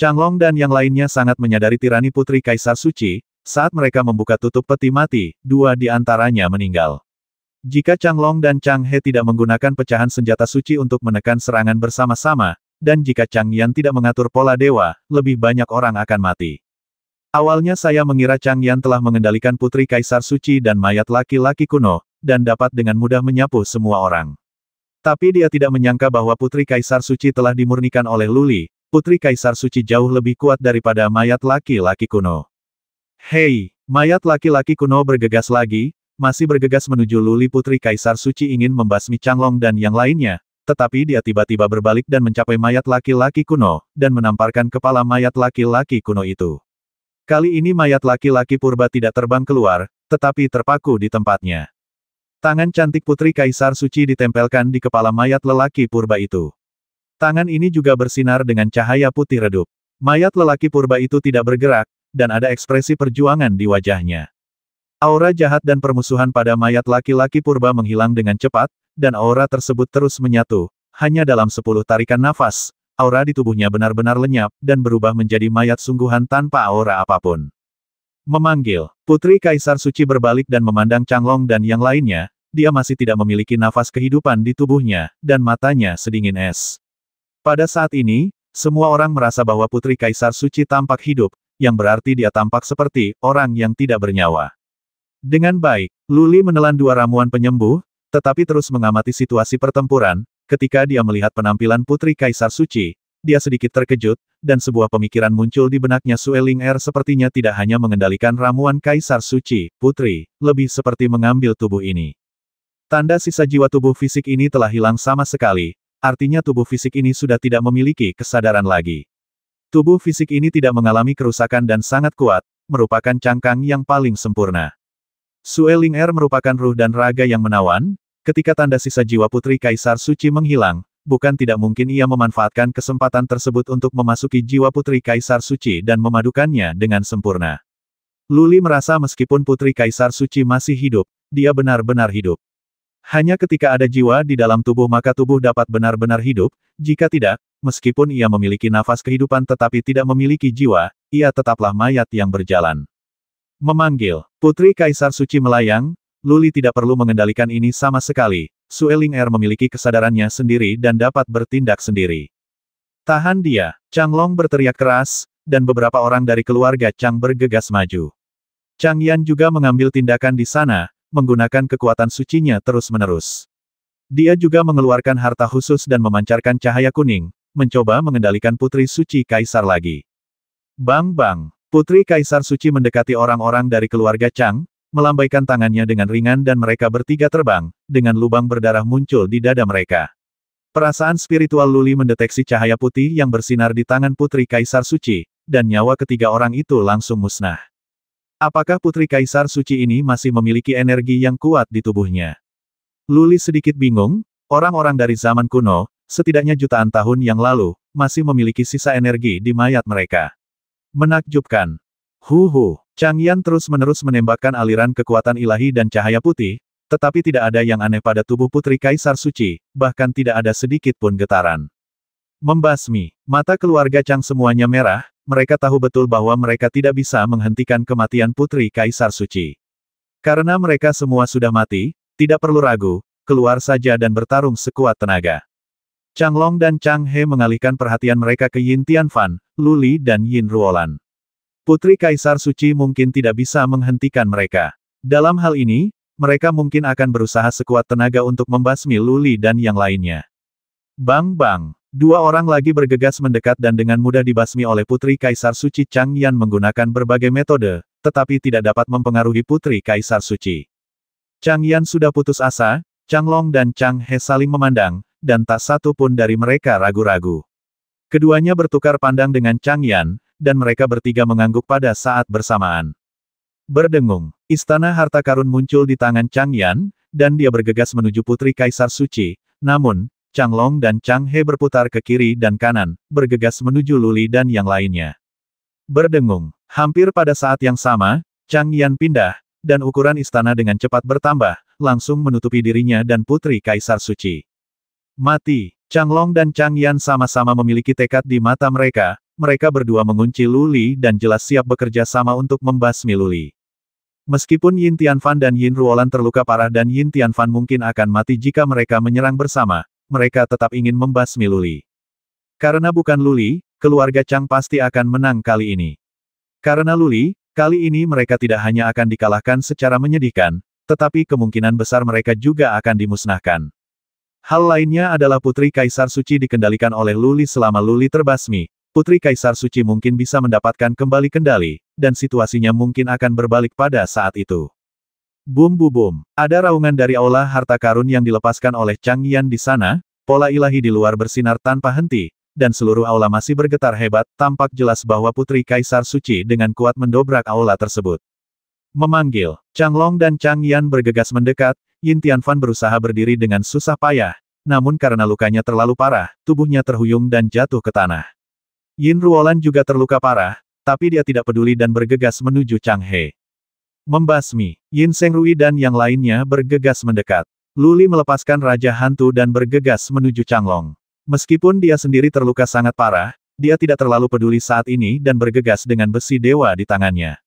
Changlong dan yang lainnya sangat menyadari tirani putri Kaisar Suci, saat mereka membuka tutup peti mati, dua di antaranya meninggal. Jika Changlong dan Chang He tidak menggunakan pecahan senjata suci untuk menekan serangan bersama-sama, dan jika Chang Yan tidak mengatur pola dewa, lebih banyak orang akan mati. Awalnya saya mengira Chang Yan telah mengendalikan putri Kaisar Suci dan mayat laki-laki kuno, dan dapat dengan mudah menyapu semua orang. Tapi dia tidak menyangka bahwa putri Kaisar Suci telah dimurnikan oleh Luli, putri kaisar suci jauh lebih kuat daripada mayat laki-laki kuno. Hei, mayat laki-laki kuno bergegas lagi, masih bergegas menuju Luli putri kaisar suci ingin membasmi Changlong dan yang lainnya, tetapi dia tiba-tiba berbalik dan mencapai mayat laki-laki kuno, dan menamparkan kepala mayat laki-laki kuno itu. Kali ini mayat laki-laki purba tidak terbang keluar, tetapi terpaku di tempatnya. Tangan cantik putri kaisar suci ditempelkan di kepala mayat lelaki purba itu. Tangan ini juga bersinar dengan cahaya putih redup. Mayat lelaki purba itu tidak bergerak, dan ada ekspresi perjuangan di wajahnya. Aura jahat dan permusuhan pada mayat laki-laki purba menghilang dengan cepat, dan aura tersebut terus menyatu. Hanya dalam sepuluh tarikan nafas, aura di tubuhnya benar-benar lenyap dan berubah menjadi mayat sungguhan tanpa aura apapun. Memanggil, Putri Kaisar Suci berbalik dan memandang Changlong dan yang lainnya, dia masih tidak memiliki nafas kehidupan di tubuhnya, dan matanya sedingin es. Pada saat ini, semua orang merasa bahwa Putri Kaisar Suci tampak hidup, yang berarti dia tampak seperti orang yang tidak bernyawa. Dengan baik, Luli menelan dua ramuan penyembuh, tetapi terus mengamati situasi pertempuran, ketika dia melihat penampilan Putri Kaisar Suci, dia sedikit terkejut, dan sebuah pemikiran muncul di benaknya Sueling Er sepertinya tidak hanya mengendalikan ramuan Kaisar Suci, Putri, lebih seperti mengambil tubuh ini. Tanda sisa jiwa tubuh fisik ini telah hilang sama sekali, Artinya tubuh fisik ini sudah tidak memiliki kesadaran lagi. Tubuh fisik ini tidak mengalami kerusakan dan sangat kuat, merupakan cangkang yang paling sempurna. Sue Ling Er merupakan ruh dan raga yang menawan, ketika tanda sisa jiwa putri Kaisar Suci menghilang, bukan tidak mungkin ia memanfaatkan kesempatan tersebut untuk memasuki jiwa putri Kaisar Suci dan memadukannya dengan sempurna. Luli merasa meskipun putri Kaisar Suci masih hidup, dia benar-benar hidup. Hanya ketika ada jiwa di dalam tubuh maka tubuh dapat benar-benar hidup, jika tidak, meskipun ia memiliki nafas kehidupan tetapi tidak memiliki jiwa, ia tetaplah mayat yang berjalan. Memanggil, Putri Kaisar Suci melayang, Luli tidak perlu mengendalikan ini sama sekali, Sueling Er memiliki kesadarannya sendiri dan dapat bertindak sendiri. Tahan dia, Chang Long berteriak keras, dan beberapa orang dari keluarga Chang bergegas maju. Chang Yan juga mengambil tindakan di sana, menggunakan kekuatan sucinya terus-menerus. Dia juga mengeluarkan harta khusus dan memancarkan cahaya kuning, mencoba mengendalikan Putri Suci Kaisar lagi. Bang-bang, Putri Kaisar Suci mendekati orang-orang dari keluarga Chang, melambaikan tangannya dengan ringan dan mereka bertiga terbang, dengan lubang berdarah muncul di dada mereka. Perasaan spiritual Luli mendeteksi cahaya putih yang bersinar di tangan Putri Kaisar Suci, dan nyawa ketiga orang itu langsung musnah. Apakah putri kaisar suci ini masih memiliki energi yang kuat di tubuhnya? Luli sedikit bingung, orang-orang dari zaman kuno, setidaknya jutaan tahun yang lalu, masih memiliki sisa energi di mayat mereka. Menakjubkan. Huhu, Chang Yan terus-menerus menembakkan aliran kekuatan ilahi dan cahaya putih, tetapi tidak ada yang aneh pada tubuh putri kaisar suci, bahkan tidak ada sedikit pun getaran. Membasmi, mata keluarga Chang semuanya merah, mereka tahu betul bahwa mereka tidak bisa menghentikan kematian Putri Kaisar Suci. Karena mereka semua sudah mati, tidak perlu ragu, keluar saja dan bertarung sekuat tenaga. Chang Long dan Chang He mengalihkan perhatian mereka ke Yin Fan, Luli dan Yin Ruolan. Putri Kaisar Suci mungkin tidak bisa menghentikan mereka. Dalam hal ini, mereka mungkin akan berusaha sekuat tenaga untuk membasmi Luli dan yang lainnya. Bang-bang! Dua orang lagi bergegas mendekat dan dengan mudah dibasmi oleh Putri Kaisar Suci Chang Yan menggunakan berbagai metode, tetapi tidak dapat mempengaruhi Putri Kaisar Suci. Chang Yan sudah putus asa, Chang Long dan Chang He saling memandang, dan tak satu pun dari mereka ragu-ragu. Keduanya bertukar pandang dengan Chang Yan, dan mereka bertiga mengangguk pada saat bersamaan. Berdengung, istana harta karun muncul di tangan Chang Yan, dan dia bergegas menuju Putri Kaisar Suci, namun, Chang Long dan Chang He berputar ke kiri dan kanan, bergegas menuju Luli dan yang lainnya. Berdengung, hampir pada saat yang sama, Chang Yan pindah, dan ukuran istana dengan cepat bertambah, langsung menutupi dirinya dan putri Kaisar Suci. Mati, Chang Long dan Chang Yan sama-sama memiliki tekad di mata mereka, mereka berdua mengunci Luli dan jelas siap bekerja sama untuk membasmi Luli. Meskipun Yin Tianfan dan Yin Ruolan terluka parah dan Yin Tianfan mungkin akan mati jika mereka menyerang bersama, mereka tetap ingin membasmi Luli. Karena bukan Luli, keluarga Chang pasti akan menang kali ini. Karena Luli, kali ini mereka tidak hanya akan dikalahkan secara menyedihkan, tetapi kemungkinan besar mereka juga akan dimusnahkan. Hal lainnya adalah Putri Kaisar Suci dikendalikan oleh Luli selama Luli terbasmi. Putri Kaisar Suci mungkin bisa mendapatkan kembali kendali, dan situasinya mungkin akan berbalik pada saat itu. Bum bu bum. Ada raungan dari aula harta karun yang dilepaskan oleh Chang Yan di sana, pola ilahi di luar bersinar tanpa henti, dan seluruh aula masih bergetar hebat, tampak jelas bahwa Putri Kaisar Suci dengan kuat mendobrak aula tersebut. Memanggil, Chang Long dan Chang Yan bergegas mendekat, Yin Tianfan berusaha berdiri dengan susah payah, namun karena lukanya terlalu parah, tubuhnya terhuyung dan jatuh ke tanah. Yin Ruolan juga terluka parah, tapi dia tidak peduli dan bergegas menuju Chang He. Membasmi, Yin Rui dan yang lainnya bergegas mendekat. Luli melepaskan Raja Hantu dan bergegas menuju Changlong. Meskipun dia sendiri terluka sangat parah, dia tidak terlalu peduli saat ini dan bergegas dengan besi dewa di tangannya.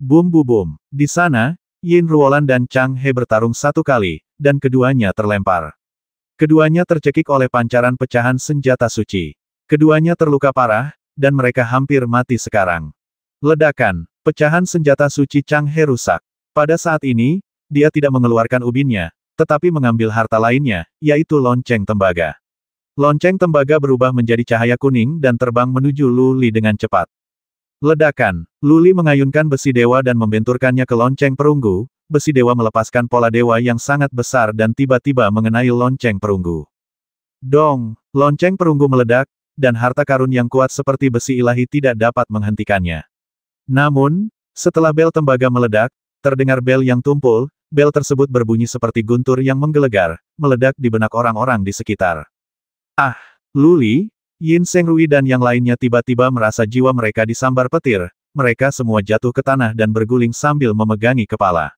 Bum bu bum. Di sana, Yin Ruolan dan Chang He bertarung satu kali, dan keduanya terlempar. Keduanya tercekik oleh pancaran pecahan senjata suci. Keduanya terluka parah, dan mereka hampir mati sekarang. Ledakan, Pecahan senjata suci Chang He rusak. Pada saat ini, dia tidak mengeluarkan ubinnya, tetapi mengambil harta lainnya, yaitu lonceng tembaga. Lonceng tembaga berubah menjadi cahaya kuning dan terbang menuju Luli dengan cepat. Ledakan, Luli mengayunkan besi dewa dan membenturkannya ke lonceng perunggu, besi dewa melepaskan pola dewa yang sangat besar dan tiba-tiba mengenai lonceng perunggu. Dong, lonceng perunggu meledak, dan harta karun yang kuat seperti besi ilahi tidak dapat menghentikannya. Namun, setelah bel tembaga meledak, terdengar bel yang tumpul, bel tersebut berbunyi seperti guntur yang menggelegar, meledak di benak orang-orang di sekitar. Ah, Luli, Yin Rui dan yang lainnya tiba-tiba merasa jiwa mereka disambar petir, mereka semua jatuh ke tanah dan berguling sambil memegangi kepala.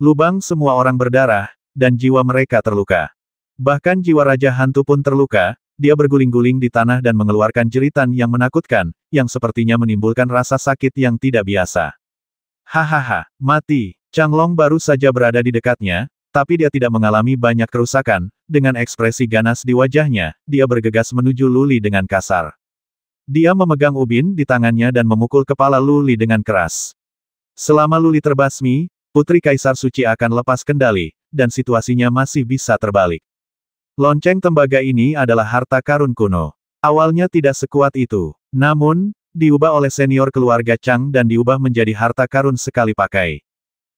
Lubang semua orang berdarah, dan jiwa mereka terluka. Bahkan jiwa Raja Hantu pun terluka, dia berguling-guling di tanah dan mengeluarkan jeritan yang menakutkan, yang sepertinya menimbulkan rasa sakit yang tidak biasa. Hahaha, mati. Chang Long baru saja berada di dekatnya, tapi dia tidak mengalami banyak kerusakan, dengan ekspresi ganas di wajahnya, dia bergegas menuju Luli dengan kasar. Dia memegang ubin di tangannya dan memukul kepala Luli dengan keras. Selama Luli terbasmi, Putri Kaisar Suci akan lepas kendali, dan situasinya masih bisa terbalik. Lonceng tembaga ini adalah harta karun kuno. Awalnya tidak sekuat itu. Namun, diubah oleh senior keluarga Chang dan diubah menjadi harta karun sekali pakai.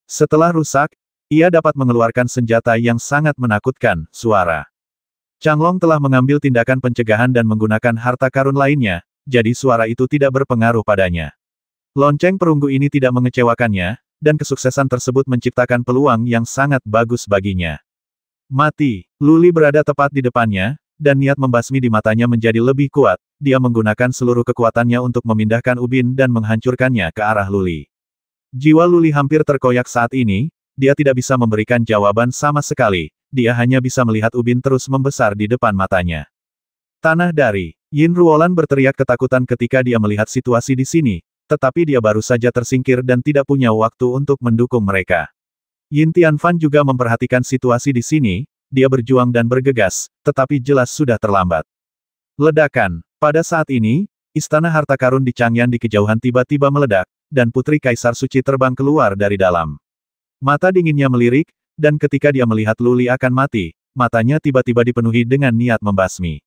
Setelah rusak, ia dapat mengeluarkan senjata yang sangat menakutkan, suara. Chang Long telah mengambil tindakan pencegahan dan menggunakan harta karun lainnya, jadi suara itu tidak berpengaruh padanya. Lonceng perunggu ini tidak mengecewakannya, dan kesuksesan tersebut menciptakan peluang yang sangat bagus baginya. Mati. Luli berada tepat di depannya, dan niat membasmi di matanya menjadi lebih kuat. Dia menggunakan seluruh kekuatannya untuk memindahkan ubin dan menghancurkannya ke arah Luli. Jiwa Luli hampir terkoyak saat ini, dia tidak bisa memberikan jawaban sama sekali, dia hanya bisa melihat ubin terus membesar di depan matanya. Tanah dari, Yin Ruolan berteriak ketakutan ketika dia melihat situasi di sini, tetapi dia baru saja tersingkir dan tidak punya waktu untuk mendukung mereka. Yin Fan juga memperhatikan situasi di sini, dia berjuang dan bergegas, tetapi jelas sudah terlambat. Ledakan. Pada saat ini, istana harta karun di Changyan di kejauhan tiba-tiba meledak, dan putri Kaisar Suci terbang keluar dari dalam. Mata dinginnya melirik, dan ketika dia melihat Luli akan mati, matanya tiba-tiba dipenuhi dengan niat membasmi.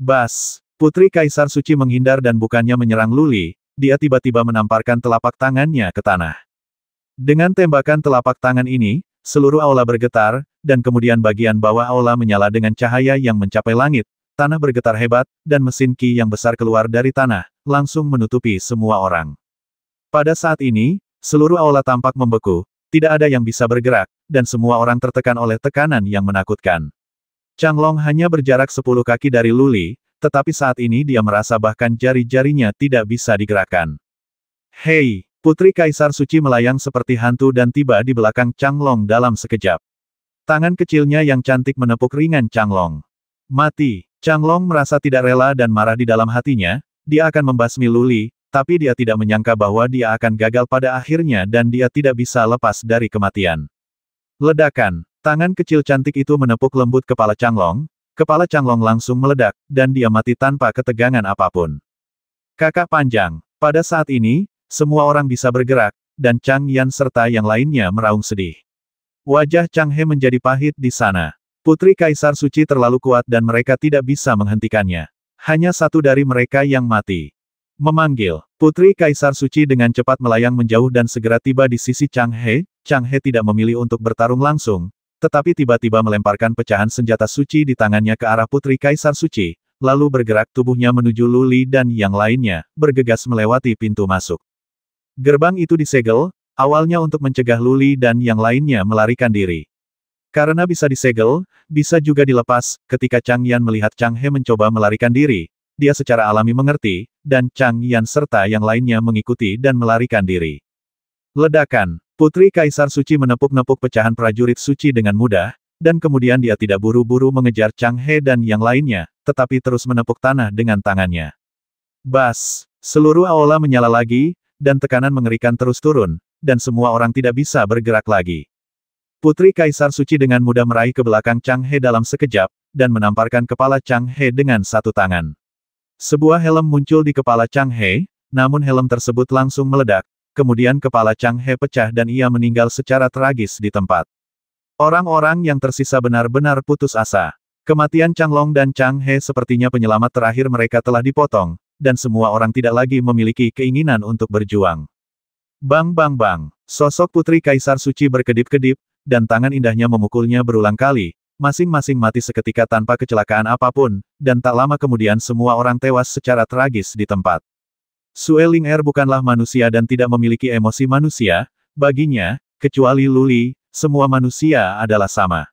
Bas, putri Kaisar Suci menghindar dan bukannya menyerang Luli, dia tiba-tiba menamparkan telapak tangannya ke tanah. Dengan tembakan telapak tangan ini, seluruh aula bergetar, dan kemudian bagian bawah aula menyala dengan cahaya yang mencapai langit, tanah bergetar hebat, dan mesin ki yang besar keluar dari tanah, langsung menutupi semua orang. Pada saat ini, seluruh aula tampak membeku, tidak ada yang bisa bergerak, dan semua orang tertekan oleh tekanan yang menakutkan. Chang Long hanya berjarak 10 kaki dari Luli, tetapi saat ini dia merasa bahkan jari-jarinya tidak bisa digerakkan. Hei! Putri Kaisar Suci melayang seperti hantu dan tiba di belakang Changlong dalam sekejap. Tangan kecilnya yang cantik menepuk ringan Changlong. Mati, Changlong merasa tidak rela dan marah di dalam hatinya, dia akan membasmi Luli, tapi dia tidak menyangka bahwa dia akan gagal pada akhirnya dan dia tidak bisa lepas dari kematian. Ledakan, tangan kecil cantik itu menepuk lembut kepala Changlong, kepala Changlong langsung meledak, dan dia mati tanpa ketegangan apapun. Kakak panjang, pada saat ini, semua orang bisa bergerak, dan Chang Yan serta yang lainnya meraung sedih. Wajah Chang He menjadi pahit di sana. Putri Kaisar Suci terlalu kuat dan mereka tidak bisa menghentikannya. Hanya satu dari mereka yang mati. Memanggil, Putri Kaisar Suci dengan cepat melayang menjauh dan segera tiba di sisi Chang He. Chang He tidak memilih untuk bertarung langsung, tetapi tiba-tiba melemparkan pecahan senjata suci di tangannya ke arah Putri Kaisar Suci, lalu bergerak tubuhnya menuju Luli dan yang lainnya, bergegas melewati pintu masuk. Gerbang itu disegel, awalnya untuk mencegah Luli dan yang lainnya melarikan diri. Karena bisa disegel, bisa juga dilepas, ketika Chang Yan melihat Chang He mencoba melarikan diri, dia secara alami mengerti, dan Chang Yan serta yang lainnya mengikuti dan melarikan diri. Ledakan, Putri Kaisar Suci menepuk-nepuk pecahan prajurit suci dengan mudah, dan kemudian dia tidak buru-buru mengejar Chang He dan yang lainnya, tetapi terus menepuk tanah dengan tangannya. Bas, seluruh aula menyala lagi, dan tekanan mengerikan terus turun, dan semua orang tidak bisa bergerak lagi. Putri Kaisar Suci dengan mudah meraih ke belakang Chang He dalam sekejap, dan menamparkan kepala Chang He dengan satu tangan. Sebuah helm muncul di kepala Chang He, namun helm tersebut langsung meledak, kemudian kepala Chang He pecah dan ia meninggal secara tragis di tempat. Orang-orang yang tersisa benar-benar putus asa. Kematian Chang Long dan Chang He sepertinya penyelamat terakhir mereka telah dipotong, dan semua orang tidak lagi memiliki keinginan untuk berjuang. Bang bang bang, sosok putri kaisar suci berkedip-kedip, dan tangan indahnya memukulnya berulang kali, masing-masing mati seketika tanpa kecelakaan apapun, dan tak lama kemudian semua orang tewas secara tragis di tempat. Ling Er bukanlah manusia dan tidak memiliki emosi manusia, baginya, kecuali Luli, semua manusia adalah sama.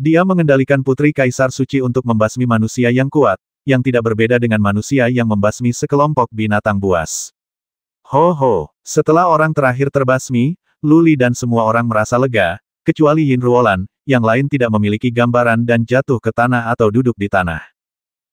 Dia mengendalikan putri kaisar suci untuk membasmi manusia yang kuat, yang tidak berbeda dengan manusia yang membasmi sekelompok binatang buas. Ho ho, setelah orang terakhir terbasmi, Luli dan semua orang merasa lega, kecuali Yin Ruolan, yang lain tidak memiliki gambaran dan jatuh ke tanah atau duduk di tanah.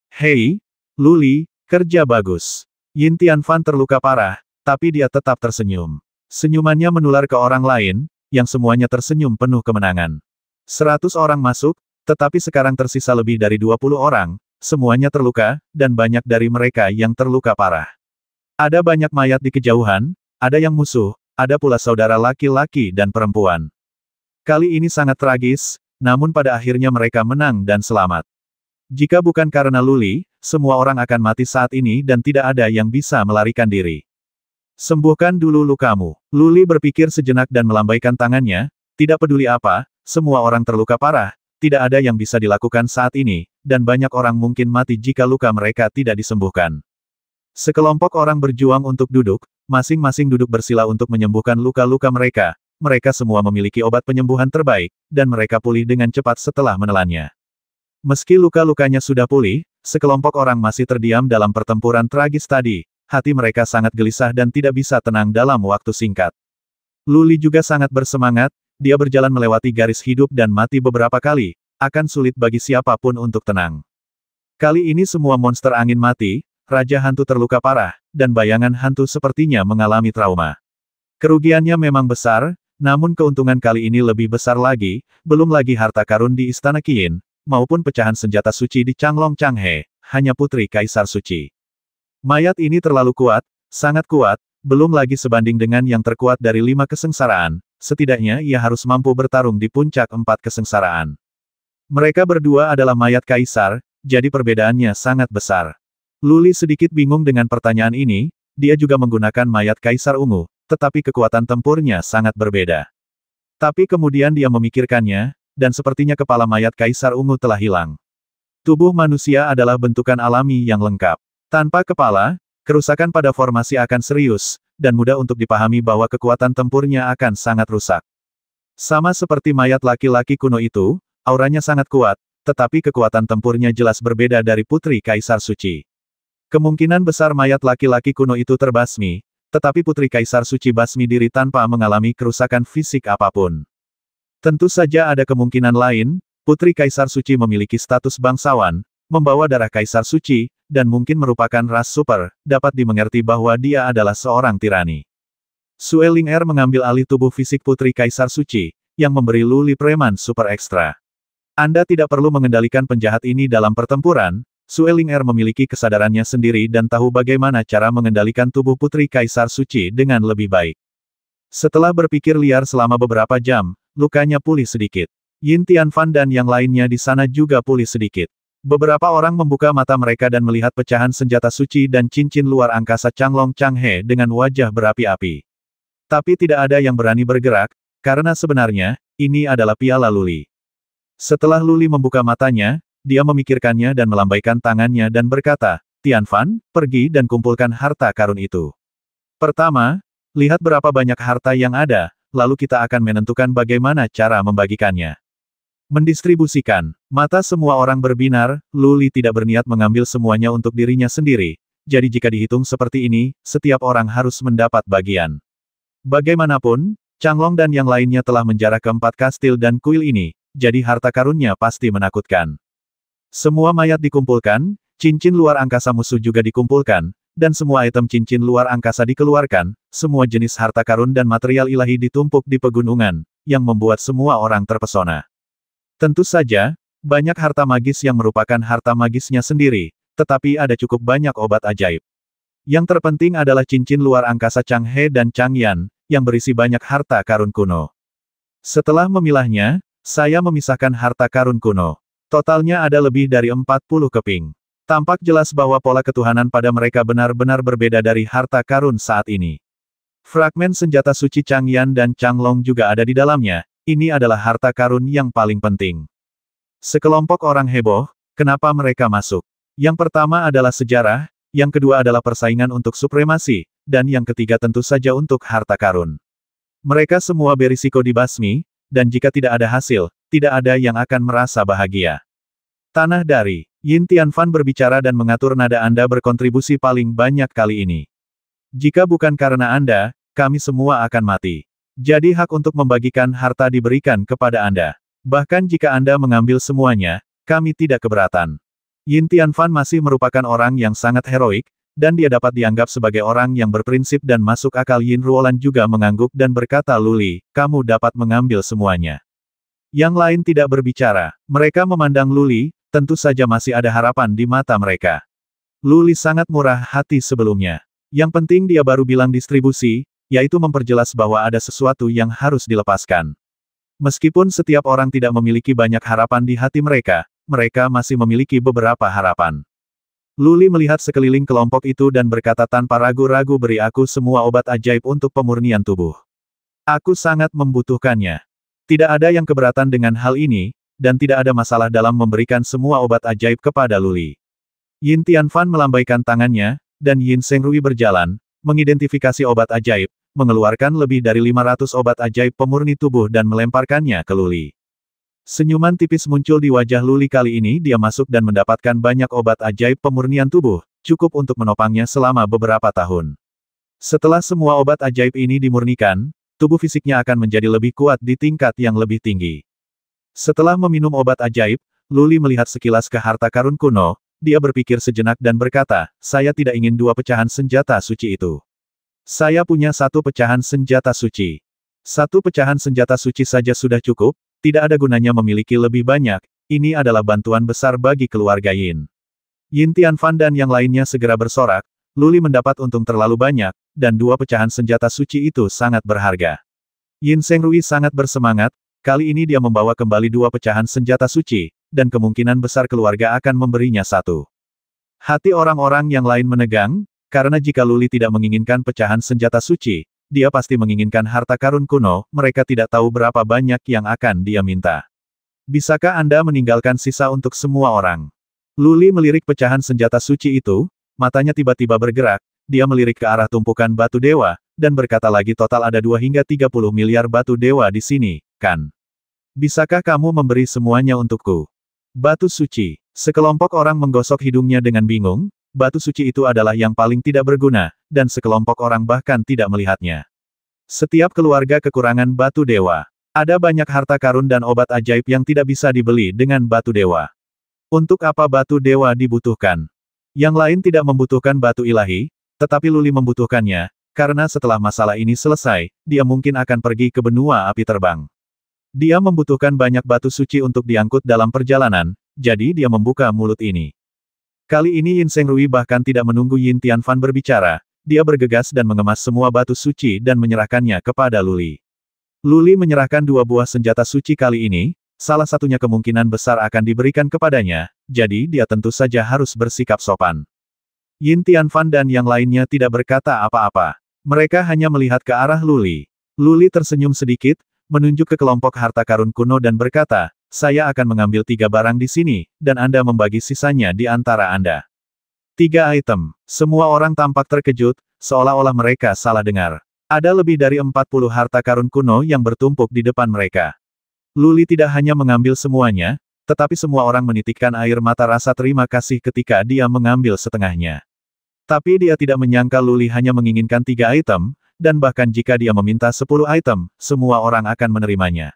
Hei, Luli, kerja bagus. Yin Tianfan terluka parah, tapi dia tetap tersenyum. Senyumannya menular ke orang lain, yang semuanya tersenyum penuh kemenangan. Seratus orang masuk, tetapi sekarang tersisa lebih dari 20 orang, Semuanya terluka, dan banyak dari mereka yang terluka parah. Ada banyak mayat di kejauhan, ada yang musuh, ada pula saudara laki-laki dan perempuan. Kali ini sangat tragis, namun pada akhirnya mereka menang dan selamat. Jika bukan karena Luli, semua orang akan mati saat ini dan tidak ada yang bisa melarikan diri. Sembuhkan dulu lukamu. Luli berpikir sejenak dan melambaikan tangannya, tidak peduli apa, semua orang terluka parah, tidak ada yang bisa dilakukan saat ini, dan banyak orang mungkin mati jika luka mereka tidak disembuhkan. Sekelompok orang berjuang untuk duduk, masing-masing duduk bersila untuk menyembuhkan luka-luka mereka, mereka semua memiliki obat penyembuhan terbaik, dan mereka pulih dengan cepat setelah menelannya. Meski luka-lukanya sudah pulih, sekelompok orang masih terdiam dalam pertempuran tragis tadi, hati mereka sangat gelisah dan tidak bisa tenang dalam waktu singkat. Luli juga sangat bersemangat, dia berjalan melewati garis hidup dan mati beberapa kali, akan sulit bagi siapapun untuk tenang. Kali ini semua monster angin mati, Raja Hantu terluka parah, dan bayangan hantu sepertinya mengalami trauma. Kerugiannya memang besar, namun keuntungan kali ini lebih besar lagi, belum lagi harta karun di Istana Kiin, maupun pecahan senjata suci di Changlong Changhe, hanya putri Kaisar Suci. Mayat ini terlalu kuat, sangat kuat, belum lagi sebanding dengan yang terkuat dari lima kesengsaraan, setidaknya ia harus mampu bertarung di puncak empat kesengsaraan. Mereka berdua adalah mayat kaisar, jadi perbedaannya sangat besar. Luli sedikit bingung dengan pertanyaan ini, dia juga menggunakan mayat kaisar ungu, tetapi kekuatan tempurnya sangat berbeda. Tapi kemudian dia memikirkannya, dan sepertinya kepala mayat kaisar ungu telah hilang. Tubuh manusia adalah bentukan alami yang lengkap. Tanpa kepala, kerusakan pada formasi akan serius, dan mudah untuk dipahami bahwa kekuatan tempurnya akan sangat rusak. Sama seperti mayat laki-laki kuno itu, auranya sangat kuat, tetapi kekuatan tempurnya jelas berbeda dari Putri Kaisar Suci. Kemungkinan besar mayat laki-laki kuno itu terbasmi, tetapi Putri Kaisar Suci basmi diri tanpa mengalami kerusakan fisik apapun. Tentu saja ada kemungkinan lain, Putri Kaisar Suci memiliki status bangsawan, membawa darah Kaisar Suci, dan mungkin merupakan ras super, dapat dimengerti bahwa dia adalah seorang tirani. Sue Ling Er mengambil alih tubuh fisik Putri Kaisar Suci, yang memberi Luli Preman super ekstra. Anda tidak perlu mengendalikan penjahat ini dalam pertempuran, Sue Ling Er memiliki kesadarannya sendiri dan tahu bagaimana cara mengendalikan tubuh Putri Kaisar Suci dengan lebih baik. Setelah berpikir liar selama beberapa jam, lukanya pulih sedikit. Yin Fan dan yang lainnya di sana juga pulih sedikit. Beberapa orang membuka mata mereka dan melihat pecahan senjata suci dan cincin luar angkasa Changlong Changhe dengan wajah berapi-api. Tapi tidak ada yang berani bergerak, karena sebenarnya, ini adalah piala Luli. Setelah Luli membuka matanya, dia memikirkannya dan melambaikan tangannya dan berkata, Tianfan, pergi dan kumpulkan harta karun itu. Pertama, lihat berapa banyak harta yang ada, lalu kita akan menentukan bagaimana cara membagikannya. Mendistribusikan. Mata semua orang berbinar, Luli tidak berniat mengambil semuanya untuk dirinya sendiri. Jadi jika dihitung seperti ini, setiap orang harus mendapat bagian. Bagaimanapun, Changlong dan yang lainnya telah menjarah keempat kastil dan kuil ini, jadi harta karunnya pasti menakutkan. Semua mayat dikumpulkan, cincin luar angkasa musuh juga dikumpulkan, dan semua item cincin luar angkasa dikeluarkan, semua jenis harta karun dan material ilahi ditumpuk di pegunungan, yang membuat semua orang terpesona. Tentu saja, banyak harta magis yang merupakan harta magisnya sendiri, tetapi ada cukup banyak obat ajaib. Yang terpenting adalah cincin luar angkasa Chang He dan Chang Yan, yang berisi banyak harta karun kuno. Setelah memilahnya, saya memisahkan harta karun kuno. Totalnya ada lebih dari 40 keping. Tampak jelas bahwa pola ketuhanan pada mereka benar-benar berbeda dari harta karun saat ini. Fragmen senjata suci Chang Yan dan Chang Long juga ada di dalamnya, ini adalah harta karun yang paling penting. Sekelompok orang heboh, kenapa mereka masuk? Yang pertama adalah sejarah, yang kedua adalah persaingan untuk supremasi, dan yang ketiga tentu saja untuk harta karun. Mereka semua berisiko dibasmi, dan jika tidak ada hasil, tidak ada yang akan merasa bahagia. Tanah dari Yin Tianfan berbicara dan mengatur nada Anda berkontribusi paling banyak kali ini. Jika bukan karena Anda, kami semua akan mati. Jadi hak untuk membagikan harta diberikan kepada Anda. Bahkan jika Anda mengambil semuanya, kami tidak keberatan. Yin Tianfan masih merupakan orang yang sangat heroik, dan dia dapat dianggap sebagai orang yang berprinsip dan masuk akal Yin Ruolan juga mengangguk dan berkata Luli, kamu dapat mengambil semuanya. Yang lain tidak berbicara. Mereka memandang Luli, tentu saja masih ada harapan di mata mereka. Luli sangat murah hati sebelumnya. Yang penting dia baru bilang distribusi, yaitu memperjelas bahwa ada sesuatu yang harus dilepaskan. Meskipun setiap orang tidak memiliki banyak harapan di hati mereka, mereka masih memiliki beberapa harapan. Luli melihat sekeliling kelompok itu dan berkata tanpa ragu-ragu beri aku semua obat ajaib untuk pemurnian tubuh. Aku sangat membutuhkannya. Tidak ada yang keberatan dengan hal ini, dan tidak ada masalah dalam memberikan semua obat ajaib kepada Luli. Yin fan melambaikan tangannya, dan Yin rui berjalan, mengidentifikasi obat ajaib, mengeluarkan lebih dari 500 obat ajaib pemurni tubuh dan melemparkannya ke Luli. Senyuman tipis muncul di wajah Luli kali ini dia masuk dan mendapatkan banyak obat ajaib pemurnian tubuh, cukup untuk menopangnya selama beberapa tahun. Setelah semua obat ajaib ini dimurnikan, tubuh fisiknya akan menjadi lebih kuat di tingkat yang lebih tinggi. Setelah meminum obat ajaib, Luli melihat sekilas ke harta karun kuno, dia berpikir sejenak dan berkata, saya tidak ingin dua pecahan senjata suci itu. Saya punya satu pecahan senjata suci. Satu pecahan senjata suci saja sudah cukup, tidak ada gunanya memiliki lebih banyak, ini adalah bantuan besar bagi keluarga Yin. Yin Tianfan dan yang lainnya segera bersorak, Luli mendapat untung terlalu banyak, dan dua pecahan senjata suci itu sangat berharga. Yin Rui sangat bersemangat, kali ini dia membawa kembali dua pecahan senjata suci, dan kemungkinan besar keluarga akan memberinya satu. Hati orang-orang yang lain menegang, karena jika Luli tidak menginginkan pecahan senjata suci, dia pasti menginginkan harta karun kuno, mereka tidak tahu berapa banyak yang akan dia minta. Bisakah Anda meninggalkan sisa untuk semua orang? Luli melirik pecahan senjata suci itu, matanya tiba-tiba bergerak, dia melirik ke arah tumpukan batu dewa, dan berkata lagi total ada 2 hingga 30 miliar batu dewa di sini, kan? Bisakah kamu memberi semuanya untukku? Batu suci. Sekelompok orang menggosok hidungnya dengan bingung, batu suci itu adalah yang paling tidak berguna, dan sekelompok orang bahkan tidak melihatnya. Setiap keluarga kekurangan batu dewa. Ada banyak harta karun dan obat ajaib yang tidak bisa dibeli dengan batu dewa. Untuk apa batu dewa dibutuhkan? Yang lain tidak membutuhkan batu ilahi, tetapi Luli membutuhkannya, karena setelah masalah ini selesai, dia mungkin akan pergi ke benua api terbang. Dia membutuhkan banyak batu suci untuk diangkut dalam perjalanan, jadi dia membuka mulut ini. Kali ini Yin Seng Rui bahkan tidak menunggu Yin Tian Fan berbicara, dia bergegas dan mengemas semua batu suci dan menyerahkannya kepada Luli. Luli menyerahkan dua buah senjata suci kali ini, salah satunya kemungkinan besar akan diberikan kepadanya, jadi dia tentu saja harus bersikap sopan. Yin Tian Fan dan yang lainnya tidak berkata apa-apa. Mereka hanya melihat ke arah Luli. Luli tersenyum sedikit, menunjuk ke kelompok harta karun kuno dan berkata, saya akan mengambil tiga barang di sini, dan Anda membagi sisanya di antara Anda. Tiga item. Semua orang tampak terkejut, seolah-olah mereka salah dengar. Ada lebih dari 40 harta karun kuno yang bertumpuk di depan mereka. Luli tidak hanya mengambil semuanya, tetapi semua orang menitikkan air mata rasa terima kasih ketika dia mengambil setengahnya. Tapi dia tidak menyangka Luli hanya menginginkan tiga item, dan bahkan jika dia meminta sepuluh item, semua orang akan menerimanya.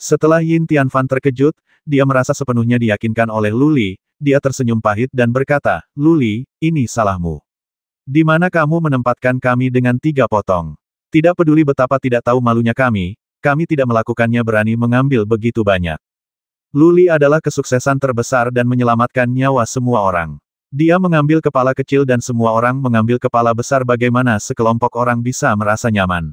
Setelah Yin Tianfan terkejut, dia merasa sepenuhnya diyakinkan oleh Luli, dia tersenyum pahit dan berkata, Luli, ini salahmu. Di mana kamu menempatkan kami dengan tiga potong? Tidak peduli betapa tidak tahu malunya kami, kami tidak melakukannya berani mengambil begitu banyak. Luli adalah kesuksesan terbesar dan menyelamatkan nyawa semua orang. Dia mengambil kepala kecil dan semua orang mengambil kepala besar bagaimana sekelompok orang bisa merasa nyaman.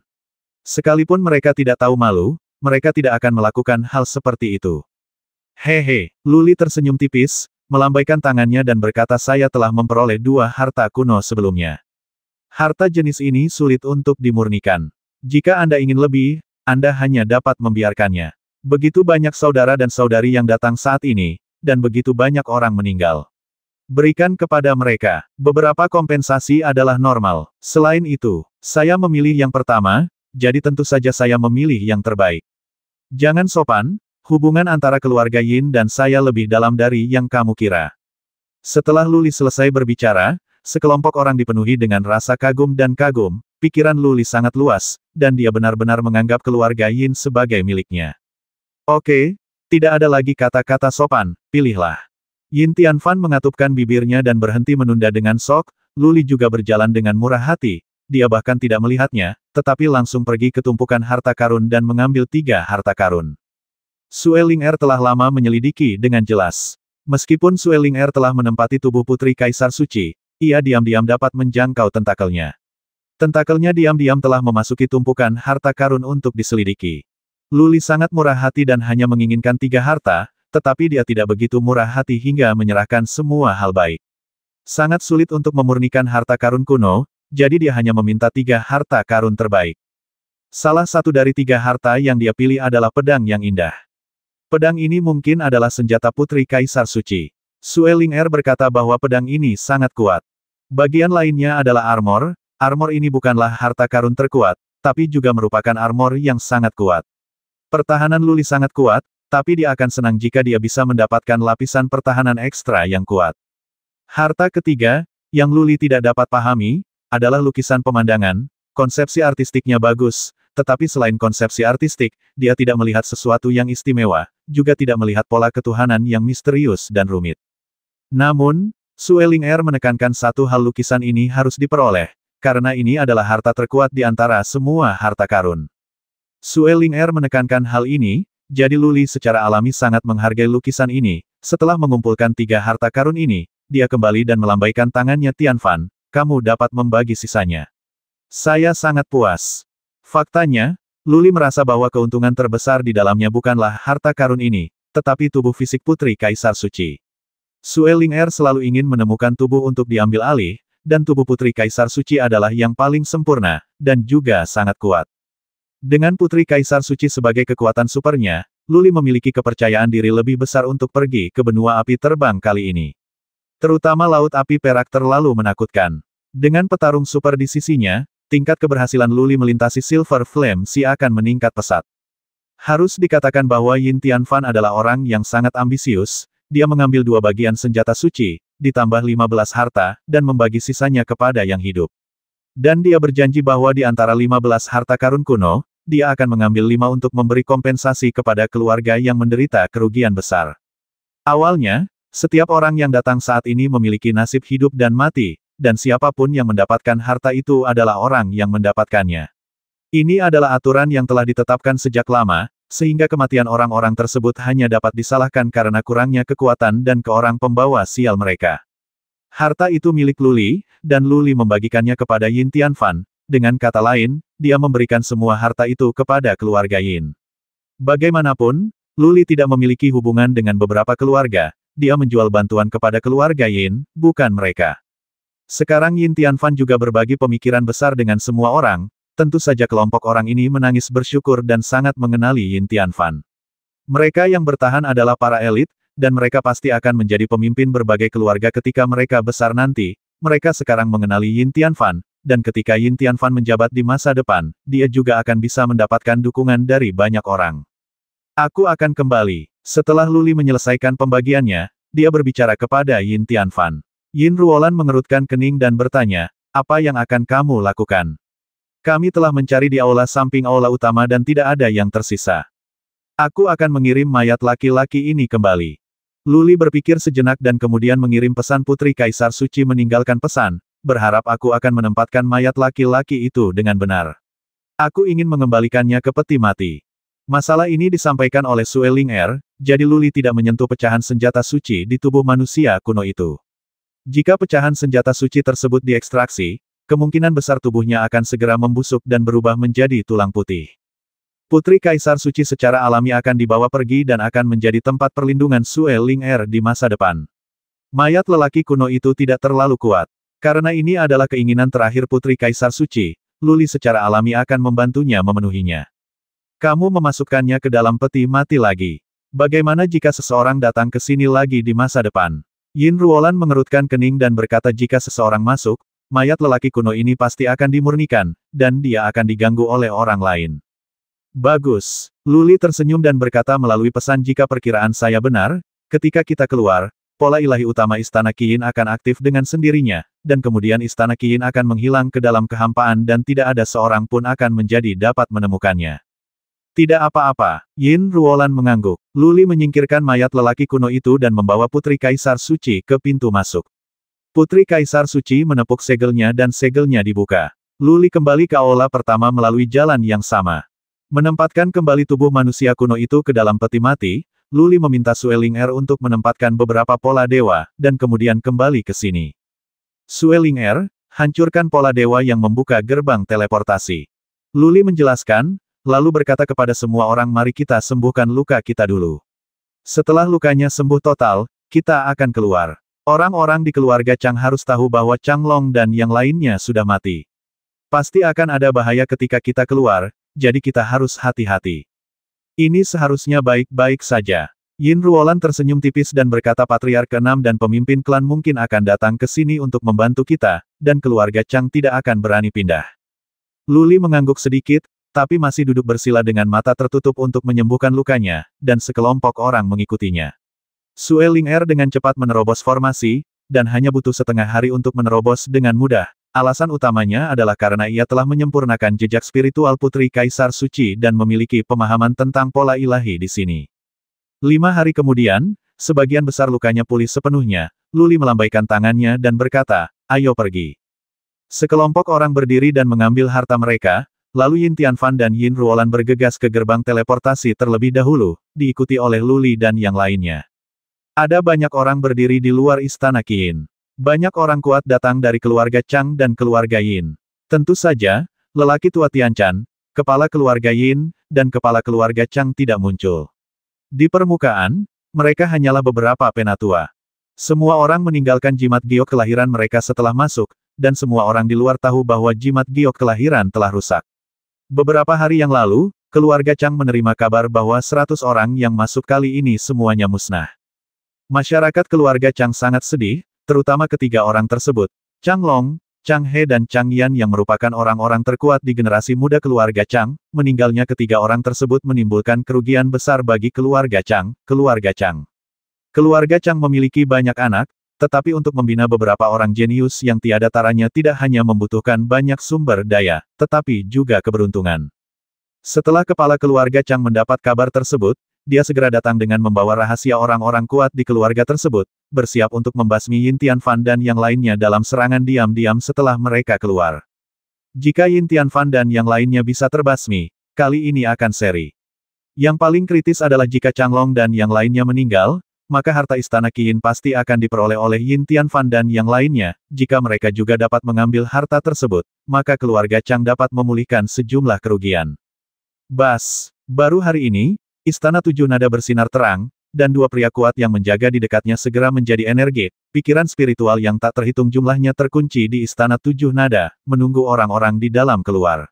Sekalipun mereka tidak tahu malu, mereka tidak akan melakukan hal seperti itu. Hehe, Luli tersenyum tipis, melambaikan tangannya dan berkata saya telah memperoleh dua harta kuno sebelumnya. Harta jenis ini sulit untuk dimurnikan. Jika Anda ingin lebih, Anda hanya dapat membiarkannya. Begitu banyak saudara dan saudari yang datang saat ini, dan begitu banyak orang meninggal. Berikan kepada mereka. Beberapa kompensasi adalah normal. Selain itu, saya memilih yang pertama, jadi tentu saja saya memilih yang terbaik. Jangan sopan, hubungan antara keluarga Yin dan saya lebih dalam dari yang kamu kira. Setelah Luli selesai berbicara, sekelompok orang dipenuhi dengan rasa kagum dan kagum, pikiran Luli sangat luas, dan dia benar-benar menganggap keluarga Yin sebagai miliknya. Oke, tidak ada lagi kata-kata sopan, pilihlah. Yin Tianfan mengatupkan bibirnya dan berhenti menunda dengan sok, Luli juga berjalan dengan murah hati, dia bahkan tidak melihatnya, tetapi langsung pergi ke tumpukan harta karun dan mengambil tiga harta karun. Sue Ling Er telah lama menyelidiki dengan jelas. Meskipun Sue Ling Er telah menempati tubuh putri Kaisar Suci, ia diam-diam dapat menjangkau tentakelnya. Tentakelnya diam-diam telah memasuki tumpukan harta karun untuk diselidiki. Luli sangat murah hati dan hanya menginginkan tiga harta, tetapi dia tidak begitu murah hati hingga menyerahkan semua hal baik. Sangat sulit untuk memurnikan harta karun kuno, jadi dia hanya meminta tiga harta karun terbaik. Salah satu dari tiga harta yang dia pilih adalah pedang yang indah. Pedang ini mungkin adalah senjata putri Kaisar Suci. Sueling Er berkata bahwa pedang ini sangat kuat. Bagian lainnya adalah armor, armor ini bukanlah harta karun terkuat, tapi juga merupakan armor yang sangat kuat. Pertahanan Luli sangat kuat, tapi dia akan senang jika dia bisa mendapatkan lapisan pertahanan ekstra yang kuat. Harta ketiga, yang Luli tidak dapat pahami, adalah lukisan pemandangan, konsepsi artistiknya bagus, tetapi selain konsepsi artistik, dia tidak melihat sesuatu yang istimewa, juga tidak melihat pola ketuhanan yang misterius dan rumit. Namun, Sueling Air menekankan satu hal lukisan ini harus diperoleh, karena ini adalah harta terkuat di antara semua harta karun. Sueling Air menekankan hal ini, jadi Luli secara alami sangat menghargai lukisan ini, setelah mengumpulkan tiga harta karun ini, dia kembali dan melambaikan tangannya Tian Fan, kamu dapat membagi sisanya. Saya sangat puas. Faktanya, Luli merasa bahwa keuntungan terbesar di dalamnya bukanlah harta karun ini, tetapi tubuh fisik putri Kaisar Suci. Sueling Er selalu ingin menemukan tubuh untuk diambil alih, dan tubuh Putri Kaisar Suci adalah yang paling sempurna, dan juga sangat kuat. Dengan Putri Kaisar Suci sebagai kekuatan supernya, Luli memiliki kepercayaan diri lebih besar untuk pergi ke benua api terbang kali ini. Terutama Laut Api Perak terlalu menakutkan. Dengan petarung super di sisinya, tingkat keberhasilan Luli melintasi Silver Flame si akan meningkat pesat. Harus dikatakan bahwa Yin Tianfan adalah orang yang sangat ambisius, dia mengambil dua bagian senjata suci, ditambah 15 harta, dan membagi sisanya kepada yang hidup. Dan dia berjanji bahwa di antara 15 harta karun kuno, dia akan mengambil lima untuk memberi kompensasi kepada keluarga yang menderita kerugian besar. Awalnya, setiap orang yang datang saat ini memiliki nasib hidup dan mati, dan siapapun yang mendapatkan harta itu adalah orang yang mendapatkannya. Ini adalah aturan yang telah ditetapkan sejak lama, sehingga kematian orang-orang tersebut hanya dapat disalahkan karena kurangnya kekuatan dan ke orang pembawa sial mereka. Harta itu milik Luli, dan Luli membagikannya kepada Yin Tianfan, dengan kata lain, dia memberikan semua harta itu kepada keluarga Yin. Bagaimanapun, Luli tidak memiliki hubungan dengan beberapa keluarga, dia menjual bantuan kepada keluarga Yin, bukan mereka. Sekarang Yin Tianfan juga berbagi pemikiran besar dengan semua orang, tentu saja kelompok orang ini menangis bersyukur dan sangat mengenali Yin Tianfan. Mereka yang bertahan adalah para elit, dan mereka pasti akan menjadi pemimpin berbagai keluarga ketika mereka besar nanti, mereka sekarang mengenali Yin Tianfan, dan ketika Yin Tianfan menjabat di masa depan, dia juga akan bisa mendapatkan dukungan dari banyak orang. Aku akan kembali. Setelah Luli menyelesaikan pembagiannya, dia berbicara kepada Yin Tianfan. Yin Ruolan mengerutkan kening dan bertanya, apa yang akan kamu lakukan? Kami telah mencari di aula samping aula utama dan tidak ada yang tersisa. Aku akan mengirim mayat laki-laki ini kembali. Luli berpikir sejenak dan kemudian mengirim pesan Putri Kaisar Suci meninggalkan pesan, berharap aku akan menempatkan mayat laki-laki itu dengan benar. Aku ingin mengembalikannya ke peti mati. Masalah ini disampaikan oleh Sueling Er, jadi Luli tidak menyentuh pecahan senjata suci di tubuh manusia kuno itu. Jika pecahan senjata suci tersebut diekstraksi, kemungkinan besar tubuhnya akan segera membusuk dan berubah menjadi tulang putih. Putri Kaisar Suci secara alami akan dibawa pergi dan akan menjadi tempat perlindungan Sue Ling Er di masa depan. Mayat lelaki kuno itu tidak terlalu kuat. Karena ini adalah keinginan terakhir Putri Kaisar Suci, Luli secara alami akan membantunya memenuhinya. Kamu memasukkannya ke dalam peti mati lagi. Bagaimana jika seseorang datang ke sini lagi di masa depan? Yin Ruolan mengerutkan kening dan berkata jika seseorang masuk, mayat lelaki kuno ini pasti akan dimurnikan, dan dia akan diganggu oleh orang lain. Bagus. Luli tersenyum dan berkata melalui pesan jika perkiraan saya benar, ketika kita keluar, pola ilahi utama Istana Kiin akan aktif dengan sendirinya, dan kemudian Istana Kiin akan menghilang ke dalam kehampaan dan tidak ada seorang pun akan menjadi dapat menemukannya. Tidak apa-apa, Yin Ruolan mengangguk. Luli menyingkirkan mayat lelaki kuno itu dan membawa Putri Kaisar Suci ke pintu masuk. Putri Kaisar Suci menepuk segelnya dan segelnya dibuka. Luli kembali ke aula pertama melalui jalan yang sama. Menempatkan kembali tubuh manusia kuno itu ke dalam peti mati, Luli meminta Sueling Er untuk menempatkan beberapa pola dewa, dan kemudian kembali ke sini. Sueling Er, hancurkan pola dewa yang membuka gerbang teleportasi. Luli menjelaskan, lalu berkata kepada semua orang mari kita sembuhkan luka kita dulu. Setelah lukanya sembuh total, kita akan keluar. Orang-orang di keluarga Chang harus tahu bahwa Chang Long dan yang lainnya sudah mati. Pasti akan ada bahaya ketika kita keluar, jadi kita harus hati-hati. Ini seharusnya baik-baik saja. Yin Ruolan tersenyum tipis dan berkata Patriar ke-6 dan pemimpin klan mungkin akan datang ke sini untuk membantu kita, dan keluarga Chang tidak akan berani pindah. Luli mengangguk sedikit, tapi masih duduk bersila dengan mata tertutup untuk menyembuhkan lukanya, dan sekelompok orang mengikutinya. Sue Ling Er dengan cepat menerobos formasi, dan hanya butuh setengah hari untuk menerobos dengan mudah. Alasan utamanya adalah karena ia telah menyempurnakan jejak spiritual Putri Kaisar Suci dan memiliki pemahaman tentang pola ilahi di sini. Lima hari kemudian, sebagian besar lukanya pulih sepenuhnya, Luli melambaikan tangannya dan berkata, ayo pergi. Sekelompok orang berdiri dan mengambil harta mereka, Lalu Yin Tianfan dan Yin Ruolan bergegas ke gerbang teleportasi terlebih dahulu, diikuti oleh Luli dan yang lainnya. Ada banyak orang berdiri di luar istana Qin. Banyak orang kuat datang dari keluarga Chang dan keluarga Yin. Tentu saja, lelaki tua Tianchan, kepala keluarga Yin, dan kepala keluarga Chang tidak muncul. Di permukaan, mereka hanyalah beberapa penatua. Semua orang meninggalkan jimat giok kelahiran mereka setelah masuk, dan semua orang di luar tahu bahwa jimat giok kelahiran telah rusak. Beberapa hari yang lalu, keluarga Chang menerima kabar bahwa 100 orang yang masuk kali ini semuanya musnah. Masyarakat keluarga Chang sangat sedih, terutama ketiga orang tersebut, Chang Long, Chang He dan Chang Yan yang merupakan orang-orang terkuat di generasi muda keluarga Chang, meninggalnya ketiga orang tersebut menimbulkan kerugian besar bagi keluarga Chang, keluarga Chang. Keluarga Chang memiliki banyak anak, tetapi untuk membina beberapa orang jenius yang tiada taranya tidak hanya membutuhkan banyak sumber daya, tetapi juga keberuntungan. Setelah kepala keluarga Chang mendapat kabar tersebut, dia segera datang dengan membawa rahasia orang-orang kuat di keluarga tersebut, bersiap untuk membasmi Yin Fan dan yang lainnya dalam serangan diam-diam setelah mereka keluar. Jika Yin Fan dan yang lainnya bisa terbasmi, kali ini akan seri. Yang paling kritis adalah jika Chang Long dan yang lainnya meninggal, maka harta istana Yin pasti akan diperoleh oleh Yin Tian Fan dan yang lainnya, jika mereka juga dapat mengambil harta tersebut, maka keluarga Chang dapat memulihkan sejumlah kerugian. Bas, baru hari ini, Istana Tujuh Nada bersinar terang, dan dua pria kuat yang menjaga di dekatnya segera menjadi energi, pikiran spiritual yang tak terhitung jumlahnya terkunci di Istana Tujuh Nada, menunggu orang-orang di dalam keluar.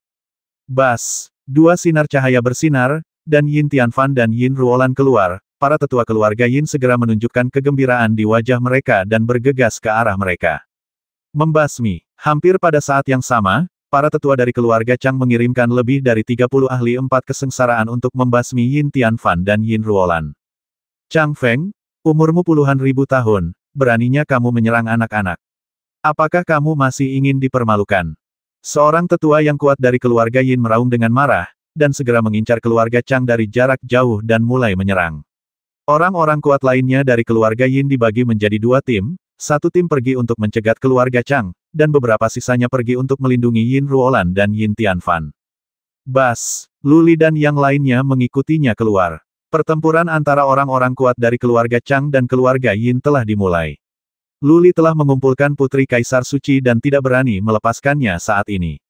Bas, dua sinar cahaya bersinar, dan Yin Tianfan dan Yin Ruolan keluar, para tetua keluarga Yin segera menunjukkan kegembiraan di wajah mereka dan bergegas ke arah mereka. Membasmi. Hampir pada saat yang sama, para tetua dari keluarga Chang mengirimkan lebih dari 30 ahli empat kesengsaraan untuk membasmi Yin Tianfan dan Yin Ruolan. Chang Feng, umurmu puluhan ribu tahun, beraninya kamu menyerang anak-anak. Apakah kamu masih ingin dipermalukan? Seorang tetua yang kuat dari keluarga Yin meraung dengan marah, dan segera mengincar keluarga Chang dari jarak jauh dan mulai menyerang. Orang-orang kuat lainnya dari keluarga Yin dibagi menjadi dua tim, satu tim pergi untuk mencegat keluarga Chang, dan beberapa sisanya pergi untuk melindungi Yin Ruolan dan Yin Tianfan. Bas, Luli dan yang lainnya mengikutinya keluar. Pertempuran antara orang-orang kuat dari keluarga Chang dan keluarga Yin telah dimulai. Luli telah mengumpulkan putri Kaisar Suci dan tidak berani melepaskannya saat ini.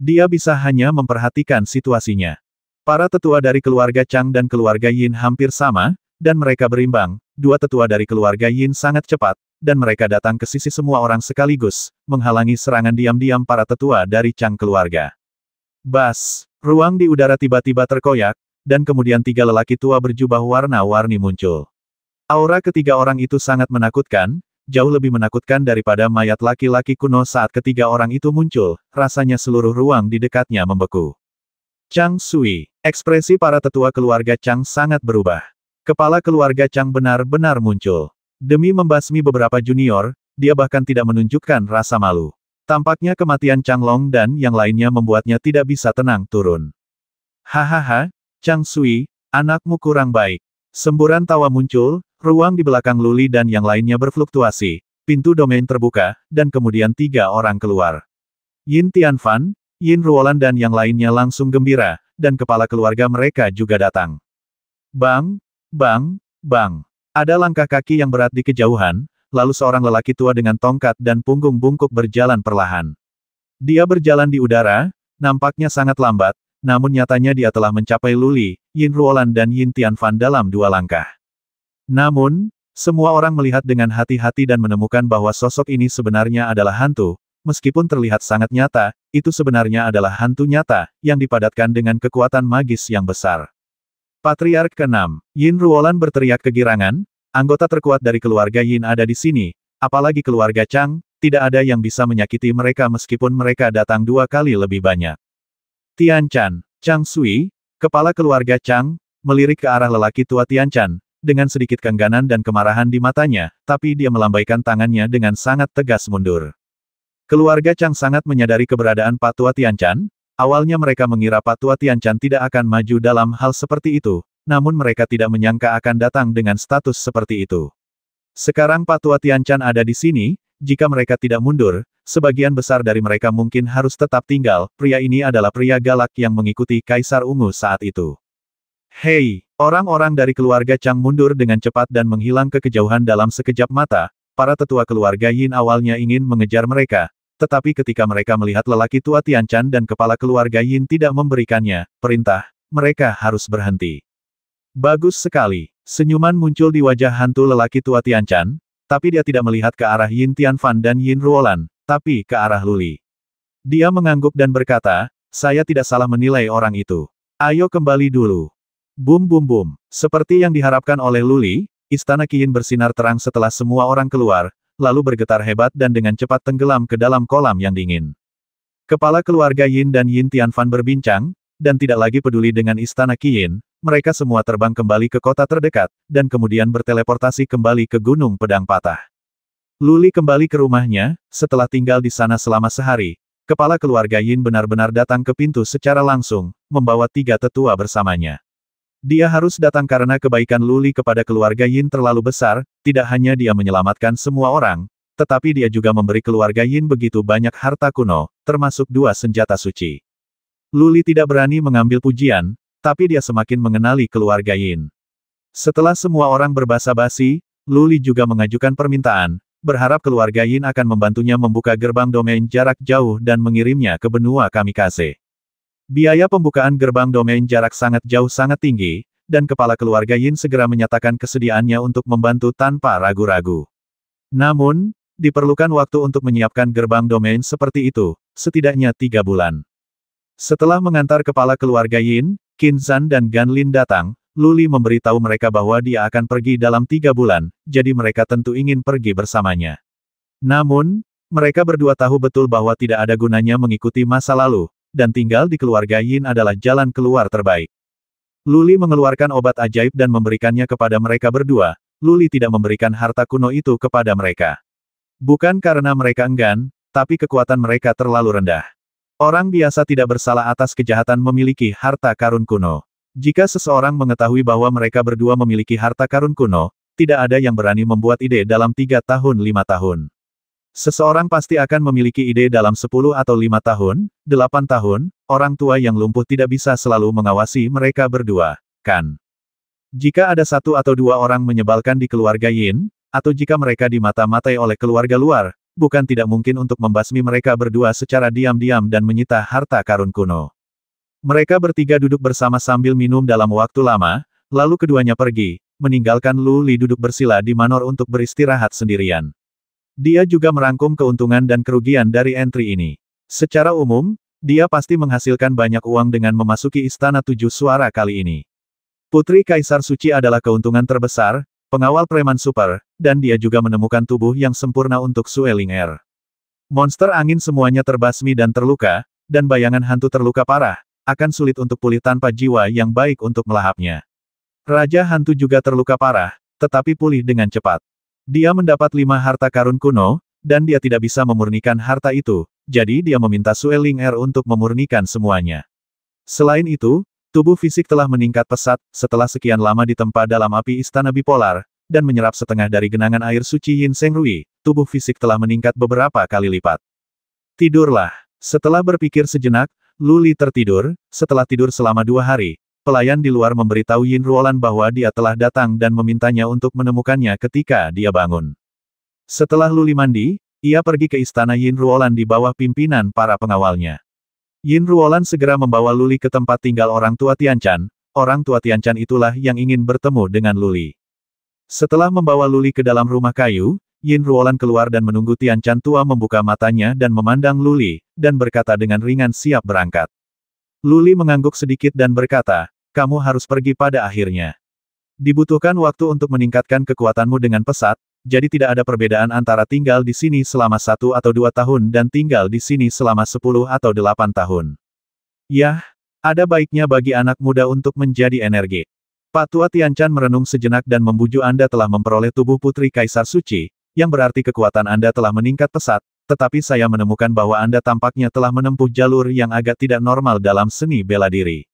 Dia bisa hanya memperhatikan situasinya. Para tetua dari keluarga Chang dan keluarga Yin hampir sama, dan mereka berimbang, dua tetua dari keluarga Yin sangat cepat, dan mereka datang ke sisi semua orang sekaligus, menghalangi serangan diam-diam para tetua dari Chang keluarga. Bas, ruang di udara tiba-tiba terkoyak, dan kemudian tiga lelaki tua berjubah warna-warni muncul. Aura ketiga orang itu sangat menakutkan, jauh lebih menakutkan daripada mayat laki-laki kuno saat ketiga orang itu muncul, rasanya seluruh ruang di dekatnya membeku. Chang Sui, ekspresi para tetua keluarga Chang sangat berubah. Kepala keluarga Chang benar-benar muncul. Demi membasmi beberapa junior, dia bahkan tidak menunjukkan rasa malu. Tampaknya kematian Chang Long dan yang lainnya membuatnya tidak bisa tenang turun. Hahaha, Chang Sui, anakmu kurang baik. Semburan tawa muncul, ruang di belakang Luli dan yang lainnya berfluktuasi, pintu domain terbuka, dan kemudian tiga orang keluar. Yin Tianfan, Yin Ruolan dan yang lainnya langsung gembira, dan kepala keluarga mereka juga datang. Bang, Bang, bang. Ada langkah kaki yang berat di kejauhan, lalu seorang lelaki tua dengan tongkat dan punggung bungkuk berjalan perlahan. Dia berjalan di udara, nampaknya sangat lambat, namun nyatanya dia telah mencapai Luli, Yin Ruolan dan Yin Tianfan dalam dua langkah. Namun, semua orang melihat dengan hati-hati dan menemukan bahwa sosok ini sebenarnya adalah hantu, meskipun terlihat sangat nyata, itu sebenarnya adalah hantu nyata, yang dipadatkan dengan kekuatan magis yang besar. Patriark ke-6, Yin Ruolan berteriak kegirangan, anggota terkuat dari keluarga Yin ada di sini, apalagi keluarga Chang, tidak ada yang bisa menyakiti mereka meskipun mereka datang dua kali lebih banyak. Tian Chan, Chang Sui, kepala keluarga Chang, melirik ke arah lelaki tua Tian Chan, dengan sedikit kengganan dan kemarahan di matanya, tapi dia melambaikan tangannya dengan sangat tegas mundur. Keluarga Chang sangat menyadari keberadaan Pak tua Tian Chan, Awalnya mereka mengira Patua Tianchan tidak akan maju dalam hal seperti itu, namun mereka tidak menyangka akan datang dengan status seperti itu. Sekarang Patua Tianchan ada di sini, jika mereka tidak mundur, sebagian besar dari mereka mungkin harus tetap tinggal, pria ini adalah pria galak yang mengikuti Kaisar Ungu saat itu. Hei, orang-orang dari keluarga Chang mundur dengan cepat dan menghilang ke kejauhan dalam sekejap mata, para tetua keluarga Yin awalnya ingin mengejar mereka, tetapi ketika mereka melihat lelaki tua Chan dan kepala keluarga Yin tidak memberikannya, perintah, mereka harus berhenti. Bagus sekali. Senyuman muncul di wajah hantu lelaki tua Chan, tapi dia tidak melihat ke arah Yin Tianfan dan Yin Ruolan, tapi ke arah Luli. Dia mengangguk dan berkata, saya tidak salah menilai orang itu. Ayo kembali dulu. Bum bum bum. Seperti yang diharapkan oleh Luli, istana Kiin bersinar terang setelah semua orang keluar, lalu bergetar hebat dan dengan cepat tenggelam ke dalam kolam yang dingin. Kepala keluarga Yin dan Yin Tianfan berbincang, dan tidak lagi peduli dengan istana Qiyin, mereka semua terbang kembali ke kota terdekat, dan kemudian berteleportasi kembali ke Gunung Pedang Patah. Luli kembali ke rumahnya, setelah tinggal di sana selama sehari, kepala keluarga Yin benar-benar datang ke pintu secara langsung, membawa tiga tetua bersamanya. Dia harus datang karena kebaikan Luli kepada keluarga Yin terlalu besar, tidak hanya dia menyelamatkan semua orang, tetapi dia juga memberi keluarga Yin begitu banyak harta kuno, termasuk dua senjata suci. Luli tidak berani mengambil pujian, tapi dia semakin mengenali keluarga Yin. Setelah semua orang berbahasa basi, Luli juga mengajukan permintaan, berharap keluarga Yin akan membantunya membuka gerbang domain jarak jauh dan mengirimnya ke benua kamikaze. Biaya pembukaan gerbang domain jarak sangat jauh sangat tinggi, dan kepala keluarga Yin segera menyatakan kesediaannya untuk membantu tanpa ragu-ragu. Namun, diperlukan waktu untuk menyiapkan gerbang domain seperti itu, setidaknya tiga bulan. Setelah mengantar kepala keluarga Yin, Qin Zhan dan Gan Lin datang, Luli memberitahu mereka bahwa dia akan pergi dalam tiga bulan, jadi mereka tentu ingin pergi bersamanya. Namun, mereka berdua tahu betul bahwa tidak ada gunanya mengikuti masa lalu, dan tinggal di keluarga Yin adalah jalan keluar terbaik. Luli mengeluarkan obat ajaib dan memberikannya kepada mereka berdua, Luli tidak memberikan harta kuno itu kepada mereka. Bukan karena mereka enggan, tapi kekuatan mereka terlalu rendah. Orang biasa tidak bersalah atas kejahatan memiliki harta karun kuno. Jika seseorang mengetahui bahwa mereka berdua memiliki harta karun kuno, tidak ada yang berani membuat ide dalam tiga tahun lima tahun. Seseorang pasti akan memiliki ide dalam 10 atau lima tahun, 8 tahun, orang tua yang lumpuh tidak bisa selalu mengawasi mereka berdua, kan? Jika ada satu atau dua orang menyebalkan di keluarga Yin, atau jika mereka dimata-matai oleh keluarga luar, bukan tidak mungkin untuk membasmi mereka berdua secara diam-diam dan menyita harta karun kuno. Mereka bertiga duduk bersama sambil minum dalam waktu lama, lalu keduanya pergi, meninggalkan Luli duduk bersila di manor untuk beristirahat sendirian. Dia juga merangkum keuntungan dan kerugian dari entry ini. Secara umum, dia pasti menghasilkan banyak uang dengan memasuki Istana Tujuh Suara kali ini. Putri Kaisar Suci adalah keuntungan terbesar, pengawal preman super, dan dia juga menemukan tubuh yang sempurna untuk Sueling Air. Er. Monster angin semuanya terbasmi dan terluka, dan bayangan hantu terluka parah, akan sulit untuk pulih tanpa jiwa yang baik untuk melahapnya. Raja hantu juga terluka parah, tetapi pulih dengan cepat. Dia mendapat lima harta karun kuno, dan dia tidak bisa memurnikan harta itu, jadi dia meminta Sueling Er untuk memurnikan semuanya. Selain itu, tubuh fisik telah meningkat pesat, setelah sekian lama ditempa dalam api istana bipolar, dan menyerap setengah dari genangan air suci Yin Seng Rui, tubuh fisik telah meningkat beberapa kali lipat. Tidurlah. Setelah berpikir sejenak, Luli tertidur, setelah tidur selama dua hari, Pelayan di luar memberitahu Yin Ruolan bahwa dia telah datang dan memintanya untuk menemukannya ketika dia bangun. Setelah Luli mandi, ia pergi ke istana Yin Ruolan di bawah pimpinan para pengawalnya. Yin Ruolan segera membawa Luli ke tempat tinggal orang tua Tianchan, orang tua Tianchan itulah yang ingin bertemu dengan Luli. Setelah membawa Luli ke dalam rumah kayu, Yin Ruolan keluar dan menunggu Tianchan tua membuka matanya dan memandang Luli, dan berkata dengan ringan siap berangkat. Luli mengangguk sedikit dan berkata, kamu harus pergi pada akhirnya. Dibutuhkan waktu untuk meningkatkan kekuatanmu dengan pesat, jadi tidak ada perbedaan antara tinggal di sini selama satu atau dua tahun dan tinggal di sini selama sepuluh atau delapan tahun. Yah, ada baiknya bagi anak muda untuk menjadi energi. Pak Patua Tianchan merenung sejenak dan membujuk Anda telah memperoleh tubuh Putri Kaisar Suci, yang berarti kekuatan Anda telah meningkat pesat, tetapi saya menemukan bahwa Anda tampaknya telah menempuh jalur yang agak tidak normal dalam seni bela diri.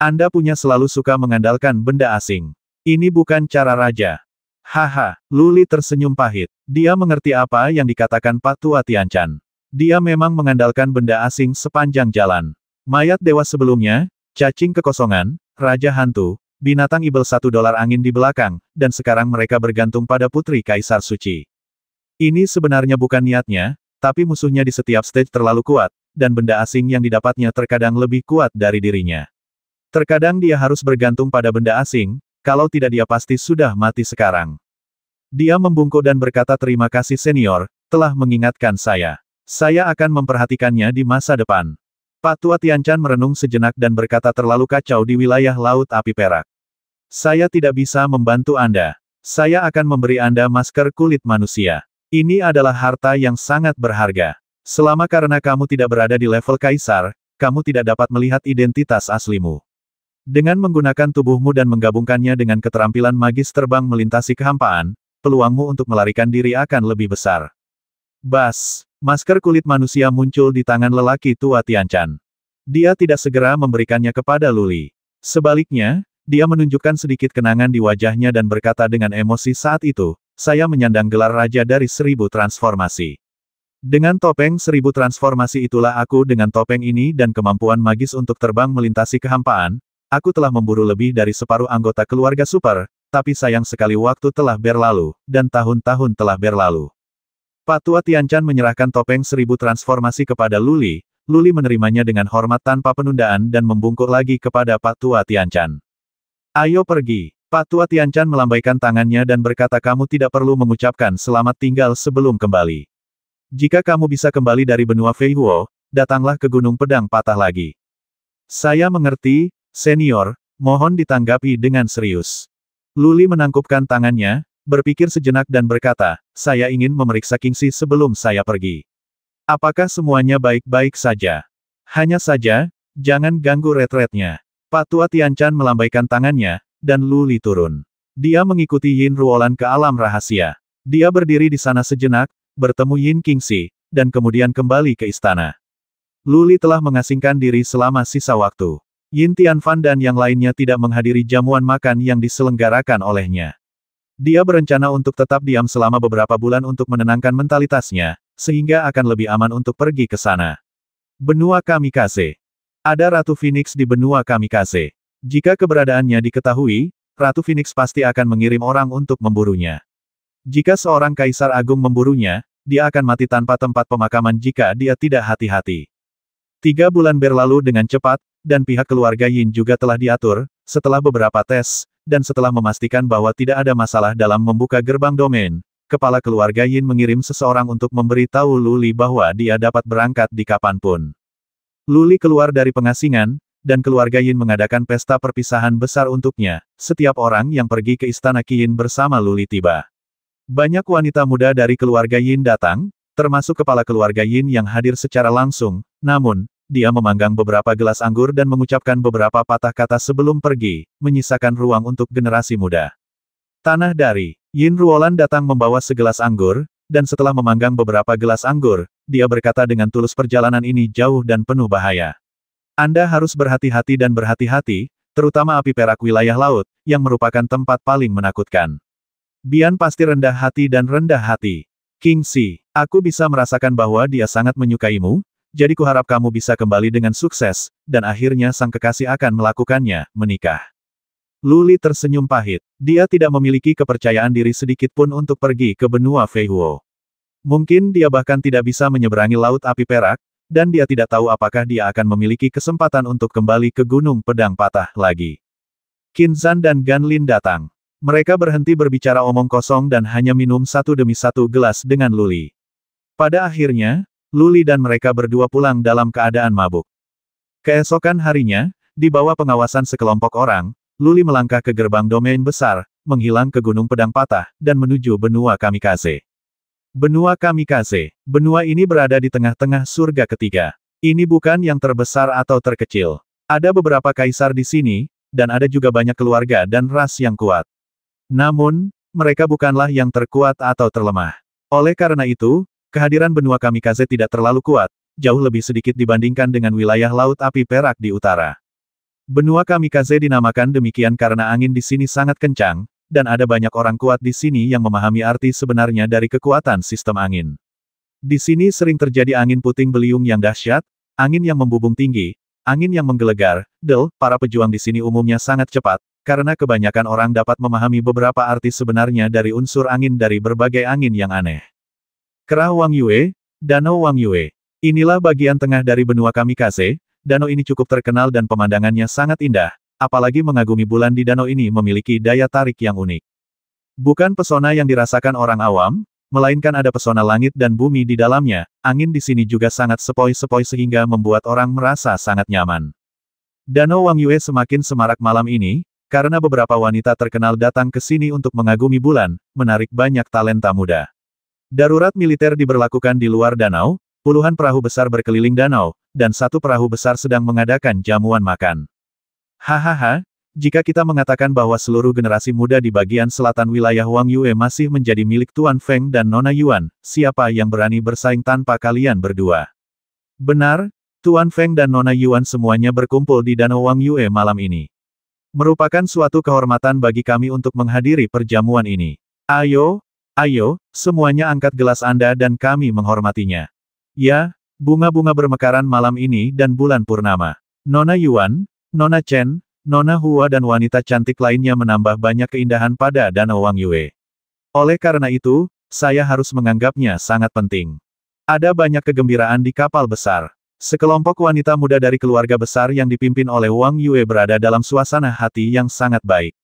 Anda punya selalu suka mengandalkan benda asing. Ini bukan cara raja. Haha, Luli tersenyum pahit. Dia mengerti apa yang dikatakan Pak Tua Tianchan. Dia memang mengandalkan benda asing sepanjang jalan. Mayat dewa sebelumnya, cacing kekosongan, raja hantu, binatang ibel satu dolar angin di belakang, dan sekarang mereka bergantung pada putri kaisar suci. Ini sebenarnya bukan niatnya, tapi musuhnya di setiap stage terlalu kuat, dan benda asing yang didapatnya terkadang lebih kuat dari dirinya. Terkadang dia harus bergantung pada benda asing, kalau tidak dia pasti sudah mati sekarang. Dia membungkuk dan berkata terima kasih senior, telah mengingatkan saya. Saya akan memperhatikannya di masa depan. Pak Tua Tianchan merenung sejenak dan berkata terlalu kacau di wilayah Laut Api Perak. Saya tidak bisa membantu Anda. Saya akan memberi Anda masker kulit manusia. Ini adalah harta yang sangat berharga. Selama karena kamu tidak berada di level kaisar, kamu tidak dapat melihat identitas aslimu. Dengan menggunakan tubuhmu dan menggabungkannya dengan keterampilan magis terbang melintasi kehampaan, peluangmu untuk melarikan diri akan lebih besar. Bas, masker kulit manusia muncul di tangan lelaki tua Tiancan. Dia tidak segera memberikannya kepada Luli. Sebaliknya, dia menunjukkan sedikit kenangan di wajahnya dan berkata dengan emosi saat itu, saya menyandang gelar raja dari seribu transformasi. Dengan topeng seribu transformasi itulah aku dengan topeng ini dan kemampuan magis untuk terbang melintasi kehampaan, aku telah memburu lebih dari separuh anggota keluarga super, tapi sayang sekali waktu telah berlalu, dan tahun-tahun telah berlalu. Patua Tianchan menyerahkan topeng seribu transformasi kepada Luli, Luli menerimanya dengan hormat tanpa penundaan dan membungkuk lagi kepada Patua Tianchan. Ayo pergi. Pak Tua Tianchan melambaikan tangannya dan berkata kamu tidak perlu mengucapkan selamat tinggal sebelum kembali. Jika kamu bisa kembali dari benua Feihuo, datanglah ke Gunung Pedang Patah lagi. Saya mengerti, senior, mohon ditanggapi dengan serius. Luli menangkupkan tangannya, berpikir sejenak dan berkata, saya ingin memeriksa Kingsi sebelum saya pergi. Apakah semuanya baik-baik saja? Hanya saja, jangan ganggu retretnya. Pak Tua Tianchan melambaikan tangannya, dan Luli turun. Dia mengikuti Yin Ruolan ke alam rahasia. Dia berdiri di sana sejenak, bertemu Yin Kingsi, dan kemudian kembali ke istana. Luli telah mengasingkan diri selama sisa waktu. Yin Tianfan dan yang lainnya tidak menghadiri jamuan makan yang diselenggarakan olehnya. Dia berencana untuk tetap diam selama beberapa bulan untuk menenangkan mentalitasnya, sehingga akan lebih aman untuk pergi ke sana. Benua Kamikaze Ada Ratu Phoenix di Benua Kamikaze. Jika keberadaannya diketahui, Ratu Phoenix pasti akan mengirim orang untuk memburunya. Jika seorang kaisar agung memburunya, dia akan mati tanpa tempat pemakaman jika dia tidak hati-hati. Tiga bulan berlalu dengan cepat, dan pihak keluarga Yin juga telah diatur, setelah beberapa tes, dan setelah memastikan bahwa tidak ada masalah dalam membuka gerbang domain, kepala keluarga Yin mengirim seseorang untuk memberi tahu Luli bahwa dia dapat berangkat di kapanpun. Luli keluar dari pengasingan, dan keluarga Yin mengadakan pesta perpisahan besar untuknya, setiap orang yang pergi ke istana Qin bersama Luli tiba. Banyak wanita muda dari keluarga Yin datang, termasuk kepala keluarga Yin yang hadir secara langsung, namun, dia memanggang beberapa gelas anggur dan mengucapkan beberapa patah kata sebelum pergi, menyisakan ruang untuk generasi muda. Tanah dari Yin Ruolan datang membawa segelas anggur, dan setelah memanggang beberapa gelas anggur, dia berkata dengan tulus perjalanan ini jauh dan penuh bahaya. Anda harus berhati-hati dan berhati-hati, terutama api perak wilayah laut, yang merupakan tempat paling menakutkan. Bian pasti rendah hati dan rendah hati. King Si, aku bisa merasakan bahwa dia sangat menyukaimu, jadi kuharap kamu bisa kembali dengan sukses, dan akhirnya sang kekasih akan melakukannya, menikah. Luli tersenyum pahit. Dia tidak memiliki kepercayaan diri sedikit pun untuk pergi ke benua Feihuo. Mungkin dia bahkan tidak bisa menyeberangi laut api perak, dan dia tidak tahu apakah dia akan memiliki kesempatan untuk kembali ke Gunung Pedang Patah lagi. Kinzan dan Ganlin datang. Mereka berhenti berbicara omong kosong dan hanya minum satu demi satu gelas dengan Luli. Pada akhirnya, Luli dan mereka berdua pulang dalam keadaan mabuk. Keesokan harinya, di bawah pengawasan sekelompok orang, Luli melangkah ke gerbang domain besar, menghilang ke Gunung Pedang Patah, dan menuju benua Kamikaze. Benua Kamikaze. Benua ini berada di tengah-tengah surga ketiga. Ini bukan yang terbesar atau terkecil. Ada beberapa kaisar di sini, dan ada juga banyak keluarga dan ras yang kuat. Namun, mereka bukanlah yang terkuat atau terlemah. Oleh karena itu, kehadiran benua kamikaze tidak terlalu kuat, jauh lebih sedikit dibandingkan dengan wilayah Laut Api Perak di utara. Benua kamikaze dinamakan demikian karena angin di sini sangat kencang, dan ada banyak orang kuat di sini yang memahami arti sebenarnya dari kekuatan sistem angin. Di sini sering terjadi angin puting beliung yang dahsyat, angin yang membubung tinggi, angin yang menggelegar, del, para pejuang di sini umumnya sangat cepat, karena kebanyakan orang dapat memahami beberapa arti sebenarnya dari unsur angin dari berbagai angin yang aneh. Kerah Wang Yue, Danau Wang Yue. Inilah bagian tengah dari benua Kamikaze, danau ini cukup terkenal dan pemandangannya sangat indah, apalagi mengagumi bulan di danau ini memiliki daya tarik yang unik. Bukan pesona yang dirasakan orang awam, melainkan ada pesona langit dan bumi di dalamnya, angin di sini juga sangat sepoi-sepoi sehingga membuat orang merasa sangat nyaman. Danau Wang Yue semakin semarak malam ini, karena beberapa wanita terkenal datang ke sini untuk mengagumi bulan, menarik banyak talenta muda. Darurat militer diberlakukan di luar danau, puluhan perahu besar berkeliling danau, dan satu perahu besar sedang mengadakan jamuan makan. Hahaha, jika kita mengatakan bahwa seluruh generasi muda di bagian selatan wilayah Wang Yue masih menjadi milik Tuan Feng dan Nona Yuan, siapa yang berani bersaing tanpa kalian berdua? Benar, Tuan Feng dan Nona Yuan semuanya berkumpul di Danau Wang Yue malam ini. Merupakan suatu kehormatan bagi kami untuk menghadiri perjamuan ini. Ayo, ayo, semuanya angkat gelas Anda dan kami menghormatinya. Ya, bunga-bunga bermekaran malam ini dan bulan purnama. Nona Yuan, Nona Chen, Nona Hua dan wanita cantik lainnya menambah banyak keindahan pada Danau Wang Yue. Oleh karena itu, saya harus menganggapnya sangat penting. Ada banyak kegembiraan di kapal besar. Sekelompok wanita muda dari keluarga besar yang dipimpin oleh Wang Yue berada dalam suasana hati yang sangat baik.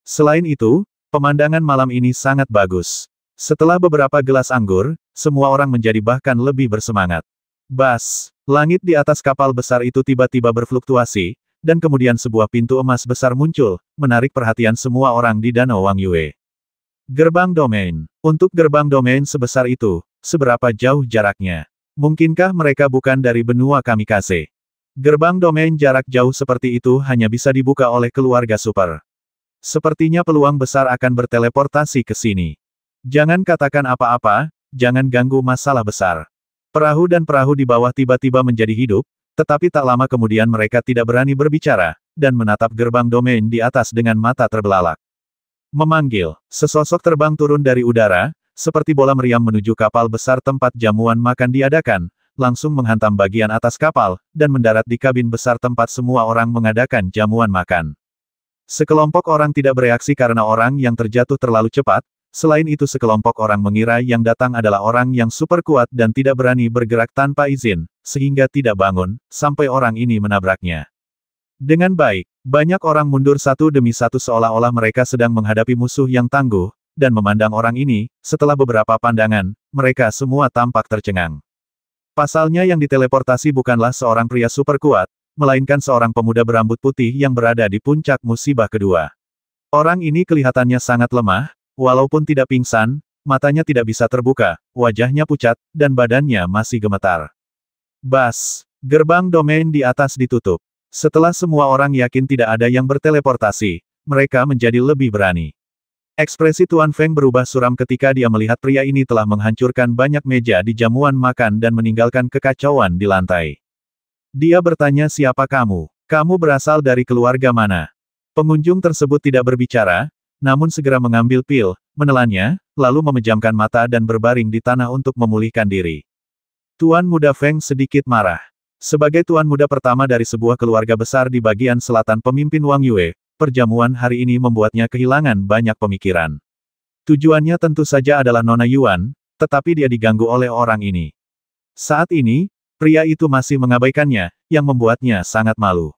Selain itu, pemandangan malam ini sangat bagus. Setelah beberapa gelas anggur, semua orang menjadi bahkan lebih bersemangat. Bas, langit di atas kapal besar itu tiba-tiba berfluktuasi, dan kemudian sebuah pintu emas besar muncul, menarik perhatian semua orang di Danau Wang Yue. Gerbang domain. Untuk gerbang domain sebesar itu, seberapa jauh jaraknya? Mungkinkah mereka bukan dari benua kamikaze? Gerbang domain jarak jauh seperti itu hanya bisa dibuka oleh keluarga super. Sepertinya peluang besar akan berteleportasi ke sini. Jangan katakan apa-apa, jangan ganggu masalah besar. Perahu dan perahu di bawah tiba-tiba menjadi hidup, tetapi tak lama kemudian mereka tidak berani berbicara, dan menatap gerbang domain di atas dengan mata terbelalak. Memanggil, sesosok terbang turun dari udara, seperti bola meriam menuju kapal besar tempat jamuan makan diadakan, langsung menghantam bagian atas kapal, dan mendarat di kabin besar tempat semua orang mengadakan jamuan makan. Sekelompok orang tidak bereaksi karena orang yang terjatuh terlalu cepat, Selain itu sekelompok orang mengira yang datang adalah orang yang super kuat dan tidak berani bergerak tanpa izin, sehingga tidak bangun, sampai orang ini menabraknya. Dengan baik, banyak orang mundur satu demi satu seolah-olah mereka sedang menghadapi musuh yang tangguh, dan memandang orang ini, setelah beberapa pandangan, mereka semua tampak tercengang. Pasalnya yang diteleportasi bukanlah seorang pria super kuat, melainkan seorang pemuda berambut putih yang berada di puncak musibah kedua. Orang ini kelihatannya sangat lemah, Walaupun tidak pingsan, matanya tidak bisa terbuka, wajahnya pucat, dan badannya masih gemetar. Bas, gerbang domain di atas ditutup. Setelah semua orang yakin tidak ada yang berteleportasi, mereka menjadi lebih berani. Ekspresi Tuan Feng berubah suram ketika dia melihat pria ini telah menghancurkan banyak meja di jamuan makan dan meninggalkan kekacauan di lantai. Dia bertanya siapa kamu? Kamu berasal dari keluarga mana? Pengunjung tersebut tidak berbicara, namun segera mengambil pil, menelannya, lalu memejamkan mata dan berbaring di tanah untuk memulihkan diri. Tuan Muda Feng sedikit marah. Sebagai tuan muda pertama dari sebuah keluarga besar di bagian selatan pemimpin Wang Yue, perjamuan hari ini membuatnya kehilangan banyak pemikiran. Tujuannya tentu saja adalah Nona Yuan, tetapi dia diganggu oleh orang ini. Saat ini, pria itu masih mengabaikannya, yang membuatnya sangat malu.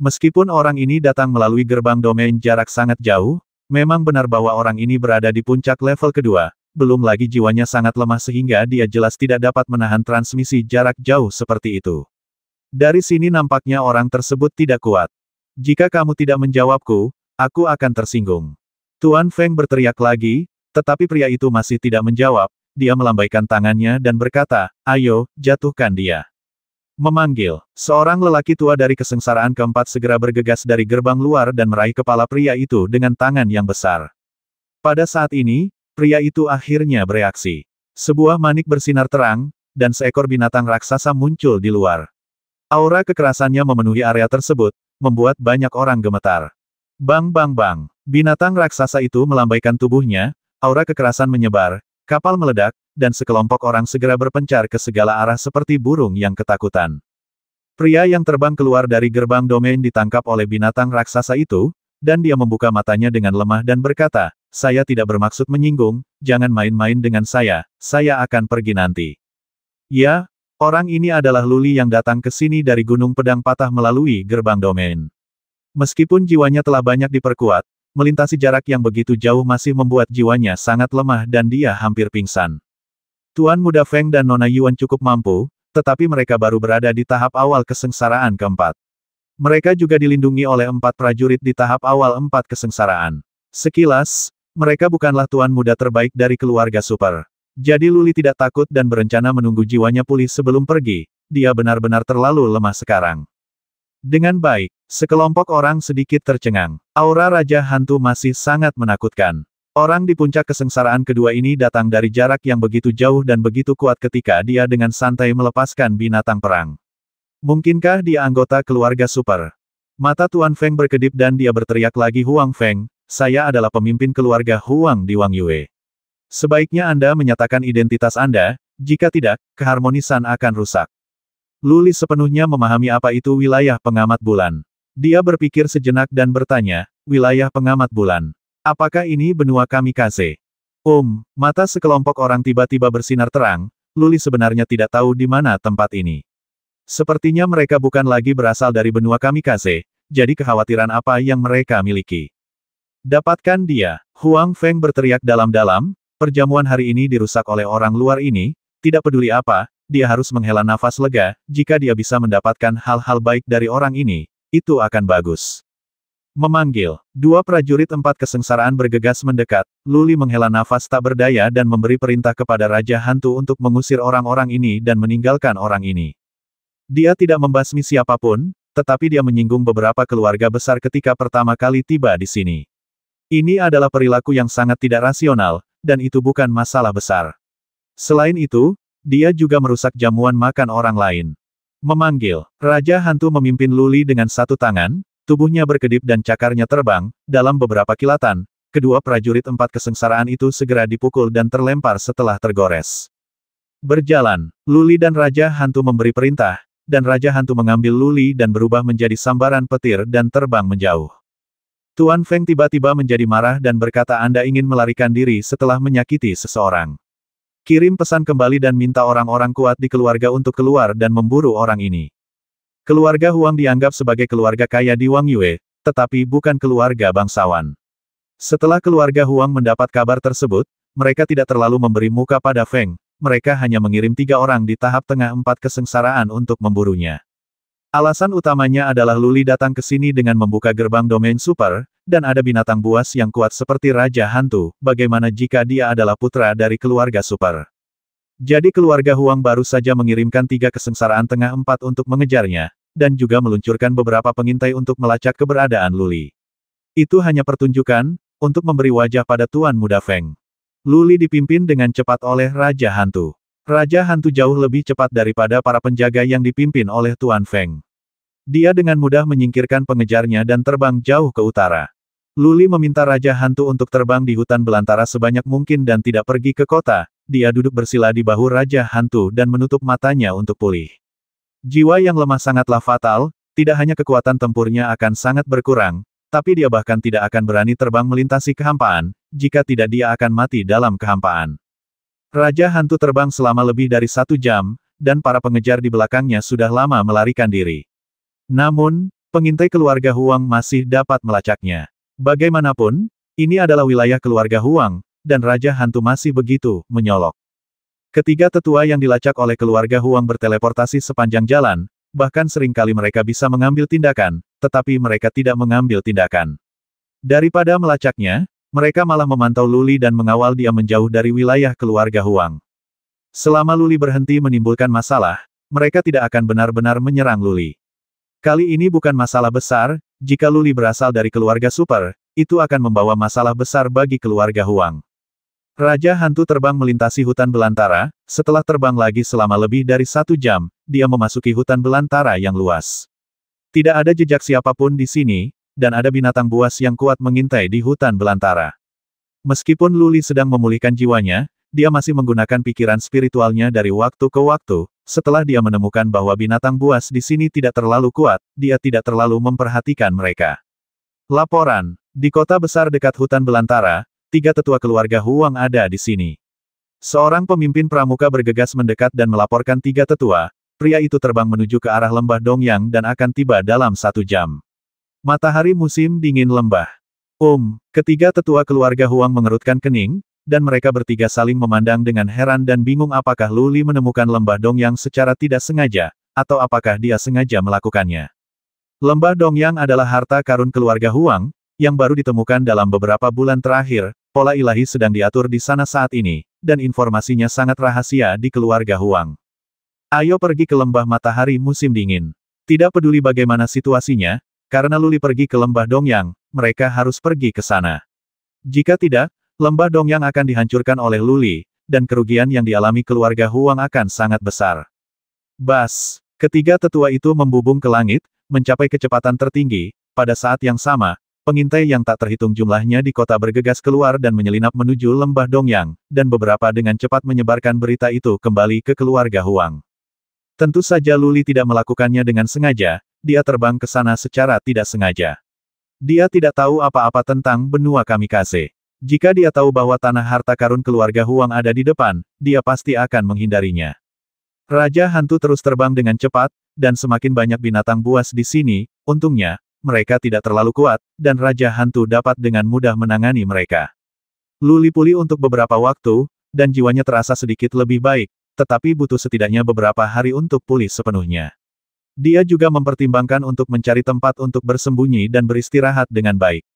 Meskipun orang ini datang melalui gerbang domain jarak sangat jauh, Memang benar bahwa orang ini berada di puncak level kedua, belum lagi jiwanya sangat lemah sehingga dia jelas tidak dapat menahan transmisi jarak jauh seperti itu. Dari sini nampaknya orang tersebut tidak kuat. Jika kamu tidak menjawabku, aku akan tersinggung. Tuan Feng berteriak lagi, tetapi pria itu masih tidak menjawab, dia melambaikan tangannya dan berkata, ayo, jatuhkan dia. Memanggil, seorang lelaki tua dari kesengsaraan keempat segera bergegas dari gerbang luar dan meraih kepala pria itu dengan tangan yang besar. Pada saat ini, pria itu akhirnya bereaksi. Sebuah manik bersinar terang, dan seekor binatang raksasa muncul di luar. Aura kekerasannya memenuhi area tersebut, membuat banyak orang gemetar. Bang bang bang, binatang raksasa itu melambaikan tubuhnya, aura kekerasan menyebar, kapal meledak, dan sekelompok orang segera berpencar ke segala arah seperti burung yang ketakutan. Pria yang terbang keluar dari gerbang domain ditangkap oleh binatang raksasa itu, dan dia membuka matanya dengan lemah dan berkata, saya tidak bermaksud menyinggung, jangan main-main dengan saya, saya akan pergi nanti. Ya, orang ini adalah Luli yang datang ke sini dari Gunung Pedang Patah melalui gerbang domain. Meskipun jiwanya telah banyak diperkuat, melintasi jarak yang begitu jauh masih membuat jiwanya sangat lemah dan dia hampir pingsan. Tuan Muda Feng dan Nona Yuan cukup mampu, tetapi mereka baru berada di tahap awal kesengsaraan keempat. Mereka juga dilindungi oleh empat prajurit di tahap awal empat kesengsaraan. Sekilas, mereka bukanlah tuan muda terbaik dari keluarga super. Jadi Luli tidak takut dan berencana menunggu jiwanya pulih sebelum pergi, dia benar-benar terlalu lemah sekarang. Dengan baik, sekelompok orang sedikit tercengang. Aura Raja Hantu masih sangat menakutkan. Orang di puncak kesengsaraan kedua ini datang dari jarak yang begitu jauh dan begitu kuat ketika dia dengan santai melepaskan binatang perang. Mungkinkah dia anggota keluarga super? Mata Tuan Feng berkedip dan dia berteriak lagi Huang Feng, saya adalah pemimpin keluarga Huang di Wang Yue. Sebaiknya Anda menyatakan identitas Anda, jika tidak, keharmonisan akan rusak. Luli sepenuhnya memahami apa itu wilayah pengamat bulan. Dia berpikir sejenak dan bertanya, wilayah pengamat bulan. Apakah ini benua kamikaze? Om, mata sekelompok orang tiba-tiba bersinar terang, Luli sebenarnya tidak tahu di mana tempat ini. Sepertinya mereka bukan lagi berasal dari benua kamikaze, jadi kekhawatiran apa yang mereka miliki. Dapatkan dia, Huang Feng berteriak dalam-dalam, perjamuan hari ini dirusak oleh orang luar ini, tidak peduli apa, dia harus menghela nafas lega, jika dia bisa mendapatkan hal-hal baik dari orang ini, itu akan bagus. Memanggil, dua prajurit empat kesengsaraan bergegas mendekat, Luli menghela nafas tak berdaya dan memberi perintah kepada Raja Hantu untuk mengusir orang-orang ini dan meninggalkan orang ini. Dia tidak membasmi siapapun, tetapi dia menyinggung beberapa keluarga besar ketika pertama kali tiba di sini. Ini adalah perilaku yang sangat tidak rasional, dan itu bukan masalah besar. Selain itu, dia juga merusak jamuan makan orang lain. Memanggil, Raja Hantu memimpin Luli dengan satu tangan, Tubuhnya berkedip dan cakarnya terbang, dalam beberapa kilatan, kedua prajurit empat kesengsaraan itu segera dipukul dan terlempar setelah tergores. Berjalan, Luli dan Raja Hantu memberi perintah, dan Raja Hantu mengambil Luli dan berubah menjadi sambaran petir dan terbang menjauh. Tuan Feng tiba-tiba menjadi marah dan berkata Anda ingin melarikan diri setelah menyakiti seseorang. Kirim pesan kembali dan minta orang-orang kuat di keluarga untuk keluar dan memburu orang ini. Keluarga Huang dianggap sebagai keluarga kaya di Wang Yue, tetapi bukan keluarga bangsawan. Setelah keluarga Huang mendapat kabar tersebut, mereka tidak terlalu memberi muka pada Feng, mereka hanya mengirim tiga orang di tahap tengah empat kesengsaraan untuk memburunya. Alasan utamanya adalah Luli datang ke sini dengan membuka gerbang domain super, dan ada binatang buas yang kuat seperti Raja Hantu, bagaimana jika dia adalah putra dari keluarga super. Jadi keluarga Huang baru saja mengirimkan tiga kesengsaraan tengah empat untuk mengejarnya, dan juga meluncurkan beberapa pengintai untuk melacak keberadaan Luli. Itu hanya pertunjukan, untuk memberi wajah pada Tuan Muda Feng. Luli dipimpin dengan cepat oleh Raja Hantu. Raja Hantu jauh lebih cepat daripada para penjaga yang dipimpin oleh Tuan Feng. Dia dengan mudah menyingkirkan pengejarnya dan terbang jauh ke utara. Luli meminta Raja Hantu untuk terbang di hutan belantara sebanyak mungkin dan tidak pergi ke kota, dia duduk bersila di bahu Raja Hantu dan menutup matanya untuk pulih. Jiwa yang lemah sangatlah fatal, tidak hanya kekuatan tempurnya akan sangat berkurang, tapi dia bahkan tidak akan berani terbang melintasi kehampaan, jika tidak dia akan mati dalam kehampaan. Raja hantu terbang selama lebih dari satu jam, dan para pengejar di belakangnya sudah lama melarikan diri. Namun, pengintai keluarga Huang masih dapat melacaknya. Bagaimanapun, ini adalah wilayah keluarga Huang, dan Raja Hantu masih begitu menyolok. Ketiga tetua yang dilacak oleh keluarga Huang berteleportasi sepanjang jalan, bahkan seringkali mereka bisa mengambil tindakan, tetapi mereka tidak mengambil tindakan. Daripada melacaknya, mereka malah memantau Luli dan mengawal dia menjauh dari wilayah keluarga Huang. Selama Luli berhenti menimbulkan masalah, mereka tidak akan benar-benar menyerang Luli. Kali ini bukan masalah besar, jika Luli berasal dari keluarga super, itu akan membawa masalah besar bagi keluarga Huang. Raja Hantu terbang melintasi hutan belantara, setelah terbang lagi selama lebih dari satu jam, dia memasuki hutan belantara yang luas. Tidak ada jejak siapapun di sini, dan ada binatang buas yang kuat mengintai di hutan belantara. Meskipun Luli sedang memulihkan jiwanya, dia masih menggunakan pikiran spiritualnya dari waktu ke waktu, setelah dia menemukan bahwa binatang buas di sini tidak terlalu kuat, dia tidak terlalu memperhatikan mereka. Laporan Di kota besar dekat hutan belantara, tiga tetua keluarga Huang ada di sini. Seorang pemimpin pramuka bergegas mendekat dan melaporkan tiga tetua, pria itu terbang menuju ke arah lembah Dongyang dan akan tiba dalam satu jam. Matahari musim dingin lembah. Um, ketiga tetua keluarga Huang mengerutkan kening, dan mereka bertiga saling memandang dengan heran dan bingung apakah Luli menemukan lembah Dongyang secara tidak sengaja, atau apakah dia sengaja melakukannya. Lembah Dongyang adalah harta karun keluarga Huang, yang baru ditemukan dalam beberapa bulan terakhir, Pola ilahi sedang diatur di sana saat ini, dan informasinya sangat rahasia di keluarga Huang. Ayo pergi ke lembah matahari musim dingin. Tidak peduli bagaimana situasinya, karena Luli pergi ke lembah Dongyang, mereka harus pergi ke sana. Jika tidak, lembah Dongyang akan dihancurkan oleh Luli, dan kerugian yang dialami keluarga Huang akan sangat besar. Bas, ketiga tetua itu membubung ke langit, mencapai kecepatan tertinggi, pada saat yang sama, Pengintai yang tak terhitung jumlahnya di kota bergegas keluar dan menyelinap menuju lembah Dongyang, dan beberapa dengan cepat menyebarkan berita itu kembali ke keluarga Huang. Tentu saja Luli tidak melakukannya dengan sengaja, dia terbang ke sana secara tidak sengaja. Dia tidak tahu apa-apa tentang benua kamikaze. Jika dia tahu bahwa tanah harta karun keluarga Huang ada di depan, dia pasti akan menghindarinya. Raja hantu terus terbang dengan cepat, dan semakin banyak binatang buas di sini, untungnya, mereka tidak terlalu kuat, dan Raja Hantu dapat dengan mudah menangani mereka. Luli pulih untuk beberapa waktu, dan jiwanya terasa sedikit lebih baik, tetapi butuh setidaknya beberapa hari untuk pulih sepenuhnya. Dia juga mempertimbangkan untuk mencari tempat untuk bersembunyi dan beristirahat dengan baik.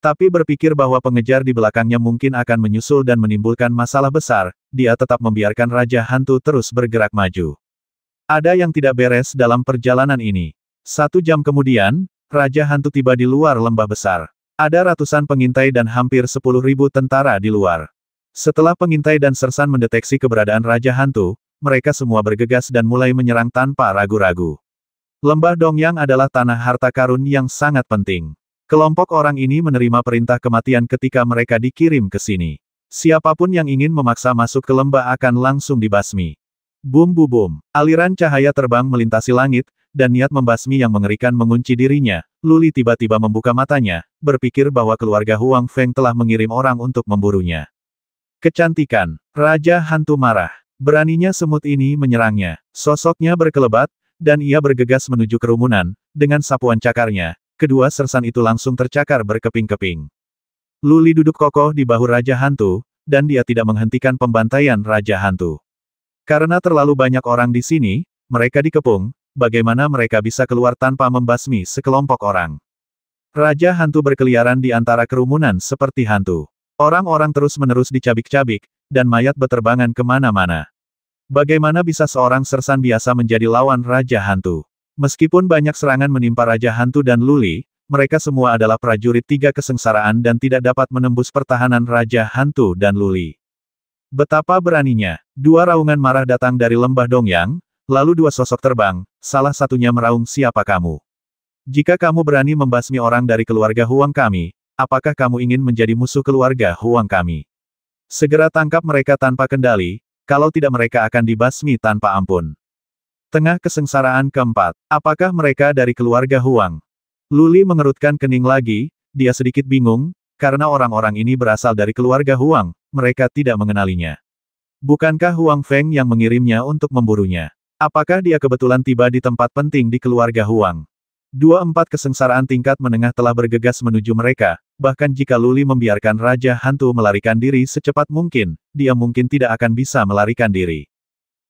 Tapi berpikir bahwa pengejar di belakangnya mungkin akan menyusul dan menimbulkan masalah besar, dia tetap membiarkan Raja Hantu terus bergerak maju. Ada yang tidak beres dalam perjalanan ini. Satu jam kemudian, Raja Hantu tiba di luar lembah besar. Ada ratusan pengintai dan hampir sepuluh ribu tentara di luar. Setelah pengintai dan sersan mendeteksi keberadaan Raja Hantu, mereka semua bergegas dan mulai menyerang tanpa ragu-ragu. Lembah Dongyang adalah tanah harta karun yang sangat penting. Kelompok orang ini menerima perintah kematian ketika mereka dikirim ke sini. Siapapun yang ingin memaksa masuk ke lembah akan langsung dibasmi. Bum bum bum, aliran cahaya terbang melintasi langit, dan niat membasmi yang mengerikan mengunci dirinya, Luli tiba-tiba membuka matanya, berpikir bahwa keluarga Huang Feng telah mengirim orang untuk memburunya. Kecantikan, Raja Hantu marah. Beraninya semut ini menyerangnya. Sosoknya berkelebat, dan ia bergegas menuju kerumunan, dengan sapuan cakarnya. Kedua sersan itu langsung tercakar berkeping-keping. Luli duduk kokoh di bahu Raja Hantu, dan dia tidak menghentikan pembantaian Raja Hantu. Karena terlalu banyak orang di sini, mereka dikepung, bagaimana mereka bisa keluar tanpa membasmi sekelompok orang. Raja hantu berkeliaran di antara kerumunan seperti hantu. Orang-orang terus-menerus dicabik-cabik, dan mayat beterbangan kemana-mana. Bagaimana bisa seorang sersan biasa menjadi lawan Raja Hantu? Meskipun banyak serangan menimpa Raja Hantu dan Luli, mereka semua adalah prajurit tiga kesengsaraan dan tidak dapat menembus pertahanan Raja Hantu dan Luli. Betapa beraninya, dua raungan marah datang dari lembah Dongyang, Lalu dua sosok terbang, salah satunya meraung siapa kamu. Jika kamu berani membasmi orang dari keluarga Huang kami, apakah kamu ingin menjadi musuh keluarga Huang kami? Segera tangkap mereka tanpa kendali, kalau tidak mereka akan dibasmi tanpa ampun. Tengah kesengsaraan keempat, apakah mereka dari keluarga Huang? Luli mengerutkan kening lagi, dia sedikit bingung, karena orang-orang ini berasal dari keluarga Huang, mereka tidak mengenalinya. Bukankah Huang Feng yang mengirimnya untuk memburunya? Apakah dia kebetulan tiba di tempat penting di keluarga Huang? Dua empat kesengsaraan tingkat menengah telah bergegas menuju mereka, bahkan jika Luli membiarkan Raja Hantu melarikan diri secepat mungkin, dia mungkin tidak akan bisa melarikan diri.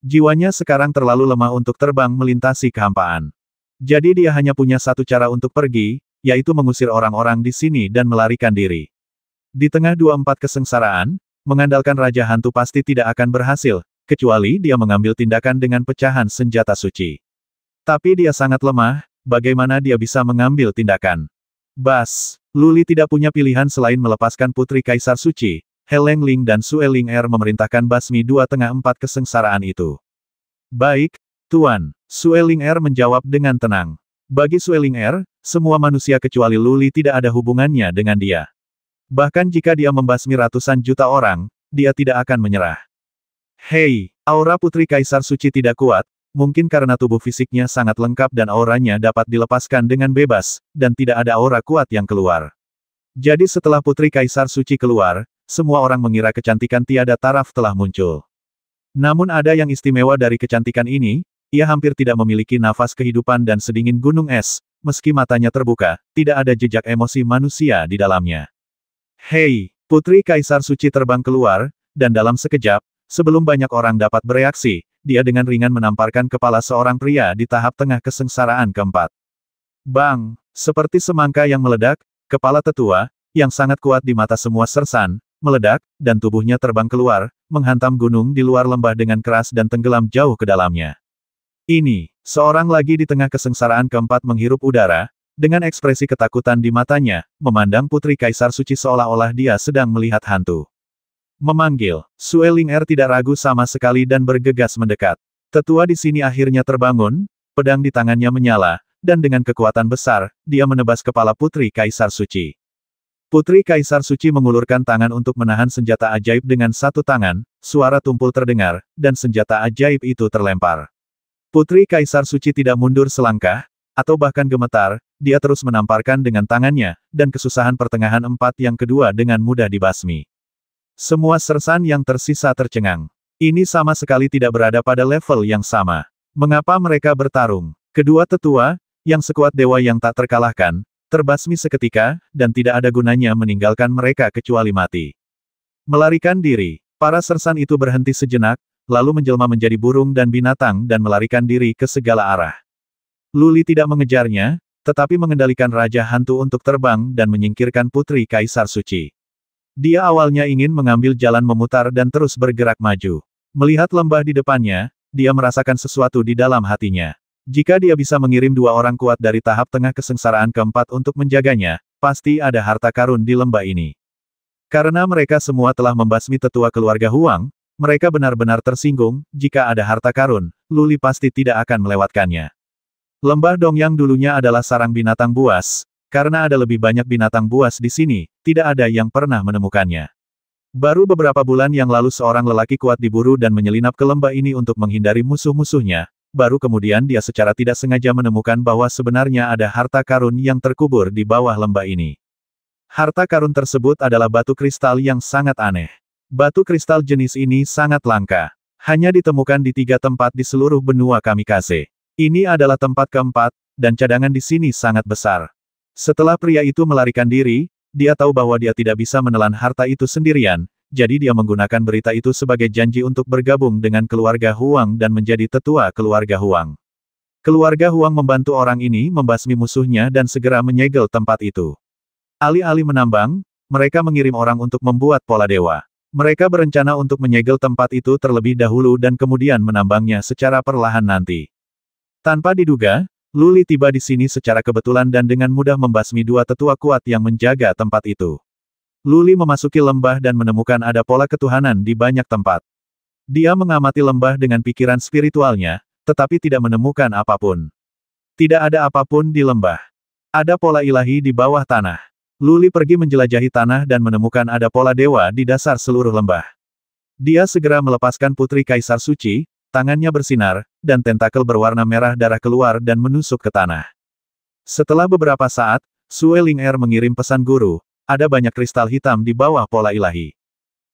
Jiwanya sekarang terlalu lemah untuk terbang melintasi kehampaan. Jadi dia hanya punya satu cara untuk pergi, yaitu mengusir orang-orang di sini dan melarikan diri. Di tengah dua empat kesengsaraan, mengandalkan Raja Hantu pasti tidak akan berhasil, kecuali dia mengambil tindakan dengan pecahan senjata suci. Tapi dia sangat lemah, bagaimana dia bisa mengambil tindakan? Bas, Luli tidak punya pilihan selain melepaskan Putri Kaisar Suci, Heleng Ling dan Sue Ling Er memerintahkan basmi dua tengah empat kesengsaraan itu. Baik, Tuan, Sue Ling Er menjawab dengan tenang. Bagi Sue Ling Er, semua manusia kecuali Luli tidak ada hubungannya dengan dia. Bahkan jika dia membasmi ratusan juta orang, dia tidak akan menyerah. Hei, aura Putri Kaisar Suci tidak kuat, mungkin karena tubuh fisiknya sangat lengkap dan auranya dapat dilepaskan dengan bebas, dan tidak ada aura kuat yang keluar. Jadi setelah Putri Kaisar Suci keluar, semua orang mengira kecantikan tiada taraf telah muncul. Namun ada yang istimewa dari kecantikan ini, ia hampir tidak memiliki nafas kehidupan dan sedingin gunung es, meski matanya terbuka, tidak ada jejak emosi manusia di dalamnya. Hei, Putri Kaisar Suci terbang keluar, dan dalam sekejap, Sebelum banyak orang dapat bereaksi, dia dengan ringan menamparkan kepala seorang pria di tahap tengah kesengsaraan keempat. Bang, seperti semangka yang meledak, kepala tetua, yang sangat kuat di mata semua sersan, meledak, dan tubuhnya terbang keluar, menghantam gunung di luar lembah dengan keras dan tenggelam jauh ke dalamnya. Ini, seorang lagi di tengah kesengsaraan keempat menghirup udara, dengan ekspresi ketakutan di matanya, memandang Putri Kaisar Suci seolah-olah dia sedang melihat hantu. Memanggil, Sueling Er tidak ragu sama sekali dan bergegas mendekat. Tetua di sini akhirnya terbangun, pedang di tangannya menyala, dan dengan kekuatan besar, dia menebas kepala Putri Kaisar Suci. Putri Kaisar Suci mengulurkan tangan untuk menahan senjata ajaib dengan satu tangan, suara tumpul terdengar, dan senjata ajaib itu terlempar. Putri Kaisar Suci tidak mundur selangkah, atau bahkan gemetar, dia terus menamparkan dengan tangannya, dan kesusahan pertengahan empat yang kedua dengan mudah dibasmi. Semua sersan yang tersisa tercengang. Ini sama sekali tidak berada pada level yang sama. Mengapa mereka bertarung? Kedua tetua, yang sekuat dewa yang tak terkalahkan, terbasmi seketika, dan tidak ada gunanya meninggalkan mereka kecuali mati. Melarikan diri, para sersan itu berhenti sejenak, lalu menjelma menjadi burung dan binatang dan melarikan diri ke segala arah. Luli tidak mengejarnya, tetapi mengendalikan Raja Hantu untuk terbang dan menyingkirkan Putri Kaisar Suci. Dia awalnya ingin mengambil jalan memutar dan terus bergerak maju. Melihat lembah di depannya, dia merasakan sesuatu di dalam hatinya. Jika dia bisa mengirim dua orang kuat dari tahap tengah kesengsaraan keempat untuk menjaganya, pasti ada harta karun di lembah ini. Karena mereka semua telah membasmi tetua keluarga Huang, mereka benar-benar tersinggung, jika ada harta karun, Luli pasti tidak akan melewatkannya. Lembah Dongyang dulunya adalah sarang binatang buas, karena ada lebih banyak binatang buas di sini, tidak ada yang pernah menemukannya. Baru beberapa bulan yang lalu seorang lelaki kuat diburu dan menyelinap ke lembah ini untuk menghindari musuh-musuhnya, baru kemudian dia secara tidak sengaja menemukan bahwa sebenarnya ada harta karun yang terkubur di bawah lembah ini. Harta karun tersebut adalah batu kristal yang sangat aneh. Batu kristal jenis ini sangat langka. Hanya ditemukan di tiga tempat di seluruh benua Kamikaze. Ini adalah tempat keempat, dan cadangan di sini sangat besar. Setelah pria itu melarikan diri, dia tahu bahwa dia tidak bisa menelan harta itu sendirian, jadi dia menggunakan berita itu sebagai janji untuk bergabung dengan keluarga Huang dan menjadi tetua keluarga Huang. Keluarga Huang membantu orang ini membasmi musuhnya dan segera menyegel tempat itu. Alih-alih menambang, mereka mengirim orang untuk membuat pola dewa. Mereka berencana untuk menyegel tempat itu terlebih dahulu dan kemudian menambangnya secara perlahan nanti. Tanpa diduga, Luli tiba di sini secara kebetulan dan dengan mudah membasmi dua tetua kuat yang menjaga tempat itu. Luli memasuki lembah dan menemukan ada pola ketuhanan di banyak tempat. Dia mengamati lembah dengan pikiran spiritualnya, tetapi tidak menemukan apapun. Tidak ada apapun di lembah. Ada pola ilahi di bawah tanah. Luli pergi menjelajahi tanah dan menemukan ada pola dewa di dasar seluruh lembah. Dia segera melepaskan putri kaisar suci, tangannya bersinar, dan tentakel berwarna merah darah keluar dan menusuk ke tanah. Setelah beberapa saat, Sue Ling Er mengirim pesan guru, ada banyak kristal hitam di bawah pola ilahi.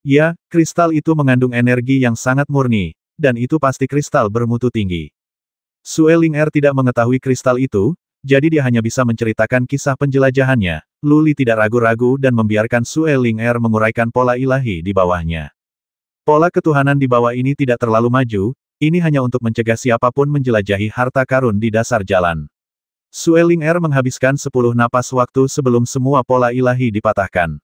Ya, kristal itu mengandung energi yang sangat murni, dan itu pasti kristal bermutu tinggi. Sue Ling Er tidak mengetahui kristal itu, jadi dia hanya bisa menceritakan kisah penjelajahannya. Luli tidak ragu-ragu dan membiarkan Sue Ling Er menguraikan pola ilahi di bawahnya. Pola ketuhanan di bawah ini tidak terlalu maju, ini hanya untuk mencegah siapapun menjelajahi harta karun di dasar jalan. Sueling Er menghabiskan sepuluh napas waktu sebelum semua pola ilahi dipatahkan.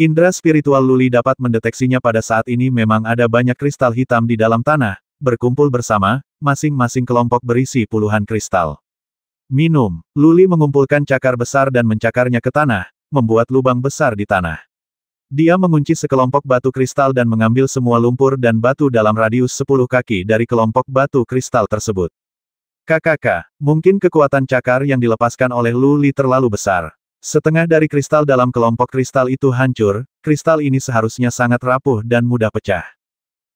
Indra spiritual Luli dapat mendeteksinya pada saat ini memang ada banyak kristal hitam di dalam tanah, berkumpul bersama, masing-masing kelompok berisi puluhan kristal. Minum, Luli mengumpulkan cakar besar dan mencakarnya ke tanah, membuat lubang besar di tanah. Dia mengunci sekelompok batu kristal dan mengambil semua lumpur dan batu dalam radius 10 kaki dari kelompok batu kristal tersebut. KKK, mungkin kekuatan cakar yang dilepaskan oleh Luli terlalu besar. Setengah dari kristal dalam kelompok kristal itu hancur, kristal ini seharusnya sangat rapuh dan mudah pecah.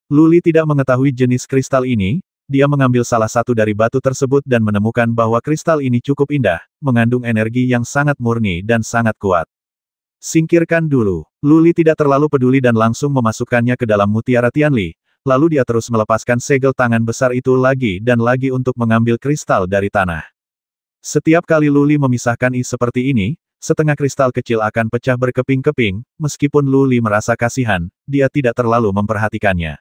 Luli tidak mengetahui jenis kristal ini, dia mengambil salah satu dari batu tersebut dan menemukan bahwa kristal ini cukup indah, mengandung energi yang sangat murni dan sangat kuat. Singkirkan dulu. Luli tidak terlalu peduli dan langsung memasukkannya ke dalam mutiara Tianli, lalu dia terus melepaskan segel tangan besar itu lagi dan lagi untuk mengambil kristal dari tanah. Setiap kali Luli memisahkan I seperti ini, setengah kristal kecil akan pecah berkeping-keping, meskipun Luli merasa kasihan, dia tidak terlalu memperhatikannya.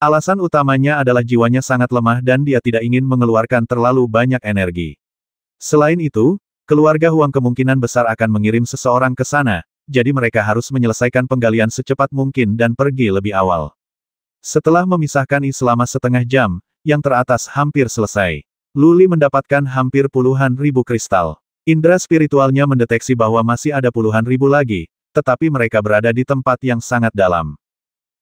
Alasan utamanya adalah jiwanya sangat lemah dan dia tidak ingin mengeluarkan terlalu banyak energi. Selain itu, keluarga Huang kemungkinan besar akan mengirim seseorang ke sana, jadi mereka harus menyelesaikan penggalian secepat mungkin dan pergi lebih awal. Setelah memisahkan I selama setengah jam, yang teratas hampir selesai. Luli mendapatkan hampir puluhan ribu kristal. Indra spiritualnya mendeteksi bahwa masih ada puluhan ribu lagi, tetapi mereka berada di tempat yang sangat dalam.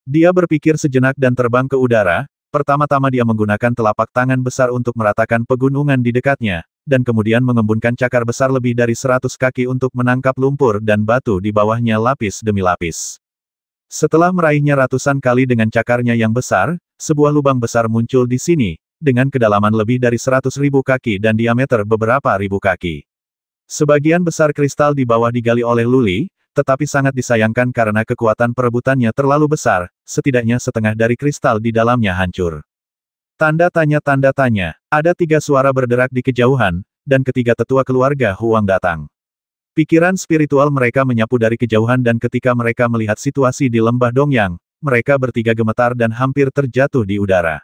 Dia berpikir sejenak dan terbang ke udara, pertama-tama dia menggunakan telapak tangan besar untuk meratakan pegunungan di dekatnya, dan kemudian mengembunkan cakar besar lebih dari seratus kaki untuk menangkap lumpur dan batu di bawahnya lapis demi lapis. Setelah meraihnya ratusan kali dengan cakarnya yang besar, sebuah lubang besar muncul di sini, dengan kedalaman lebih dari seratus ribu kaki dan diameter beberapa ribu kaki. Sebagian besar kristal di bawah digali oleh Luli, tetapi sangat disayangkan karena kekuatan perebutannya terlalu besar, setidaknya setengah dari kristal di dalamnya hancur. Tanda tanya tanda tanya, ada tiga suara berderak di kejauhan, dan ketiga tetua keluarga Huang datang. Pikiran spiritual mereka menyapu dari kejauhan dan ketika mereka melihat situasi di lembah Dongyang, mereka bertiga gemetar dan hampir terjatuh di udara.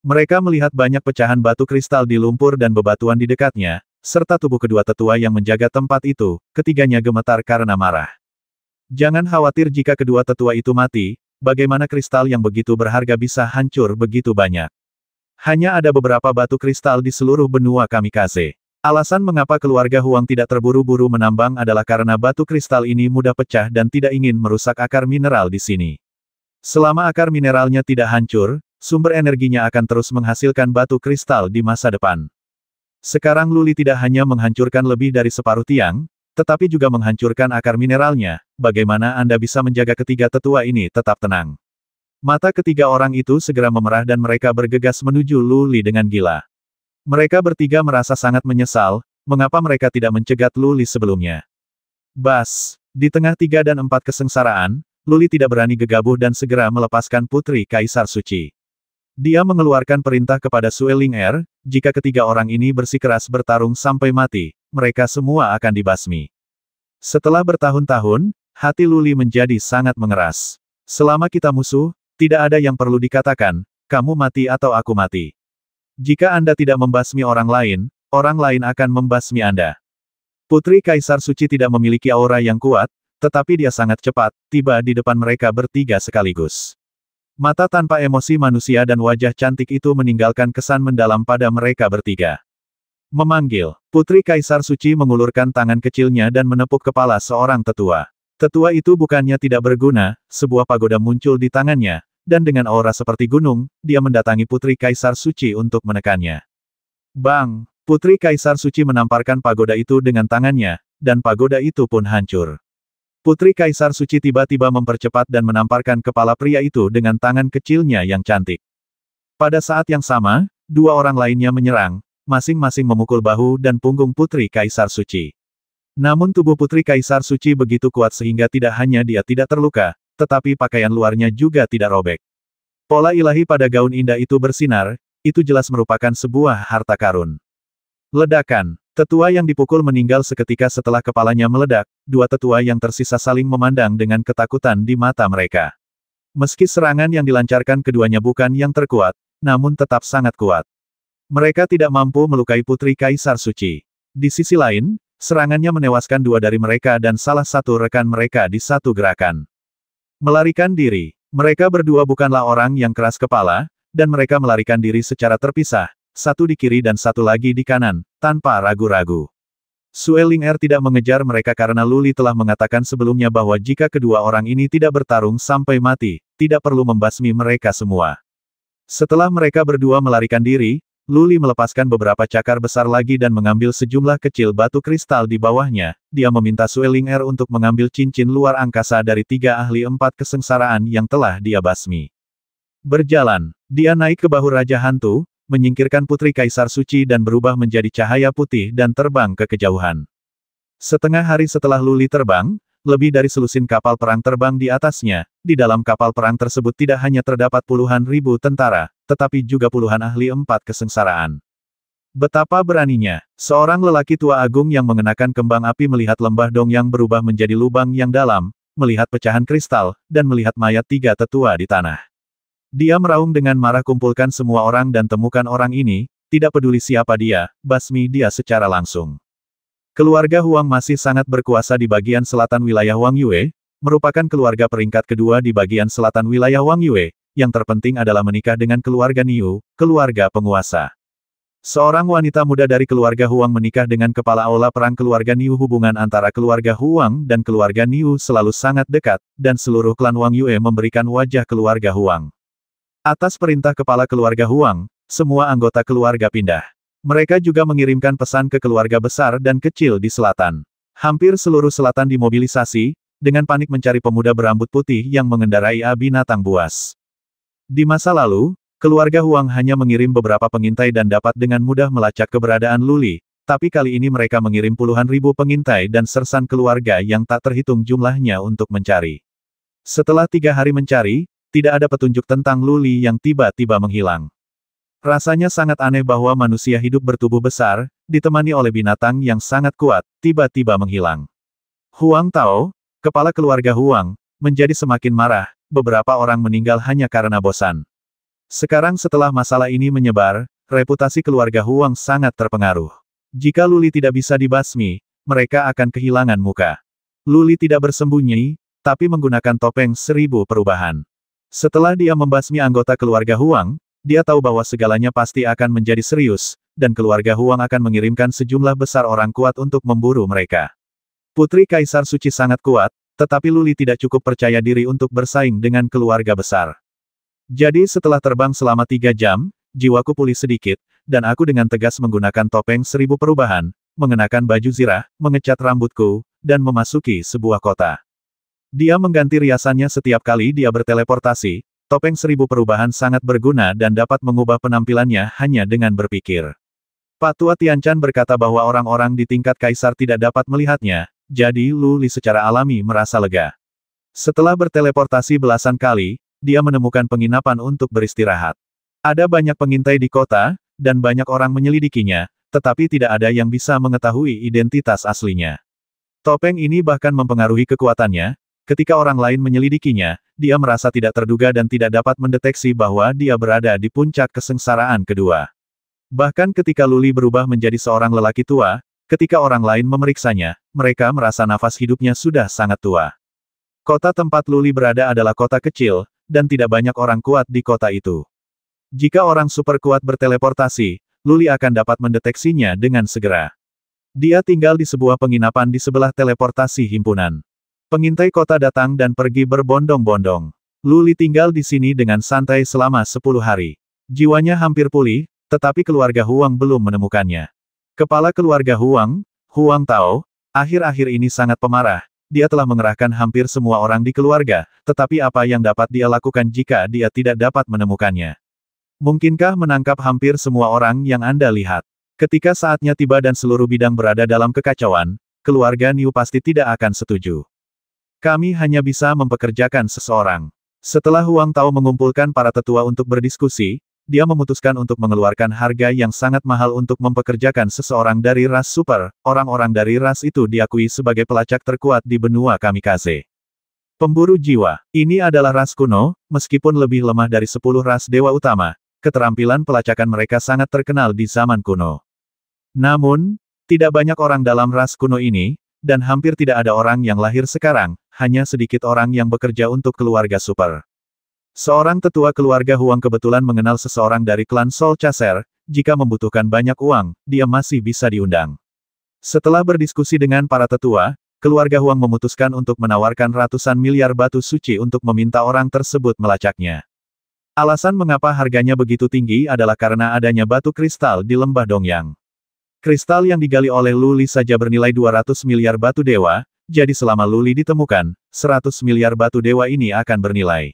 Mereka melihat banyak pecahan batu kristal di lumpur dan bebatuan di dekatnya, serta tubuh kedua tetua yang menjaga tempat itu, ketiganya gemetar karena marah. Jangan khawatir jika kedua tetua itu mati, bagaimana kristal yang begitu berharga bisa hancur begitu banyak. Hanya ada beberapa batu kristal di seluruh benua kamikaze. Alasan mengapa keluarga Huang tidak terburu-buru menambang adalah karena batu kristal ini mudah pecah dan tidak ingin merusak akar mineral di sini. Selama akar mineralnya tidak hancur, sumber energinya akan terus menghasilkan batu kristal di masa depan. Sekarang Luli tidak hanya menghancurkan lebih dari separuh tiang, tetapi juga menghancurkan akar mineralnya, bagaimana Anda bisa menjaga ketiga tetua ini tetap tenang? Mata ketiga orang itu segera memerah dan mereka bergegas menuju Luli dengan gila. Mereka bertiga merasa sangat menyesal, mengapa mereka tidak mencegat Luli sebelumnya. Bas, di tengah tiga dan empat kesengsaraan, Luli tidak berani gegabah dan segera melepaskan putri Kaisar Suci. Dia mengeluarkan perintah kepada Sueling Er, jika ketiga orang ini bersikeras bertarung sampai mati, mereka semua akan dibasmi. Setelah bertahun-tahun, hati Luli menjadi sangat mengeras. Selama kita musuh, tidak ada yang perlu dikatakan, kamu mati atau aku mati. Jika Anda tidak membasmi orang lain, orang lain akan membasmi Anda. Putri Kaisar Suci tidak memiliki aura yang kuat, tetapi dia sangat cepat, tiba di depan mereka bertiga sekaligus. Mata tanpa emosi manusia dan wajah cantik itu meninggalkan kesan mendalam pada mereka bertiga. Memanggil, Putri Kaisar Suci mengulurkan tangan kecilnya dan menepuk kepala seorang tetua. Tetua itu bukannya tidak berguna, sebuah pagoda muncul di tangannya, dan dengan aura seperti gunung, dia mendatangi Putri Kaisar Suci untuk menekannya. Bang! Putri Kaisar Suci menamparkan pagoda itu dengan tangannya, dan pagoda itu pun hancur. Putri Kaisar Suci tiba-tiba mempercepat dan menamparkan kepala pria itu dengan tangan kecilnya yang cantik. Pada saat yang sama, dua orang lainnya menyerang, masing-masing memukul bahu dan punggung Putri Kaisar Suci. Namun tubuh Putri Kaisar Suci begitu kuat sehingga tidak hanya dia tidak terluka, tetapi pakaian luarnya juga tidak robek. Pola ilahi pada gaun indah itu bersinar, itu jelas merupakan sebuah harta karun. Ledakan. Tetua yang dipukul meninggal seketika setelah kepalanya meledak, dua tetua yang tersisa saling memandang dengan ketakutan di mata mereka. Meski serangan yang dilancarkan keduanya bukan yang terkuat, namun tetap sangat kuat. Mereka tidak mampu melukai putri Kaisar Suci. Di sisi lain, serangannya menewaskan dua dari mereka dan salah satu rekan mereka di satu gerakan. Melarikan diri. Mereka berdua bukanlah orang yang keras kepala, dan mereka melarikan diri secara terpisah, satu di kiri dan satu lagi di kanan, tanpa ragu-ragu. Sueling Er tidak mengejar mereka karena Luli telah mengatakan sebelumnya bahwa jika kedua orang ini tidak bertarung sampai mati, tidak perlu membasmi mereka semua. Setelah mereka berdua melarikan diri, Luli melepaskan beberapa cakar besar lagi dan mengambil sejumlah kecil batu kristal di bawahnya. Dia meminta Sueling Er untuk mengambil cincin luar angkasa dari tiga ahli empat kesengsaraan yang telah dia basmi. Berjalan, dia naik ke bahu Raja Hantu, menyingkirkan Putri Kaisar Suci dan berubah menjadi cahaya putih dan terbang ke kejauhan. Setengah hari setelah Luli terbang, lebih dari selusin kapal perang terbang di atasnya. Di dalam kapal perang tersebut tidak hanya terdapat puluhan ribu tentara, tetapi juga puluhan ahli empat kesengsaraan. Betapa beraninya, seorang lelaki tua agung yang mengenakan kembang api melihat lembah dong yang berubah menjadi lubang yang dalam, melihat pecahan kristal, dan melihat mayat tiga tetua di tanah. Dia meraung dengan marah kumpulkan semua orang dan temukan orang ini, tidak peduli siapa dia, basmi dia secara langsung. Keluarga Huang masih sangat berkuasa di bagian selatan wilayah Huang Yue, merupakan keluarga peringkat kedua di bagian selatan wilayah Huang Yue, yang terpenting adalah menikah dengan keluarga Niu, keluarga penguasa. Seorang wanita muda dari keluarga Huang menikah dengan kepala aula perang keluarga Niu hubungan antara keluarga Huang dan keluarga Niu selalu sangat dekat, dan seluruh klan Wang Yue memberikan wajah keluarga Huang. Atas perintah kepala keluarga Huang, semua anggota keluarga pindah. Mereka juga mengirimkan pesan ke keluarga besar dan kecil di selatan. Hampir seluruh selatan dimobilisasi, dengan panik mencari pemuda berambut putih yang mengendarai abinatang buas. Di masa lalu, keluarga Huang hanya mengirim beberapa pengintai dan dapat dengan mudah melacak keberadaan Luli, tapi kali ini mereka mengirim puluhan ribu pengintai dan sersan keluarga yang tak terhitung jumlahnya untuk mencari. Setelah tiga hari mencari, tidak ada petunjuk tentang Luli yang tiba-tiba menghilang. Rasanya sangat aneh bahwa manusia hidup bertubuh besar, ditemani oleh binatang yang sangat kuat, tiba-tiba menghilang. Huang Tao, kepala keluarga Huang, menjadi semakin marah, beberapa orang meninggal hanya karena bosan. Sekarang setelah masalah ini menyebar, reputasi keluarga Huang sangat terpengaruh. Jika Luli tidak bisa dibasmi, mereka akan kehilangan muka. Luli tidak bersembunyi, tapi menggunakan topeng seribu perubahan. Setelah dia membasmi anggota keluarga Huang, dia tahu bahwa segalanya pasti akan menjadi serius, dan keluarga Huang akan mengirimkan sejumlah besar orang kuat untuk memburu mereka. Putri Kaisar Suci sangat kuat, tetapi Luli tidak cukup percaya diri untuk bersaing dengan keluarga besar. Jadi setelah terbang selama tiga jam, jiwaku pulih sedikit, dan aku dengan tegas menggunakan topeng seribu perubahan, mengenakan baju zirah, mengecat rambutku, dan memasuki sebuah kota. Dia mengganti riasannya setiap kali dia berteleportasi, topeng seribu perubahan sangat berguna dan dapat mengubah penampilannya hanya dengan berpikir. Patua Tiancan berkata bahwa orang-orang di tingkat kaisar tidak dapat melihatnya, jadi Lu Li secara alami merasa lega. Setelah berteleportasi belasan kali, dia menemukan penginapan untuk beristirahat. Ada banyak pengintai di kota, dan banyak orang menyelidikinya, tetapi tidak ada yang bisa mengetahui identitas aslinya. Topeng ini bahkan mempengaruhi kekuatannya, ketika orang lain menyelidikinya, dia merasa tidak terduga dan tidak dapat mendeteksi bahwa dia berada di puncak kesengsaraan kedua. Bahkan ketika Luli berubah menjadi seorang lelaki tua, Ketika orang lain memeriksanya, mereka merasa nafas hidupnya sudah sangat tua. Kota tempat Luli berada adalah kota kecil, dan tidak banyak orang kuat di kota itu. Jika orang super kuat berteleportasi, Luli akan dapat mendeteksinya dengan segera. Dia tinggal di sebuah penginapan di sebelah teleportasi himpunan. Pengintai kota datang dan pergi berbondong-bondong. Luli tinggal di sini dengan santai selama 10 hari. Jiwanya hampir pulih, tetapi keluarga Huang belum menemukannya. Kepala keluarga Huang, Huang Tao, akhir-akhir ini sangat pemarah, dia telah mengerahkan hampir semua orang di keluarga, tetapi apa yang dapat dia lakukan jika dia tidak dapat menemukannya? Mungkinkah menangkap hampir semua orang yang Anda lihat? Ketika saatnya tiba dan seluruh bidang berada dalam kekacauan, keluarga Niu pasti tidak akan setuju. Kami hanya bisa mempekerjakan seseorang. Setelah Huang Tao mengumpulkan para tetua untuk berdiskusi, dia memutuskan untuk mengeluarkan harga yang sangat mahal untuk mempekerjakan seseorang dari ras super, orang-orang dari ras itu diakui sebagai pelacak terkuat di benua kamikaze. Pemburu jiwa, ini adalah ras kuno, meskipun lebih lemah dari sepuluh ras dewa utama, keterampilan pelacakan mereka sangat terkenal di zaman kuno. Namun, tidak banyak orang dalam ras kuno ini, dan hampir tidak ada orang yang lahir sekarang, hanya sedikit orang yang bekerja untuk keluarga super. Seorang tetua keluarga Huang kebetulan mengenal seseorang dari klan Sol Chaser, jika membutuhkan banyak uang, dia masih bisa diundang. Setelah berdiskusi dengan para tetua, keluarga Huang memutuskan untuk menawarkan ratusan miliar batu suci untuk meminta orang tersebut melacaknya. Alasan mengapa harganya begitu tinggi adalah karena adanya batu kristal di lembah Dongyang. Kristal yang digali oleh Luli saja bernilai 200 miliar batu dewa, jadi selama Luli ditemukan, 100 miliar batu dewa ini akan bernilai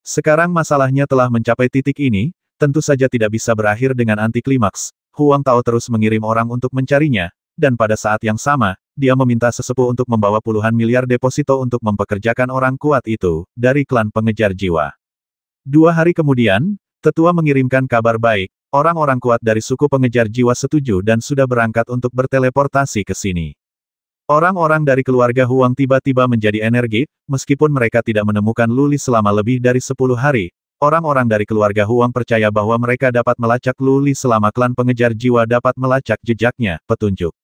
sekarang masalahnya telah mencapai titik ini, tentu saja tidak bisa berakhir dengan anti klimaks. Huang Tao terus mengirim orang untuk mencarinya, dan pada saat yang sama, dia meminta sesepuh untuk membawa puluhan miliar deposito untuk mempekerjakan orang kuat itu, dari klan pengejar jiwa. Dua hari kemudian, tetua mengirimkan kabar baik, orang-orang kuat dari suku pengejar jiwa setuju dan sudah berangkat untuk berteleportasi ke sini. Orang-orang dari keluarga Huang tiba-tiba menjadi energi, meskipun mereka tidak menemukan Luli selama lebih dari 10 hari. Orang-orang dari keluarga Huang percaya bahwa mereka dapat melacak Luli selama klan pengejar jiwa dapat melacak jejaknya, petunjuk.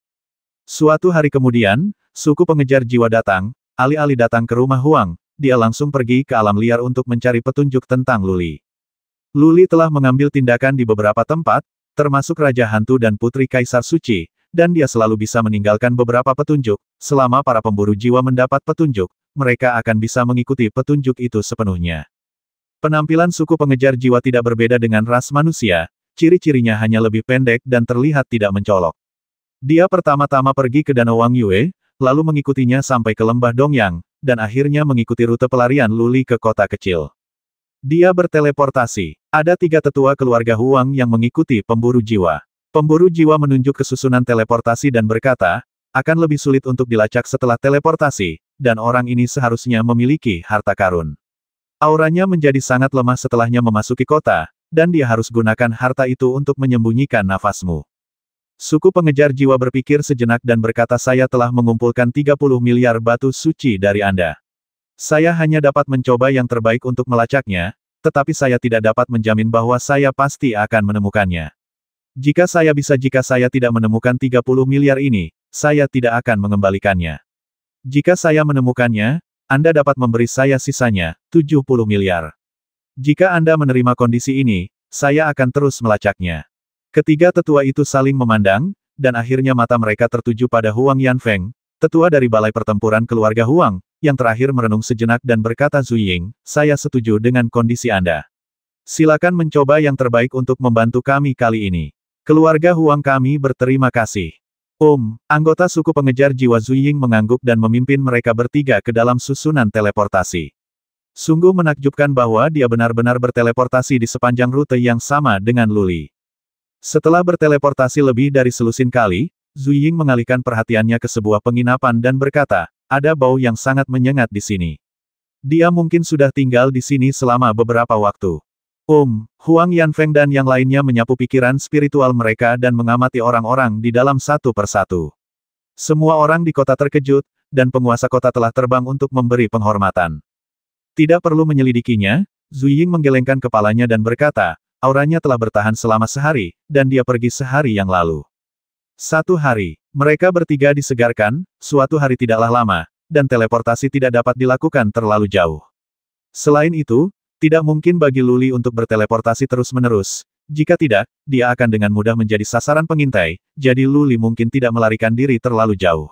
Suatu hari kemudian, suku pengejar jiwa datang, alih-alih datang ke rumah Huang, dia langsung pergi ke alam liar untuk mencari petunjuk tentang Luli. Luli telah mengambil tindakan di beberapa tempat, termasuk Raja Hantu dan Putri Kaisar Suci, dan dia selalu bisa meninggalkan beberapa petunjuk, selama para pemburu jiwa mendapat petunjuk, mereka akan bisa mengikuti petunjuk itu sepenuhnya. Penampilan suku pengejar jiwa tidak berbeda dengan ras manusia, ciri-cirinya hanya lebih pendek dan terlihat tidak mencolok. Dia pertama-tama pergi ke Danau Wang Yue, lalu mengikutinya sampai ke lembah Dongyang, dan akhirnya mengikuti rute pelarian Luli ke kota kecil. Dia berteleportasi. Ada tiga tetua keluarga Huang yang mengikuti pemburu jiwa. Pemburu jiwa menunjuk ke susunan teleportasi dan berkata, akan lebih sulit untuk dilacak setelah teleportasi, dan orang ini seharusnya memiliki harta karun. Auranya menjadi sangat lemah setelahnya memasuki kota, dan dia harus gunakan harta itu untuk menyembunyikan nafasmu. Suku pengejar jiwa berpikir sejenak dan berkata saya telah mengumpulkan 30 miliar batu suci dari Anda. Saya hanya dapat mencoba yang terbaik untuk melacaknya, tetapi saya tidak dapat menjamin bahwa saya pasti akan menemukannya. Jika saya bisa jika saya tidak menemukan 30 miliar ini, saya tidak akan mengembalikannya. Jika saya menemukannya, Anda dapat memberi saya sisanya, 70 miliar. Jika Anda menerima kondisi ini, saya akan terus melacaknya. Ketiga tetua itu saling memandang, dan akhirnya mata mereka tertuju pada Huang Yanfeng, tetua dari Balai Pertempuran Keluarga Huang, yang terakhir merenung sejenak dan berkata Zuying, saya setuju dengan kondisi Anda. Silakan mencoba yang terbaik untuk membantu kami kali ini. Keluarga Huang kami berterima kasih. Um, anggota suku pengejar jiwa Zuying mengangguk dan memimpin mereka bertiga ke dalam susunan teleportasi. Sungguh menakjubkan bahwa dia benar-benar berteleportasi di sepanjang rute yang sama dengan Luli. Setelah berteleportasi lebih dari selusin kali, Zuying mengalihkan perhatiannya ke sebuah penginapan dan berkata, ada bau yang sangat menyengat di sini. Dia mungkin sudah tinggal di sini selama beberapa waktu. Um, Huang Yanfeng dan yang lainnya menyapu pikiran spiritual mereka dan mengamati orang-orang di dalam satu persatu. Semua orang di kota terkejut, dan penguasa kota telah terbang untuk memberi penghormatan. Tidak perlu menyelidikinya, Ying menggelengkan kepalanya dan berkata, auranya telah bertahan selama sehari, dan dia pergi sehari yang lalu. Satu hari, mereka bertiga disegarkan, suatu hari tidaklah lama, dan teleportasi tidak dapat dilakukan terlalu jauh. Selain itu, tidak mungkin bagi Luli untuk berteleportasi terus-menerus. Jika tidak, dia akan dengan mudah menjadi sasaran pengintai, jadi Luli mungkin tidak melarikan diri terlalu jauh.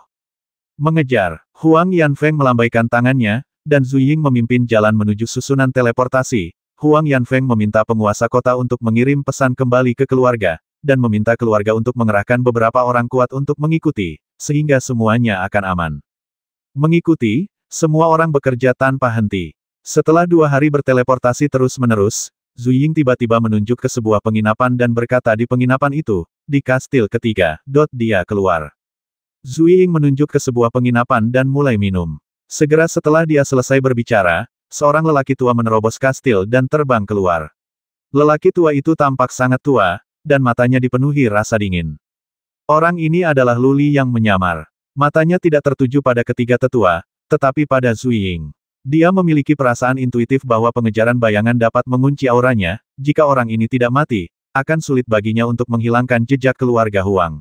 Mengejar, Huang Yanfeng melambaikan tangannya, dan Zhu Ying memimpin jalan menuju susunan teleportasi. Huang Yanfeng meminta penguasa kota untuk mengirim pesan kembali ke keluarga, dan meminta keluarga untuk mengerahkan beberapa orang kuat untuk mengikuti, sehingga semuanya akan aman. Mengikuti, semua orang bekerja tanpa henti. Setelah dua hari berteleportasi terus-menerus, Ying tiba-tiba menunjuk ke sebuah penginapan dan berkata di penginapan itu, di kastil ketiga, dot dia keluar. Ying menunjuk ke sebuah penginapan dan mulai minum. Segera setelah dia selesai berbicara, seorang lelaki tua menerobos kastil dan terbang keluar. Lelaki tua itu tampak sangat tua, dan matanya dipenuhi rasa dingin. Orang ini adalah Luli yang menyamar. Matanya tidak tertuju pada ketiga tetua, tetapi pada Ying. Dia memiliki perasaan intuitif bahwa pengejaran bayangan dapat mengunci auranya, jika orang ini tidak mati, akan sulit baginya untuk menghilangkan jejak keluarga Huang.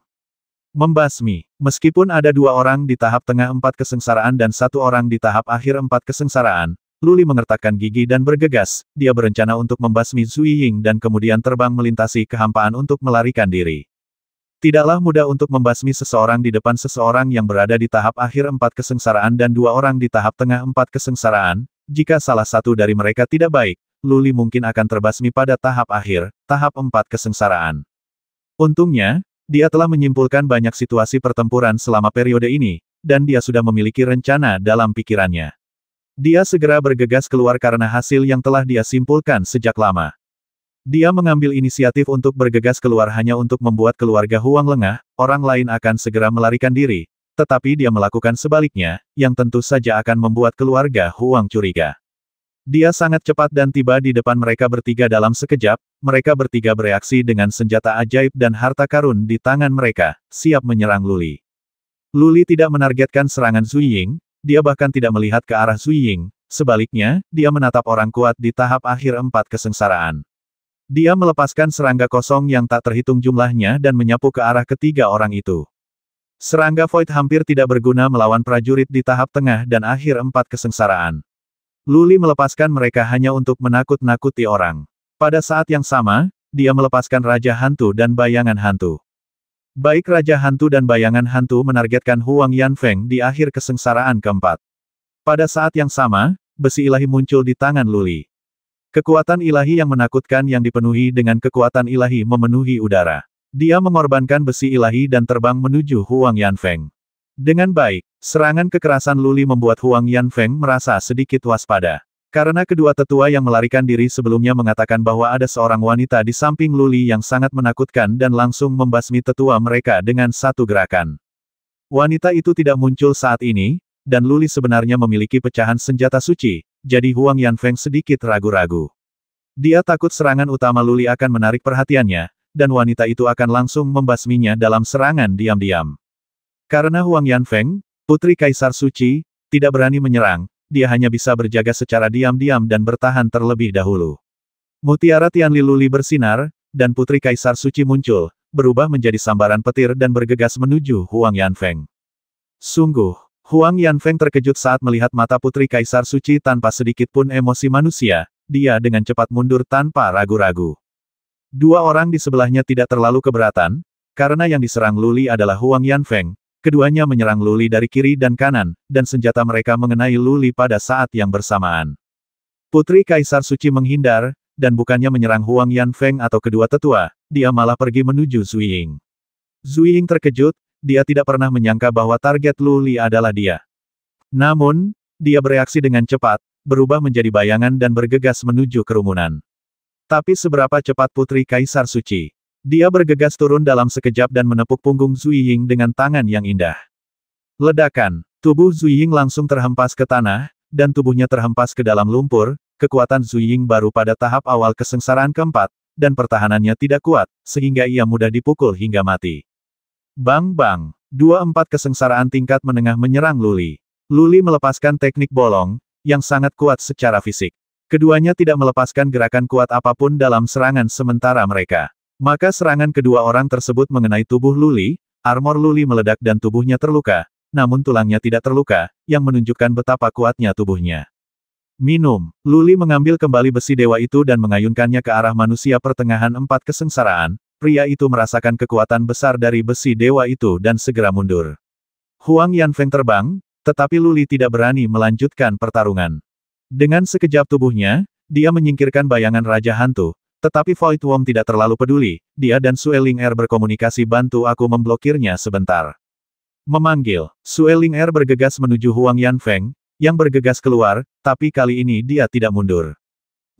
Membasmi, meskipun ada dua orang di tahap tengah empat kesengsaraan dan satu orang di tahap akhir empat kesengsaraan, Luli mengertakkan gigi dan bergegas, dia berencana untuk membasmi Zui Ying dan kemudian terbang melintasi kehampaan untuk melarikan diri. Tidaklah mudah untuk membasmi seseorang di depan seseorang yang berada di tahap akhir empat kesengsaraan dan dua orang di tahap tengah empat kesengsaraan, jika salah satu dari mereka tidak baik, Luli mungkin akan terbasmi pada tahap akhir, tahap empat kesengsaraan. Untungnya, dia telah menyimpulkan banyak situasi pertempuran selama periode ini, dan dia sudah memiliki rencana dalam pikirannya. Dia segera bergegas keluar karena hasil yang telah dia simpulkan sejak lama. Dia mengambil inisiatif untuk bergegas keluar hanya untuk membuat keluarga Huang lengah, orang lain akan segera melarikan diri, tetapi dia melakukan sebaliknya, yang tentu saja akan membuat keluarga Huang curiga. Dia sangat cepat dan tiba di depan mereka bertiga dalam sekejap, mereka bertiga bereaksi dengan senjata ajaib dan harta karun di tangan mereka, siap menyerang Luli. Luli tidak menargetkan serangan Ying, dia bahkan tidak melihat ke arah Ying, sebaliknya, dia menatap orang kuat di tahap akhir empat kesengsaraan. Dia melepaskan serangga kosong yang tak terhitung jumlahnya dan menyapu ke arah ketiga orang itu. Serangga Void hampir tidak berguna melawan prajurit di tahap tengah dan akhir empat kesengsaraan. Luli melepaskan mereka hanya untuk menakut-nakuti orang. Pada saat yang sama, dia melepaskan Raja Hantu dan Bayangan Hantu. Baik Raja Hantu dan Bayangan Hantu menargetkan Huang Yanfeng di akhir kesengsaraan keempat. Pada saat yang sama, besi ilahi muncul di tangan Luli. Kekuatan ilahi yang menakutkan yang dipenuhi dengan kekuatan ilahi memenuhi udara. Dia mengorbankan besi ilahi dan terbang menuju Huang Yanfeng. Dengan baik, serangan kekerasan Luli membuat Huang Yanfeng merasa sedikit waspada. Karena kedua tetua yang melarikan diri sebelumnya mengatakan bahwa ada seorang wanita di samping Luli yang sangat menakutkan dan langsung membasmi tetua mereka dengan satu gerakan. Wanita itu tidak muncul saat ini, dan Luli sebenarnya memiliki pecahan senjata suci, jadi Huang Yanfeng sedikit ragu-ragu. Dia takut serangan utama Luli akan menarik perhatiannya, dan wanita itu akan langsung membasminya dalam serangan diam-diam. Karena Huang Yanfeng, putri Kaisar Suci, tidak berani menyerang, dia hanya bisa berjaga secara diam-diam dan bertahan terlebih dahulu. Mutiara Tianli Luli bersinar, dan putri Kaisar Suci muncul, berubah menjadi sambaran petir dan bergegas menuju Huang Yanfeng. Sungguh, Huang Yanfeng terkejut saat melihat mata putri Kaisar Suci tanpa sedikit pun emosi manusia, dia dengan cepat mundur tanpa ragu-ragu. Dua orang di sebelahnya tidak terlalu keberatan, karena yang diserang Luli adalah Huang Yanfeng, keduanya menyerang Luli dari kiri dan kanan, dan senjata mereka mengenai Luli pada saat yang bersamaan. Putri Kaisar Suci menghindar, dan bukannya menyerang Huang Yanfeng atau kedua tetua, dia malah pergi menuju Zuying. Zuying terkejut, dia tidak pernah menyangka bahwa target Lu Li adalah dia. Namun, dia bereaksi dengan cepat, berubah menjadi bayangan dan bergegas menuju kerumunan. Tapi seberapa cepat Putri Kaisar Suci? Dia bergegas turun dalam sekejap dan menepuk punggung Ying dengan tangan yang indah. Ledakan, tubuh Ying langsung terhempas ke tanah, dan tubuhnya terhempas ke dalam lumpur, kekuatan Ying baru pada tahap awal kesengsaraan keempat, dan pertahanannya tidak kuat, sehingga ia mudah dipukul hingga mati. Bang-bang, dua empat kesengsaraan tingkat menengah menyerang Luli. Luli melepaskan teknik bolong, yang sangat kuat secara fisik. Keduanya tidak melepaskan gerakan kuat apapun dalam serangan sementara mereka. Maka serangan kedua orang tersebut mengenai tubuh Luli, armor Luli meledak dan tubuhnya terluka, namun tulangnya tidak terluka, yang menunjukkan betapa kuatnya tubuhnya. Minum, Luli mengambil kembali besi dewa itu dan mengayunkannya ke arah manusia pertengahan empat kesengsaraan, pria itu merasakan kekuatan besar dari besi dewa itu dan segera mundur. Huang Yanfeng terbang, tetapi Luli tidak berani melanjutkan pertarungan. Dengan sekejap tubuhnya, dia menyingkirkan bayangan Raja Hantu, tetapi Void Wong tidak terlalu peduli, dia dan Sueling Er berkomunikasi bantu aku memblokirnya sebentar. Memanggil, Sueling Er bergegas menuju Huang Yanfeng, yang bergegas keluar, tapi kali ini dia tidak mundur.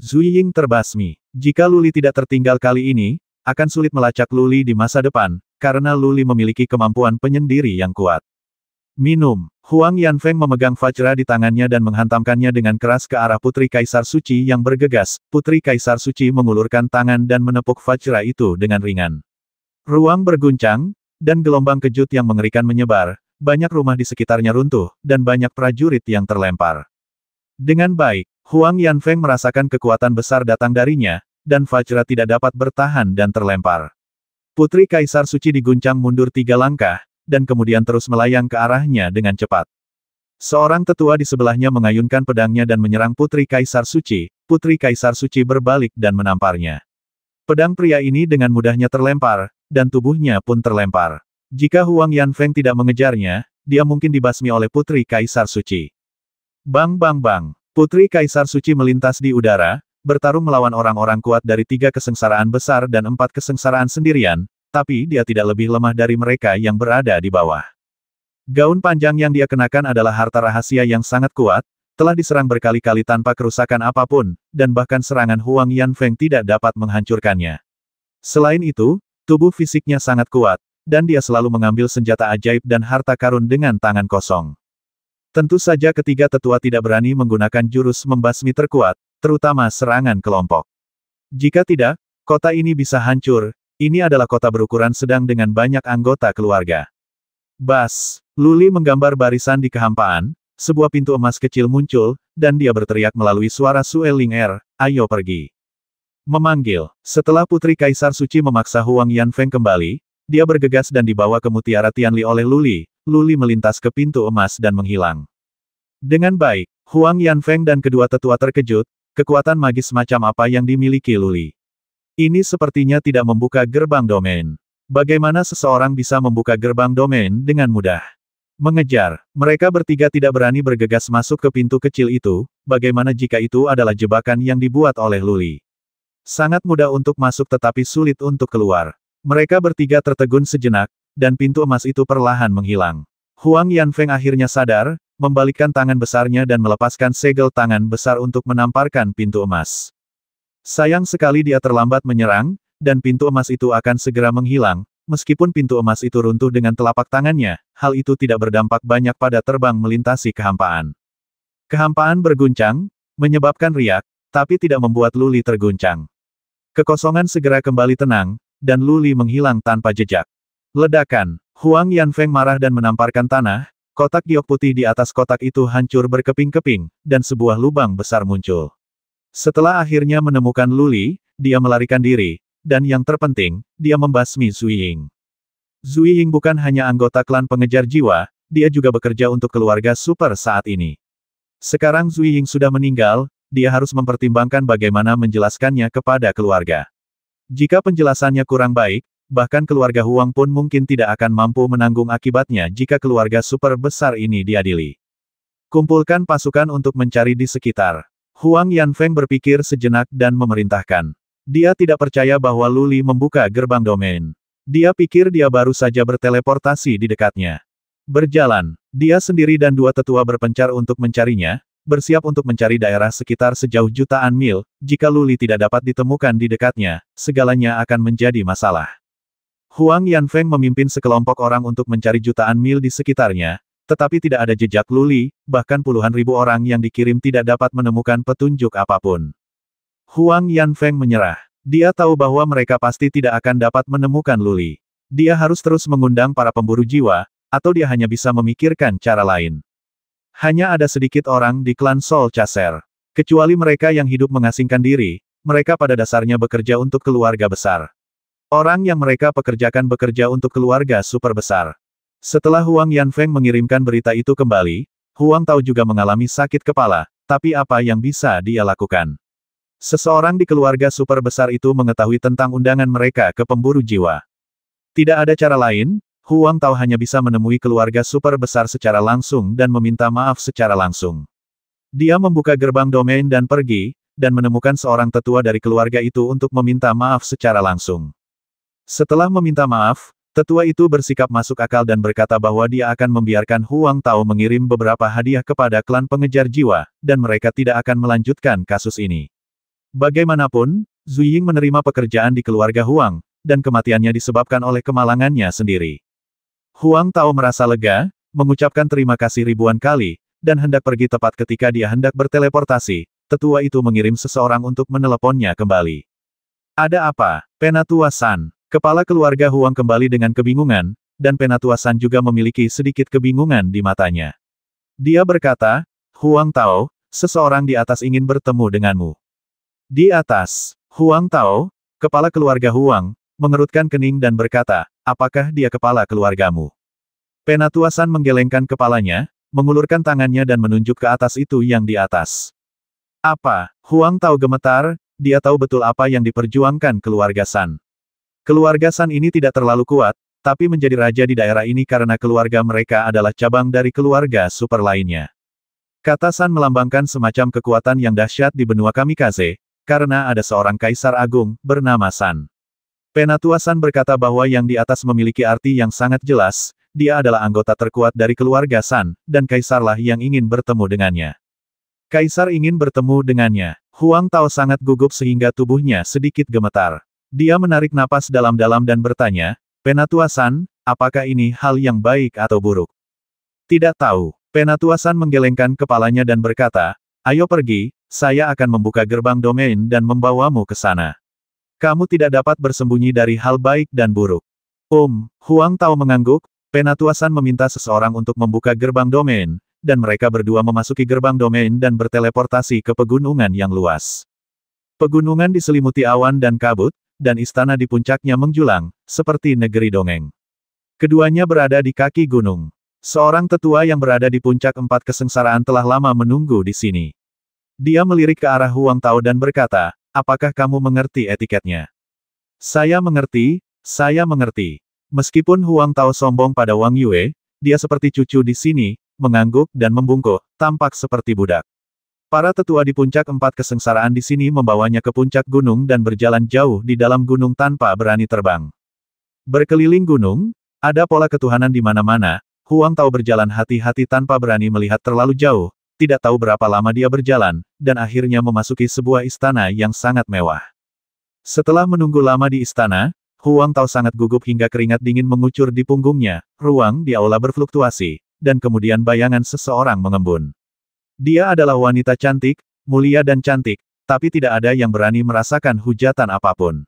Zuying terbasmi. Jika Luli tidak tertinggal kali ini, akan sulit melacak Luli di masa depan, karena Luli memiliki kemampuan penyendiri yang kuat. Minum. Huang Yanfeng memegang Fajra di tangannya dan menghantamkannya dengan keras ke arah Putri Kaisar Suci yang bergegas. Putri Kaisar Suci mengulurkan tangan dan menepuk Fajra itu dengan ringan. Ruang berguncang, dan gelombang kejut yang mengerikan menyebar, banyak rumah di sekitarnya runtuh, dan banyak prajurit yang terlempar. Dengan baik, Huang Yanfeng merasakan kekuatan besar datang darinya, dan Fajra tidak dapat bertahan dan terlempar. Putri Kaisar Suci diguncang mundur tiga langkah, dan kemudian terus melayang ke arahnya dengan cepat. Seorang tetua di sebelahnya mengayunkan pedangnya dan menyerang Putri Kaisar Suci, Putri Kaisar Suci berbalik dan menamparnya. Pedang pria ini dengan mudahnya terlempar, dan tubuhnya pun terlempar. Jika Huang Yan Feng tidak mengejarnya, dia mungkin dibasmi oleh Putri Kaisar Suci. Bang bang bang, Putri Kaisar Suci melintas di udara, bertarung melawan orang-orang kuat dari tiga kesengsaraan besar dan empat kesengsaraan sendirian, tapi dia tidak lebih lemah dari mereka yang berada di bawah. Gaun panjang yang dia kenakan adalah harta rahasia yang sangat kuat, telah diserang berkali-kali tanpa kerusakan apapun, dan bahkan serangan Huang Yan Feng tidak dapat menghancurkannya. Selain itu, tubuh fisiknya sangat kuat, dan dia selalu mengambil senjata ajaib dan harta karun dengan tangan kosong. Tentu saja ketiga tetua tidak berani menggunakan jurus membasmi terkuat, terutama serangan kelompok. Jika tidak, kota ini bisa hancur, ini adalah kota berukuran sedang dengan banyak anggota keluarga. Bas, Luli menggambar barisan di kehampaan, sebuah pintu emas kecil muncul, dan dia berteriak melalui suara Sueling Er, ayo pergi. Memanggil, setelah Putri Kaisar Suci memaksa Huang Yan Feng kembali, dia bergegas dan dibawa ke Mutiara Tianli oleh Luli, Luli melintas ke pintu emas dan menghilang. Dengan baik, Huang Yan Feng dan kedua tetua terkejut, Kekuatan magis macam apa yang dimiliki Luli? Ini sepertinya tidak membuka gerbang domain. Bagaimana seseorang bisa membuka gerbang domain dengan mudah? Mengejar, mereka bertiga tidak berani bergegas masuk ke pintu kecil itu, bagaimana jika itu adalah jebakan yang dibuat oleh Luli? Sangat mudah untuk masuk tetapi sulit untuk keluar. Mereka bertiga tertegun sejenak, dan pintu emas itu perlahan menghilang. Huang Yanfeng akhirnya sadar, membalikkan tangan besarnya dan melepaskan segel tangan besar untuk menamparkan pintu emas. Sayang sekali dia terlambat menyerang, dan pintu emas itu akan segera menghilang, meskipun pintu emas itu runtuh dengan telapak tangannya, hal itu tidak berdampak banyak pada terbang melintasi kehampaan. Kehampaan berguncang, menyebabkan riak, tapi tidak membuat Luli terguncang. Kekosongan segera kembali tenang, dan Luli menghilang tanpa jejak. Ledakan, Huang Yanfeng marah dan menamparkan tanah, Kotak giok putih di atas kotak itu hancur berkeping-keping, dan sebuah lubang besar muncul. Setelah akhirnya menemukan Luli, dia melarikan diri, dan yang terpenting, dia membasmi Zui Ying. Zui Ying bukan hanya anggota klan pengejar jiwa, dia juga bekerja untuk keluarga super saat ini. Sekarang Zui Ying sudah meninggal, dia harus mempertimbangkan bagaimana menjelaskannya kepada keluarga. Jika penjelasannya kurang baik, bahkan keluarga Huang pun mungkin tidak akan mampu menanggung akibatnya jika keluarga super besar ini diadili. Kumpulkan pasukan untuk mencari di sekitar. Huang Yanfeng berpikir sejenak dan memerintahkan. Dia tidak percaya bahwa Luli membuka gerbang domain. Dia pikir dia baru saja berteleportasi di dekatnya. Berjalan, dia sendiri dan dua tetua berpencar untuk mencarinya, bersiap untuk mencari daerah sekitar sejauh jutaan mil, jika Luli tidak dapat ditemukan di dekatnya, segalanya akan menjadi masalah. Huang Yanfeng memimpin sekelompok orang untuk mencari jutaan mil di sekitarnya, tetapi tidak ada jejak Luli, bahkan puluhan ribu orang yang dikirim tidak dapat menemukan petunjuk apapun. Huang Yanfeng menyerah. Dia tahu bahwa mereka pasti tidak akan dapat menemukan Luli. Dia harus terus mengundang para pemburu jiwa, atau dia hanya bisa memikirkan cara lain. Hanya ada sedikit orang di klan Sol Chaser. Kecuali mereka yang hidup mengasingkan diri, mereka pada dasarnya bekerja untuk keluarga besar. Orang yang mereka pekerjakan bekerja untuk keluarga super besar. Setelah Huang Yanfeng mengirimkan berita itu kembali, Huang Tao juga mengalami sakit kepala, tapi apa yang bisa dia lakukan? Seseorang di keluarga super besar itu mengetahui tentang undangan mereka ke pemburu jiwa. Tidak ada cara lain, Huang Tao hanya bisa menemui keluarga super besar secara langsung dan meminta maaf secara langsung. Dia membuka gerbang domain dan pergi, dan menemukan seorang tetua dari keluarga itu untuk meminta maaf secara langsung. Setelah meminta maaf, tetua itu bersikap masuk akal dan berkata bahwa dia akan membiarkan Huang Tao mengirim beberapa hadiah kepada klan pengejar jiwa, dan mereka tidak akan melanjutkan kasus ini. Bagaimanapun, Ying menerima pekerjaan di keluarga Huang, dan kematiannya disebabkan oleh kemalangannya sendiri. Huang Tao merasa lega, mengucapkan terima kasih ribuan kali, dan hendak pergi tepat ketika dia hendak berteleportasi, tetua itu mengirim seseorang untuk meneleponnya kembali. Ada apa, Penatua San? Kepala keluarga Huang kembali dengan kebingungan, dan Penatua San juga memiliki sedikit kebingungan di matanya. Dia berkata, Huang Tao, seseorang di atas ingin bertemu denganmu. Di atas, Huang Tao, kepala keluarga Huang, mengerutkan kening dan berkata, apakah dia kepala keluargamu? Penatua San menggelengkan kepalanya, mengulurkan tangannya dan menunjuk ke atas itu yang di atas. Apa? Huang Tao gemetar, dia tahu betul apa yang diperjuangkan keluarga San. Keluarga San ini tidak terlalu kuat, tapi menjadi raja di daerah ini karena keluarga mereka adalah cabang dari keluarga super lainnya. Kata San melambangkan semacam kekuatan yang dahsyat di benua kamikaze, karena ada seorang kaisar agung, bernama San. Penatua San berkata bahwa yang di atas memiliki arti yang sangat jelas, dia adalah anggota terkuat dari keluarga San, dan kaisarlah yang ingin bertemu dengannya. Kaisar ingin bertemu dengannya. Huang Tao sangat gugup sehingga tubuhnya sedikit gemetar. Dia menarik napas dalam-dalam dan bertanya, Penatua apakah ini hal yang baik atau buruk? Tidak tahu. Penatua menggelengkan kepalanya dan berkata, Ayo pergi, saya akan membuka gerbang domain dan membawamu ke sana. Kamu tidak dapat bersembunyi dari hal baik dan buruk. um, Huang Tao mengangguk, Penatua meminta seseorang untuk membuka gerbang domain, dan mereka berdua memasuki gerbang domain dan berteleportasi ke pegunungan yang luas. Pegunungan diselimuti awan dan kabut, dan istana di puncaknya menjulang, seperti negeri dongeng. Keduanya berada di kaki gunung. Seorang tetua yang berada di puncak empat kesengsaraan telah lama menunggu di sini. Dia melirik ke arah Huang Tao dan berkata, apakah kamu mengerti etiketnya? Saya mengerti, saya mengerti. Meskipun Huang Tao sombong pada Wang Yue, dia seperti cucu di sini, mengangguk dan membungkuk, tampak seperti budak. Para tetua di puncak empat kesengsaraan di sini membawanya ke puncak gunung dan berjalan jauh di dalam gunung tanpa berani terbang. Berkeliling gunung, ada pola ketuhanan di mana-mana, Huang Tao berjalan hati-hati tanpa berani melihat terlalu jauh, tidak tahu berapa lama dia berjalan, dan akhirnya memasuki sebuah istana yang sangat mewah. Setelah menunggu lama di istana, Huang Tao sangat gugup hingga keringat dingin mengucur di punggungnya, ruang di aula berfluktuasi, dan kemudian bayangan seseorang mengembun. Dia adalah wanita cantik, mulia dan cantik, tapi tidak ada yang berani merasakan hujatan apapun.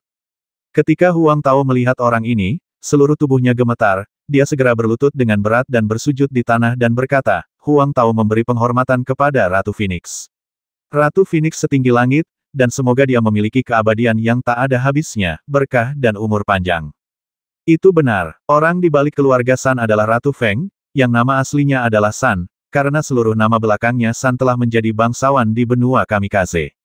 Ketika Huang Tao melihat orang ini, seluruh tubuhnya gemetar, dia segera berlutut dengan berat dan bersujud di tanah dan berkata, Huang Tao memberi penghormatan kepada Ratu Phoenix. Ratu Phoenix setinggi langit, dan semoga dia memiliki keabadian yang tak ada habisnya, berkah dan umur panjang. Itu benar, orang di balik keluarga San adalah Ratu Feng, yang nama aslinya adalah San, karena seluruh nama belakangnya San telah menjadi bangsawan di benua kamikaze.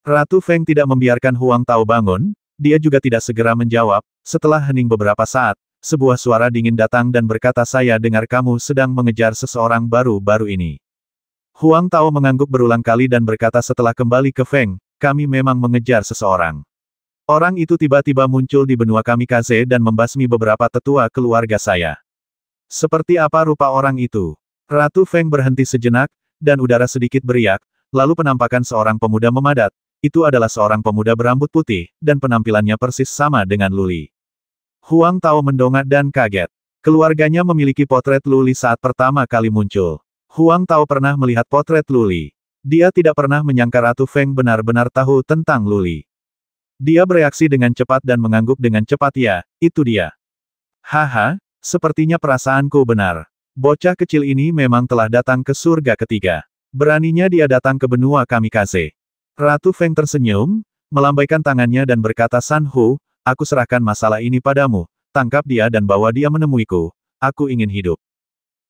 Ratu Feng tidak membiarkan Huang Tao bangun, dia juga tidak segera menjawab, setelah hening beberapa saat, sebuah suara dingin datang dan berkata saya dengar kamu sedang mengejar seseorang baru-baru ini. Huang Tao mengangguk berulang kali dan berkata setelah kembali ke Feng, kami memang mengejar seseorang. Orang itu tiba-tiba muncul di benua kamikaze dan membasmi beberapa tetua keluarga saya. Seperti apa rupa orang itu? Ratu Feng berhenti sejenak, dan udara sedikit beriak, lalu penampakan seorang pemuda memadat. Itu adalah seorang pemuda berambut putih, dan penampilannya persis sama dengan Luli. Huang Tao mendongak dan kaget. Keluarganya memiliki potret Luli saat pertama kali muncul. Huang Tao pernah melihat potret Luli. Dia tidak pernah menyangka Ratu Feng benar-benar tahu tentang Luli. Dia bereaksi dengan cepat dan mengangguk dengan cepat ya, itu dia. Haha, sepertinya perasaanku benar. Bocah kecil ini memang telah datang ke surga ketiga. Beraninya dia datang ke benua kamikaze. Ratu Feng tersenyum, melambaikan tangannya dan berkata San Hu, aku serahkan masalah ini padamu, tangkap dia dan bawa dia menemuiku, aku ingin hidup.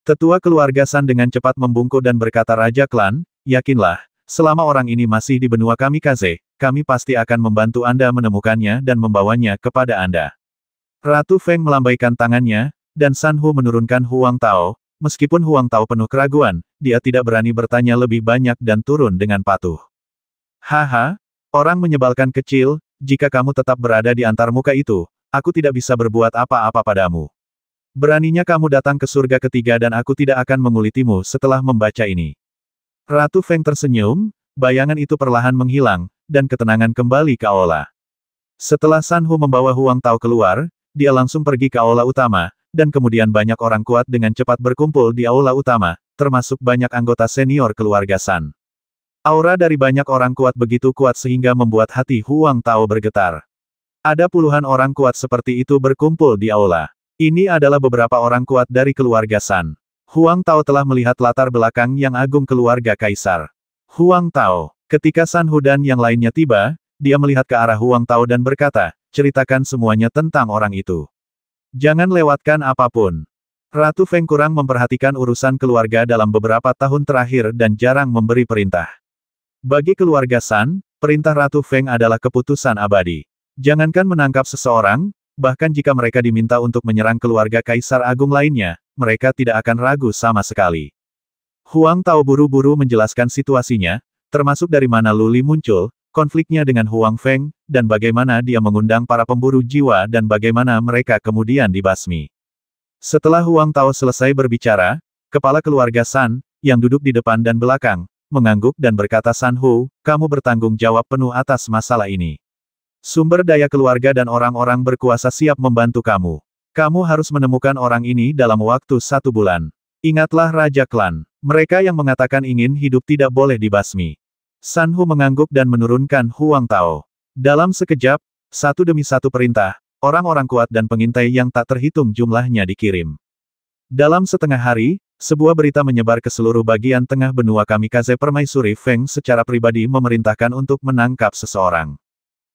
Tetua keluarga San dengan cepat membungkuk dan berkata Raja Klan, yakinlah, selama orang ini masih di benua kamikaze, kami pasti akan membantu Anda menemukannya dan membawanya kepada Anda. Ratu Feng melambaikan tangannya, dan San Hu menurunkan Huang Tao, meskipun Huang Tao penuh keraguan, dia tidak berani bertanya lebih banyak dan turun dengan patuh. Haha, orang menyebalkan kecil, jika kamu tetap berada di antar muka itu, aku tidak bisa berbuat apa-apa padamu. Beraninya kamu datang ke surga ketiga dan aku tidak akan mengulitimu setelah membaca ini. Ratu Feng tersenyum, bayangan itu perlahan menghilang, dan ketenangan kembali ke Aula. Setelah Sanhu membawa Huang Tao keluar, dia langsung pergi ke Aula utama, dan kemudian banyak orang kuat dengan cepat berkumpul di aula utama, termasuk banyak anggota senior keluarga San. Aura dari banyak orang kuat begitu kuat sehingga membuat hati Huang Tao bergetar. Ada puluhan orang kuat seperti itu berkumpul di aula. Ini adalah beberapa orang kuat dari keluarga San. Huang Tao telah melihat latar belakang yang agung keluarga kaisar. Huang Tao, ketika San Hu yang lainnya tiba, dia melihat ke arah Huang Tao dan berkata, ceritakan semuanya tentang orang itu. Jangan lewatkan apapun. Ratu Feng kurang memperhatikan urusan keluarga dalam beberapa tahun terakhir dan jarang memberi perintah. Bagi keluarga San, perintah Ratu Feng adalah keputusan abadi. Jangankan menangkap seseorang, bahkan jika mereka diminta untuk menyerang keluarga Kaisar Agung lainnya, mereka tidak akan ragu sama sekali. Huang Tao buru-buru menjelaskan situasinya, termasuk dari mana Luli muncul, konfliknya dengan Huang Feng, dan bagaimana dia mengundang para pemburu jiwa dan bagaimana mereka kemudian dibasmi. Setelah Huang Tao selesai berbicara, kepala keluarga San, yang duduk di depan dan belakang, mengangguk dan berkata San Hu, kamu bertanggung jawab penuh atas masalah ini. Sumber daya keluarga dan orang-orang berkuasa siap membantu kamu. Kamu harus menemukan orang ini dalam waktu satu bulan. Ingatlah Raja Klan. Mereka yang mengatakan ingin hidup tidak boleh dibasmi. San Hu mengangguk dan menurunkan Huang Tao. Dalam sekejap, satu demi satu perintah, orang-orang kuat dan pengintai yang tak terhitung jumlahnya dikirim. Dalam setengah hari, sebuah berita menyebar ke seluruh bagian tengah benua kamikaze permaisuri Feng secara pribadi memerintahkan untuk menangkap seseorang.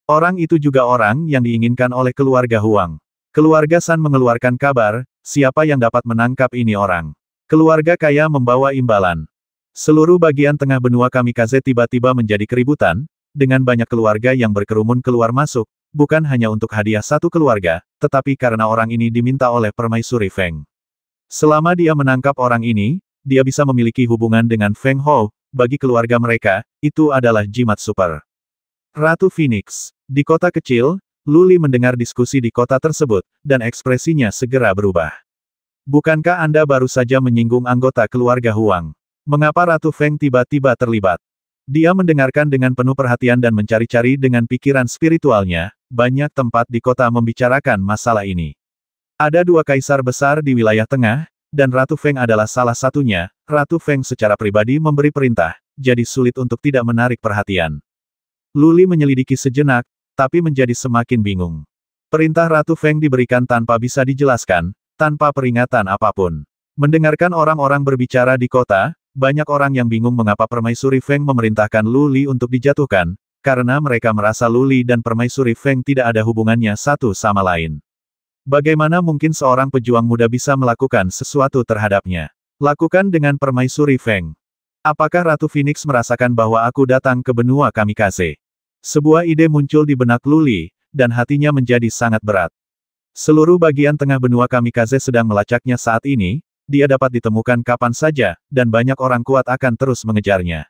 Orang itu juga orang yang diinginkan oleh keluarga Huang. Keluarga San mengeluarkan kabar, siapa yang dapat menangkap ini orang. Keluarga kaya membawa imbalan. Seluruh bagian tengah benua kamikaze tiba-tiba menjadi keributan, dengan banyak keluarga yang berkerumun keluar masuk, bukan hanya untuk hadiah satu keluarga, tetapi karena orang ini diminta oleh permaisuri Feng. Selama dia menangkap orang ini, dia bisa memiliki hubungan dengan Feng Ho, bagi keluarga mereka, itu adalah jimat super. Ratu Phoenix. Di kota kecil, Luli mendengar diskusi di kota tersebut, dan ekspresinya segera berubah. Bukankah Anda baru saja menyinggung anggota keluarga Huang? Mengapa Ratu Feng tiba-tiba terlibat? Dia mendengarkan dengan penuh perhatian dan mencari-cari dengan pikiran spiritualnya, banyak tempat di kota membicarakan masalah ini. Ada dua kaisar besar di wilayah tengah, dan Ratu Feng adalah salah satunya. Ratu Feng secara pribadi memberi perintah, jadi sulit untuk tidak menarik perhatian. Luli menyelidiki sejenak, tapi menjadi semakin bingung. Perintah Ratu Feng diberikan tanpa bisa dijelaskan, tanpa peringatan apapun. Mendengarkan orang-orang berbicara di kota, banyak orang yang bingung mengapa Permaisuri Feng memerintahkan Luli untuk dijatuhkan, karena mereka merasa Luli dan Permaisuri Feng tidak ada hubungannya satu sama lain. Bagaimana mungkin seorang pejuang muda bisa melakukan sesuatu terhadapnya? Lakukan dengan Permaisuri Feng. Apakah Ratu Phoenix merasakan bahwa aku datang ke benua kamikaze? Sebuah ide muncul di benak Luli, dan hatinya menjadi sangat berat. Seluruh bagian tengah benua kamikaze sedang melacaknya saat ini, dia dapat ditemukan kapan saja, dan banyak orang kuat akan terus mengejarnya.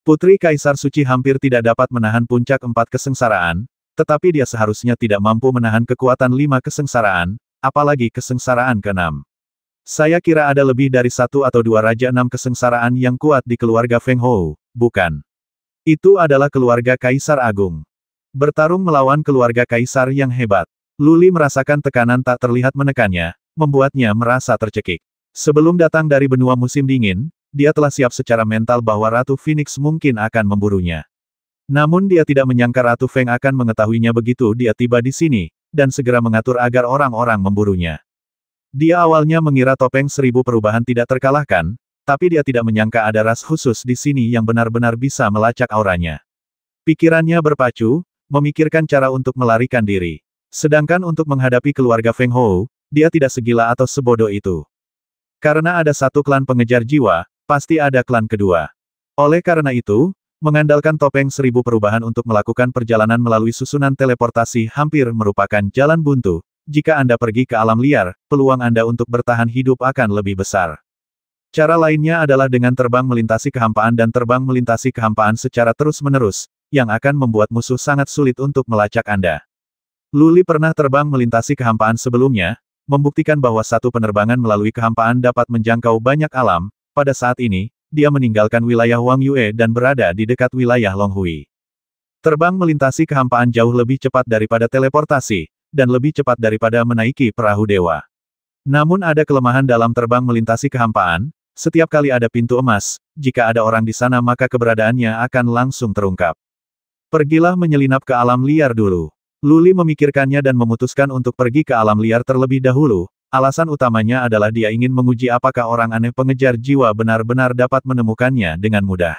Putri Kaisar Suci hampir tidak dapat menahan puncak empat kesengsaraan, tetapi dia seharusnya tidak mampu menahan kekuatan lima kesengsaraan, apalagi kesengsaraan keenam. Saya kira ada lebih dari satu atau dua Raja Enam kesengsaraan yang kuat di keluarga Feng Hou, bukan? Itu adalah keluarga Kaisar Agung. Bertarung melawan keluarga Kaisar yang hebat. Luli merasakan tekanan tak terlihat menekannya, membuatnya merasa tercekik. Sebelum datang dari benua musim dingin, dia telah siap secara mental bahwa Ratu Phoenix mungkin akan memburunya. Namun dia tidak menyangka Ratu Feng akan mengetahuinya begitu dia tiba di sini, dan segera mengatur agar orang-orang memburunya. Dia awalnya mengira topeng seribu perubahan tidak terkalahkan, tapi dia tidak menyangka ada ras khusus di sini yang benar-benar bisa melacak auranya. Pikirannya berpacu, memikirkan cara untuk melarikan diri. Sedangkan untuk menghadapi keluarga Feng Hou, dia tidak segila atau sebodoh itu. Karena ada satu klan pengejar jiwa, pasti ada klan kedua. Oleh karena itu, mengandalkan topeng seribu perubahan untuk melakukan perjalanan melalui susunan teleportasi hampir merupakan jalan buntu. Jika Anda pergi ke alam liar, peluang Anda untuk bertahan hidup akan lebih besar. Cara lainnya adalah dengan terbang melintasi kehampaan dan terbang melintasi kehampaan secara terus-menerus, yang akan membuat musuh sangat sulit untuk melacak Anda. Luli pernah terbang melintasi kehampaan sebelumnya, membuktikan bahwa satu penerbangan melalui kehampaan dapat menjangkau banyak alam, pada saat ini, dia meninggalkan wilayah Wang Yue dan berada di dekat wilayah Long Hui. Terbang melintasi kehampaan jauh lebih cepat daripada teleportasi, dan lebih cepat daripada menaiki perahu dewa. Namun ada kelemahan dalam terbang melintasi kehampaan, setiap kali ada pintu emas, jika ada orang di sana maka keberadaannya akan langsung terungkap. Pergilah menyelinap ke alam liar dulu. Luli memikirkannya dan memutuskan untuk pergi ke alam liar terlebih dahulu, alasan utamanya adalah dia ingin menguji apakah orang aneh pengejar jiwa benar-benar dapat menemukannya dengan mudah.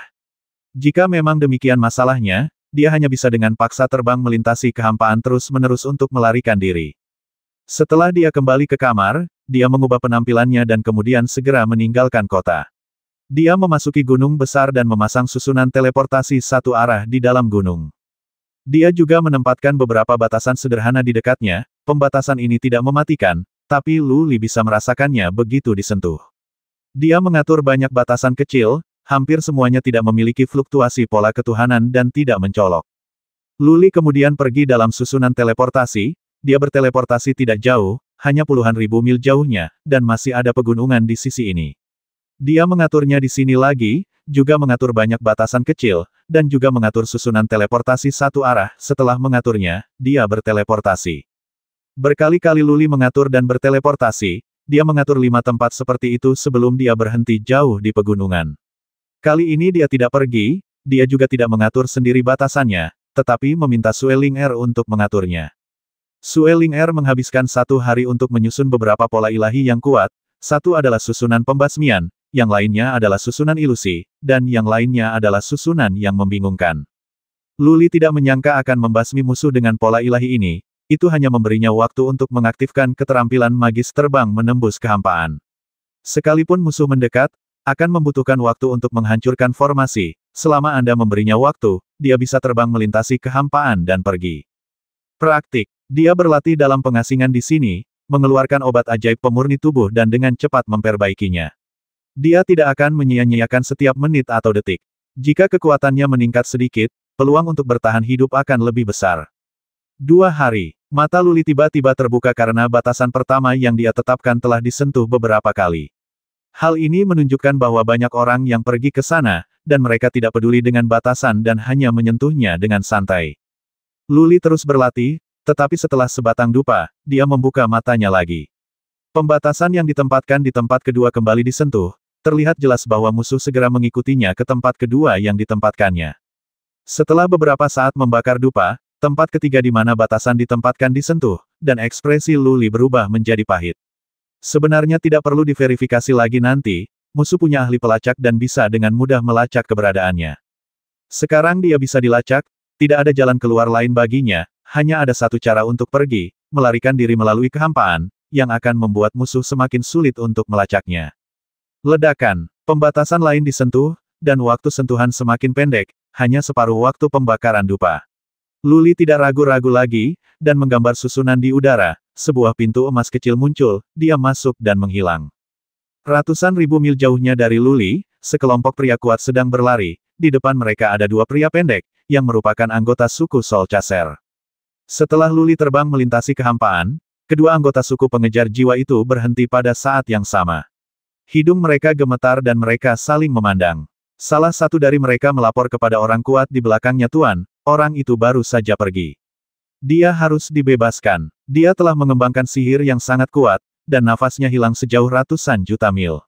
Jika memang demikian masalahnya, dia hanya bisa dengan paksa terbang melintasi kehampaan terus-menerus untuk melarikan diri. Setelah dia kembali ke kamar, dia mengubah penampilannya dan kemudian segera meninggalkan kota. Dia memasuki gunung besar dan memasang susunan teleportasi satu arah di dalam gunung. Dia juga menempatkan beberapa batasan sederhana di dekatnya, pembatasan ini tidak mematikan, tapi Luli bisa merasakannya begitu disentuh. Dia mengatur banyak batasan kecil, hampir semuanya tidak memiliki fluktuasi pola ketuhanan dan tidak mencolok. Luli kemudian pergi dalam susunan teleportasi, dia berteleportasi tidak jauh, hanya puluhan ribu mil jauhnya, dan masih ada pegunungan di sisi ini. Dia mengaturnya di sini lagi, juga mengatur banyak batasan kecil, dan juga mengatur susunan teleportasi satu arah. Setelah mengaturnya, dia berteleportasi. Berkali-kali Luli mengatur dan berteleportasi, dia mengatur lima tempat seperti itu sebelum dia berhenti jauh di pegunungan. Kali ini dia tidak pergi, dia juga tidak mengatur sendiri batasannya, tetapi meminta Sueling Er untuk mengaturnya. Sueling Er menghabiskan satu hari untuk menyusun beberapa pola ilahi yang kuat, satu adalah susunan pembasmian, yang lainnya adalah susunan ilusi, dan yang lainnya adalah susunan yang membingungkan. Luli tidak menyangka akan membasmi musuh dengan pola ilahi ini, itu hanya memberinya waktu untuk mengaktifkan keterampilan magis terbang menembus kehampaan. Sekalipun musuh mendekat, akan membutuhkan waktu untuk menghancurkan formasi, selama Anda memberinya waktu, dia bisa terbang melintasi kehampaan dan pergi. Praktik, dia berlatih dalam pengasingan di sini, mengeluarkan obat ajaib pemurni tubuh dan dengan cepat memperbaikinya. Dia tidak akan menyia-nyiakan setiap menit atau detik. Jika kekuatannya meningkat sedikit, peluang untuk bertahan hidup akan lebih besar. Dua hari, mata Luli tiba-tiba terbuka karena batasan pertama yang dia tetapkan telah disentuh beberapa kali. Hal ini menunjukkan bahwa banyak orang yang pergi ke sana, dan mereka tidak peduli dengan batasan dan hanya menyentuhnya dengan santai. Luli terus berlatih, tetapi setelah sebatang dupa, dia membuka matanya lagi. Pembatasan yang ditempatkan di tempat kedua kembali disentuh, Terlihat jelas bahwa musuh segera mengikutinya ke tempat kedua yang ditempatkannya. Setelah beberapa saat membakar dupa, tempat ketiga di mana batasan ditempatkan disentuh, dan ekspresi Luli berubah menjadi pahit. Sebenarnya tidak perlu diverifikasi lagi nanti, musuh punya ahli pelacak dan bisa dengan mudah melacak keberadaannya. Sekarang dia bisa dilacak, tidak ada jalan keluar lain baginya, hanya ada satu cara untuk pergi, melarikan diri melalui kehampaan, yang akan membuat musuh semakin sulit untuk melacaknya. Ledakan, pembatasan lain disentuh, dan waktu sentuhan semakin pendek, hanya separuh waktu pembakaran dupa. Luli tidak ragu-ragu lagi, dan menggambar susunan di udara, sebuah pintu emas kecil muncul, dia masuk dan menghilang. Ratusan ribu mil jauhnya dari Luli, sekelompok pria kuat sedang berlari, di depan mereka ada dua pria pendek, yang merupakan anggota suku Sol Chaser. Setelah Luli terbang melintasi kehampaan, kedua anggota suku pengejar jiwa itu berhenti pada saat yang sama. Hidung mereka gemetar dan mereka saling memandang. Salah satu dari mereka melapor kepada orang kuat di belakangnya Tuan, orang itu baru saja pergi. Dia harus dibebaskan. Dia telah mengembangkan sihir yang sangat kuat, dan nafasnya hilang sejauh ratusan juta mil.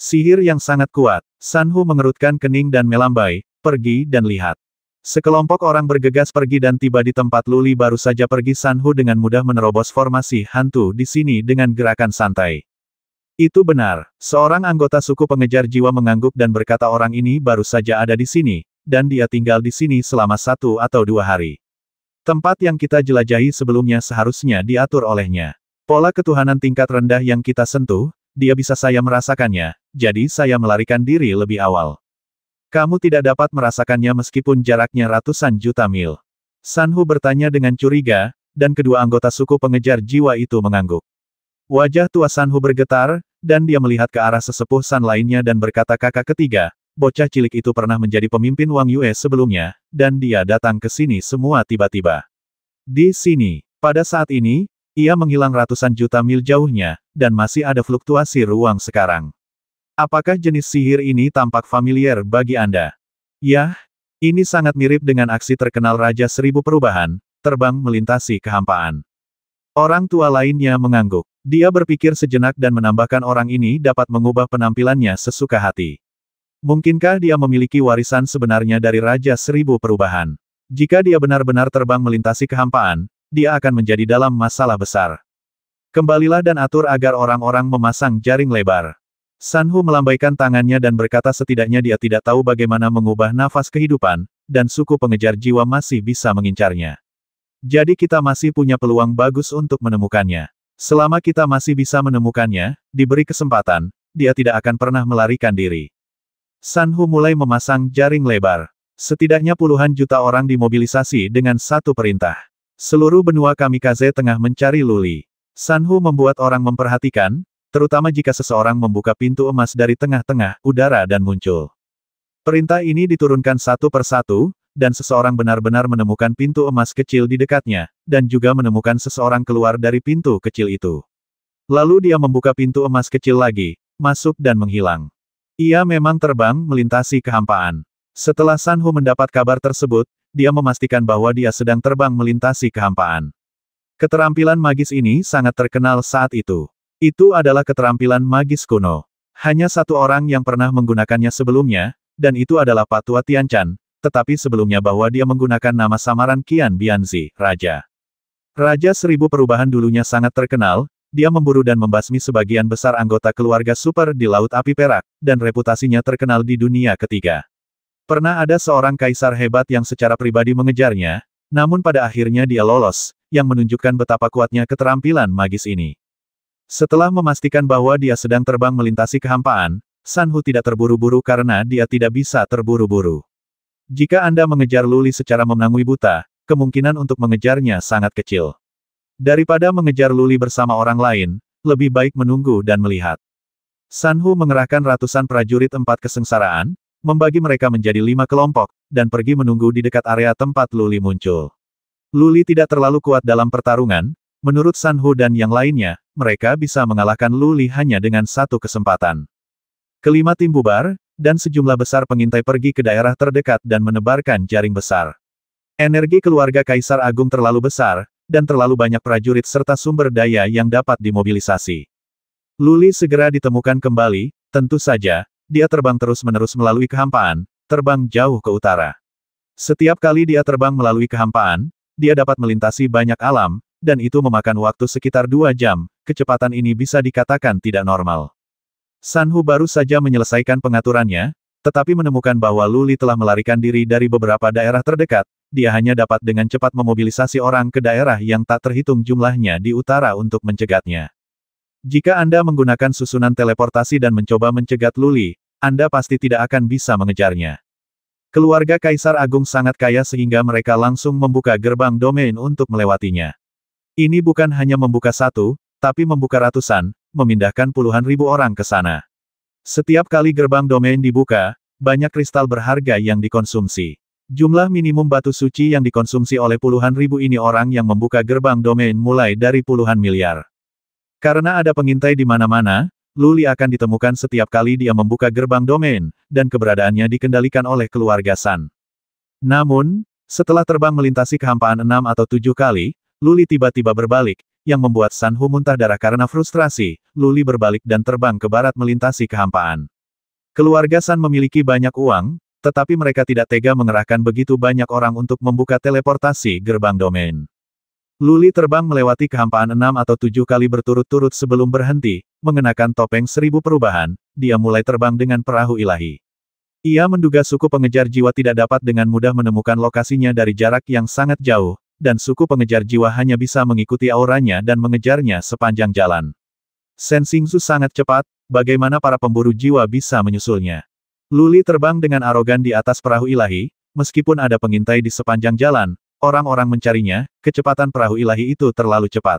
Sihir yang sangat kuat, Sanhu mengerutkan kening dan melambai, pergi dan lihat. Sekelompok orang bergegas pergi dan tiba di tempat Luli baru saja pergi Sanhu dengan mudah menerobos formasi hantu di sini dengan gerakan santai. Itu benar, seorang anggota suku pengejar jiwa mengangguk dan berkata orang ini baru saja ada di sini, dan dia tinggal di sini selama satu atau dua hari. Tempat yang kita jelajahi sebelumnya seharusnya diatur olehnya. Pola ketuhanan tingkat rendah yang kita sentuh, dia bisa saya merasakannya, jadi saya melarikan diri lebih awal. Kamu tidak dapat merasakannya meskipun jaraknya ratusan juta mil. Sanhu bertanya dengan curiga, dan kedua anggota suku pengejar jiwa itu mengangguk. Wajah tua Sanhu bergetar, dan dia melihat ke arah sesepuh San lainnya dan berkata kakak ketiga, bocah cilik itu pernah menjadi pemimpin Wang Yue sebelumnya, dan dia datang ke sini semua tiba-tiba. Di sini, pada saat ini, ia menghilang ratusan juta mil jauhnya, dan masih ada fluktuasi ruang sekarang. Apakah jenis sihir ini tampak familiar bagi Anda? Yah, ini sangat mirip dengan aksi terkenal Raja Seribu Perubahan, terbang melintasi kehampaan. Orang tua lainnya mengangguk. Dia berpikir sejenak dan menambahkan orang ini dapat mengubah penampilannya sesuka hati. Mungkinkah dia memiliki warisan sebenarnya dari Raja Seribu Perubahan? Jika dia benar-benar terbang melintasi kehampaan, dia akan menjadi dalam masalah besar. Kembalilah dan atur agar orang-orang memasang jaring lebar. Sanhu melambaikan tangannya dan berkata setidaknya dia tidak tahu bagaimana mengubah nafas kehidupan, dan suku pengejar jiwa masih bisa mengincarnya. Jadi kita masih punya peluang bagus untuk menemukannya. Selama kita masih bisa menemukannya, diberi kesempatan, dia tidak akan pernah melarikan diri. Sanhu mulai memasang jaring lebar. Setidaknya puluhan juta orang dimobilisasi dengan satu perintah. Seluruh benua kamikaze tengah mencari Luli. Sanhu membuat orang memperhatikan, terutama jika seseorang membuka pintu emas dari tengah-tengah udara dan muncul. Perintah ini diturunkan satu persatu, dan seseorang benar-benar menemukan pintu emas kecil di dekatnya, dan juga menemukan seseorang keluar dari pintu kecil itu. Lalu dia membuka pintu emas kecil lagi, masuk dan menghilang. Ia memang terbang melintasi kehampaan. Setelah Sanhu mendapat kabar tersebut, dia memastikan bahwa dia sedang terbang melintasi kehampaan. Keterampilan magis ini sangat terkenal saat itu. Itu adalah keterampilan magis kuno. Hanya satu orang yang pernah menggunakannya sebelumnya, dan itu adalah Patua Tianchan, tetapi sebelumnya bahwa dia menggunakan nama samaran Qian Bianzi, Raja. Raja Seribu Perubahan dulunya sangat terkenal, dia memburu dan membasmi sebagian besar anggota keluarga super di Laut Api Perak, dan reputasinya terkenal di dunia ketiga. Pernah ada seorang kaisar hebat yang secara pribadi mengejarnya, namun pada akhirnya dia lolos, yang menunjukkan betapa kuatnya keterampilan magis ini. Setelah memastikan bahwa dia sedang terbang melintasi kehampaan, Sanhu tidak terburu-buru karena dia tidak bisa terburu-buru. Jika Anda mengejar Luli secara memenangui buta, kemungkinan untuk mengejarnya sangat kecil. Daripada mengejar Luli bersama orang lain, lebih baik menunggu dan melihat. Sanhu mengerahkan ratusan prajurit empat kesengsaraan, membagi mereka menjadi lima kelompok, dan pergi menunggu di dekat area tempat Luli muncul. Luli tidak terlalu kuat dalam pertarungan, menurut Sanhu dan yang lainnya, mereka bisa mengalahkan Luli hanya dengan satu kesempatan. Kelima tim bubar, dan sejumlah besar pengintai pergi ke daerah terdekat dan menebarkan jaring besar. Energi keluarga Kaisar Agung terlalu besar, dan terlalu banyak prajurit serta sumber daya yang dapat dimobilisasi. Luli segera ditemukan kembali, tentu saja, dia terbang terus-menerus melalui kehampaan, terbang jauh ke utara. Setiap kali dia terbang melalui kehampaan, dia dapat melintasi banyak alam, dan itu memakan waktu sekitar dua jam, kecepatan ini bisa dikatakan tidak normal. Sanhu baru saja menyelesaikan pengaturannya, tetapi menemukan bahwa Luli telah melarikan diri dari beberapa daerah terdekat, dia hanya dapat dengan cepat memobilisasi orang ke daerah yang tak terhitung jumlahnya di utara untuk mencegatnya. Jika Anda menggunakan susunan teleportasi dan mencoba mencegat Luli, Anda pasti tidak akan bisa mengejarnya. Keluarga Kaisar Agung sangat kaya sehingga mereka langsung membuka gerbang domain untuk melewatinya. Ini bukan hanya membuka satu, tapi membuka ratusan, memindahkan puluhan ribu orang ke sana. Setiap kali gerbang domain dibuka, banyak kristal berharga yang dikonsumsi. Jumlah minimum batu suci yang dikonsumsi oleh puluhan ribu ini orang yang membuka gerbang domain mulai dari puluhan miliar. Karena ada pengintai di mana-mana, Luli akan ditemukan setiap kali dia membuka gerbang domain, dan keberadaannya dikendalikan oleh keluarga San. Namun, setelah terbang melintasi kehampaan enam atau tujuh kali, Luli tiba-tiba berbalik, yang membuat San Hu muntah darah karena frustrasi, Luli berbalik dan terbang ke barat melintasi kehampaan. Keluarga San memiliki banyak uang, tetapi mereka tidak tega mengerahkan begitu banyak orang untuk membuka teleportasi gerbang domain. Luli terbang melewati kehampaan enam atau tujuh kali berturut-turut sebelum berhenti, mengenakan topeng seribu perubahan, dia mulai terbang dengan perahu ilahi. Ia menduga suku pengejar jiwa tidak dapat dengan mudah menemukan lokasinya dari jarak yang sangat jauh, dan suku pengejar jiwa hanya bisa mengikuti auranya dan mengejarnya sepanjang jalan. su sangat cepat, bagaimana para pemburu jiwa bisa menyusulnya. Luli terbang dengan arogan di atas perahu ilahi, meskipun ada pengintai di sepanjang jalan, orang-orang mencarinya, kecepatan perahu ilahi itu terlalu cepat.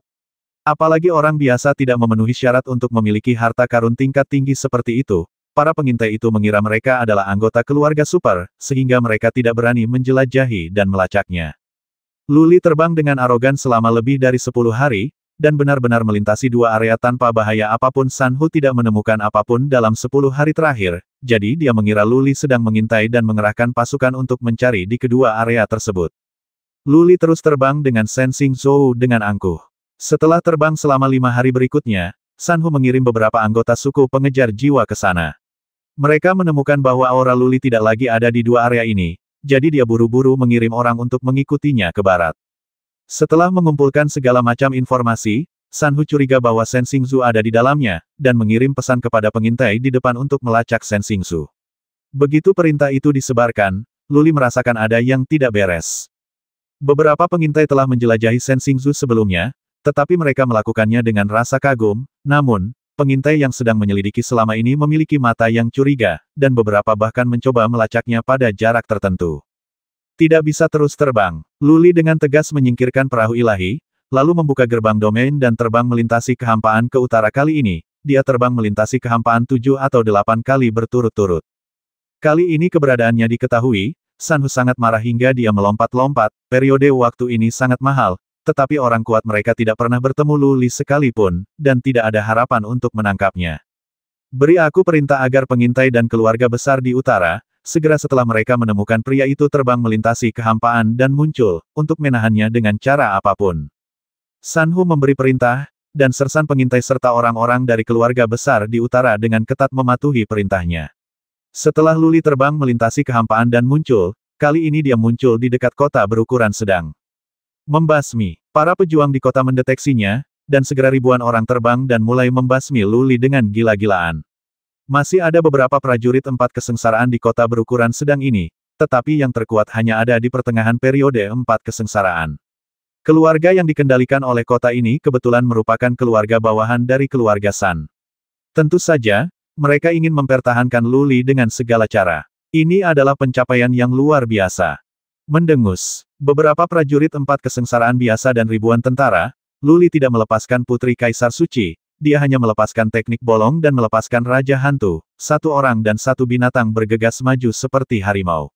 Apalagi orang biasa tidak memenuhi syarat untuk memiliki harta karun tingkat tinggi seperti itu, para pengintai itu mengira mereka adalah anggota keluarga super, sehingga mereka tidak berani menjelajahi dan melacaknya. Luli terbang dengan arogan selama lebih dari sepuluh hari, dan benar-benar melintasi dua area tanpa bahaya apapun Sanhu tidak menemukan apapun dalam sepuluh hari terakhir, jadi dia mengira Luli sedang mengintai dan mengerahkan pasukan untuk mencari di kedua area tersebut. Luli terus terbang dengan sensing Zhou dengan angkuh. Setelah terbang selama lima hari berikutnya, Sanhu mengirim beberapa anggota suku pengejar jiwa ke sana. Mereka menemukan bahwa aura Luli tidak lagi ada di dua area ini, jadi dia buru-buru mengirim orang untuk mengikutinya ke barat. Setelah mengumpulkan segala macam informasi, Sanhu curiga bahwa Sensingzu ada di dalamnya, dan mengirim pesan kepada pengintai di depan untuk melacak Sensingzu. Begitu perintah itu disebarkan, Luli merasakan ada yang tidak beres. Beberapa pengintai telah menjelajahi Sensingzu sebelumnya, tetapi mereka melakukannya dengan rasa kagum, namun, Pengintai yang sedang menyelidiki selama ini memiliki mata yang curiga, dan beberapa bahkan mencoba melacaknya pada jarak tertentu. Tidak bisa terus terbang. Luli dengan tegas menyingkirkan perahu ilahi, lalu membuka gerbang domain dan terbang melintasi kehampaan ke utara kali ini, dia terbang melintasi kehampaan tujuh atau delapan kali berturut-turut. Kali ini keberadaannya diketahui, Sanhu sangat marah hingga dia melompat-lompat, periode waktu ini sangat mahal, tetapi orang kuat mereka tidak pernah bertemu Luli sekalipun, dan tidak ada harapan untuk menangkapnya. Beri aku perintah agar pengintai dan keluarga besar di utara, segera setelah mereka menemukan pria itu terbang melintasi kehampaan dan muncul, untuk menahannya dengan cara apapun. Sanhu memberi perintah, dan sersan pengintai serta orang-orang dari keluarga besar di utara dengan ketat mematuhi perintahnya. Setelah Luli terbang melintasi kehampaan dan muncul, kali ini dia muncul di dekat kota berukuran sedang. Membasmi. Para pejuang di kota mendeteksinya, dan segera ribuan orang terbang dan mulai membasmi Luli dengan gila-gilaan. Masih ada beberapa prajurit empat kesengsaraan di kota berukuran sedang ini, tetapi yang terkuat hanya ada di pertengahan periode empat kesengsaraan. Keluarga yang dikendalikan oleh kota ini kebetulan merupakan keluarga bawahan dari keluarga San. Tentu saja, mereka ingin mempertahankan Luli dengan segala cara. Ini adalah pencapaian yang luar biasa. Mendengus. Beberapa prajurit empat kesengsaraan biasa dan ribuan tentara, Luli tidak melepaskan putri Kaisar Suci, dia hanya melepaskan teknik bolong dan melepaskan Raja Hantu, satu orang dan satu binatang bergegas maju seperti harimau.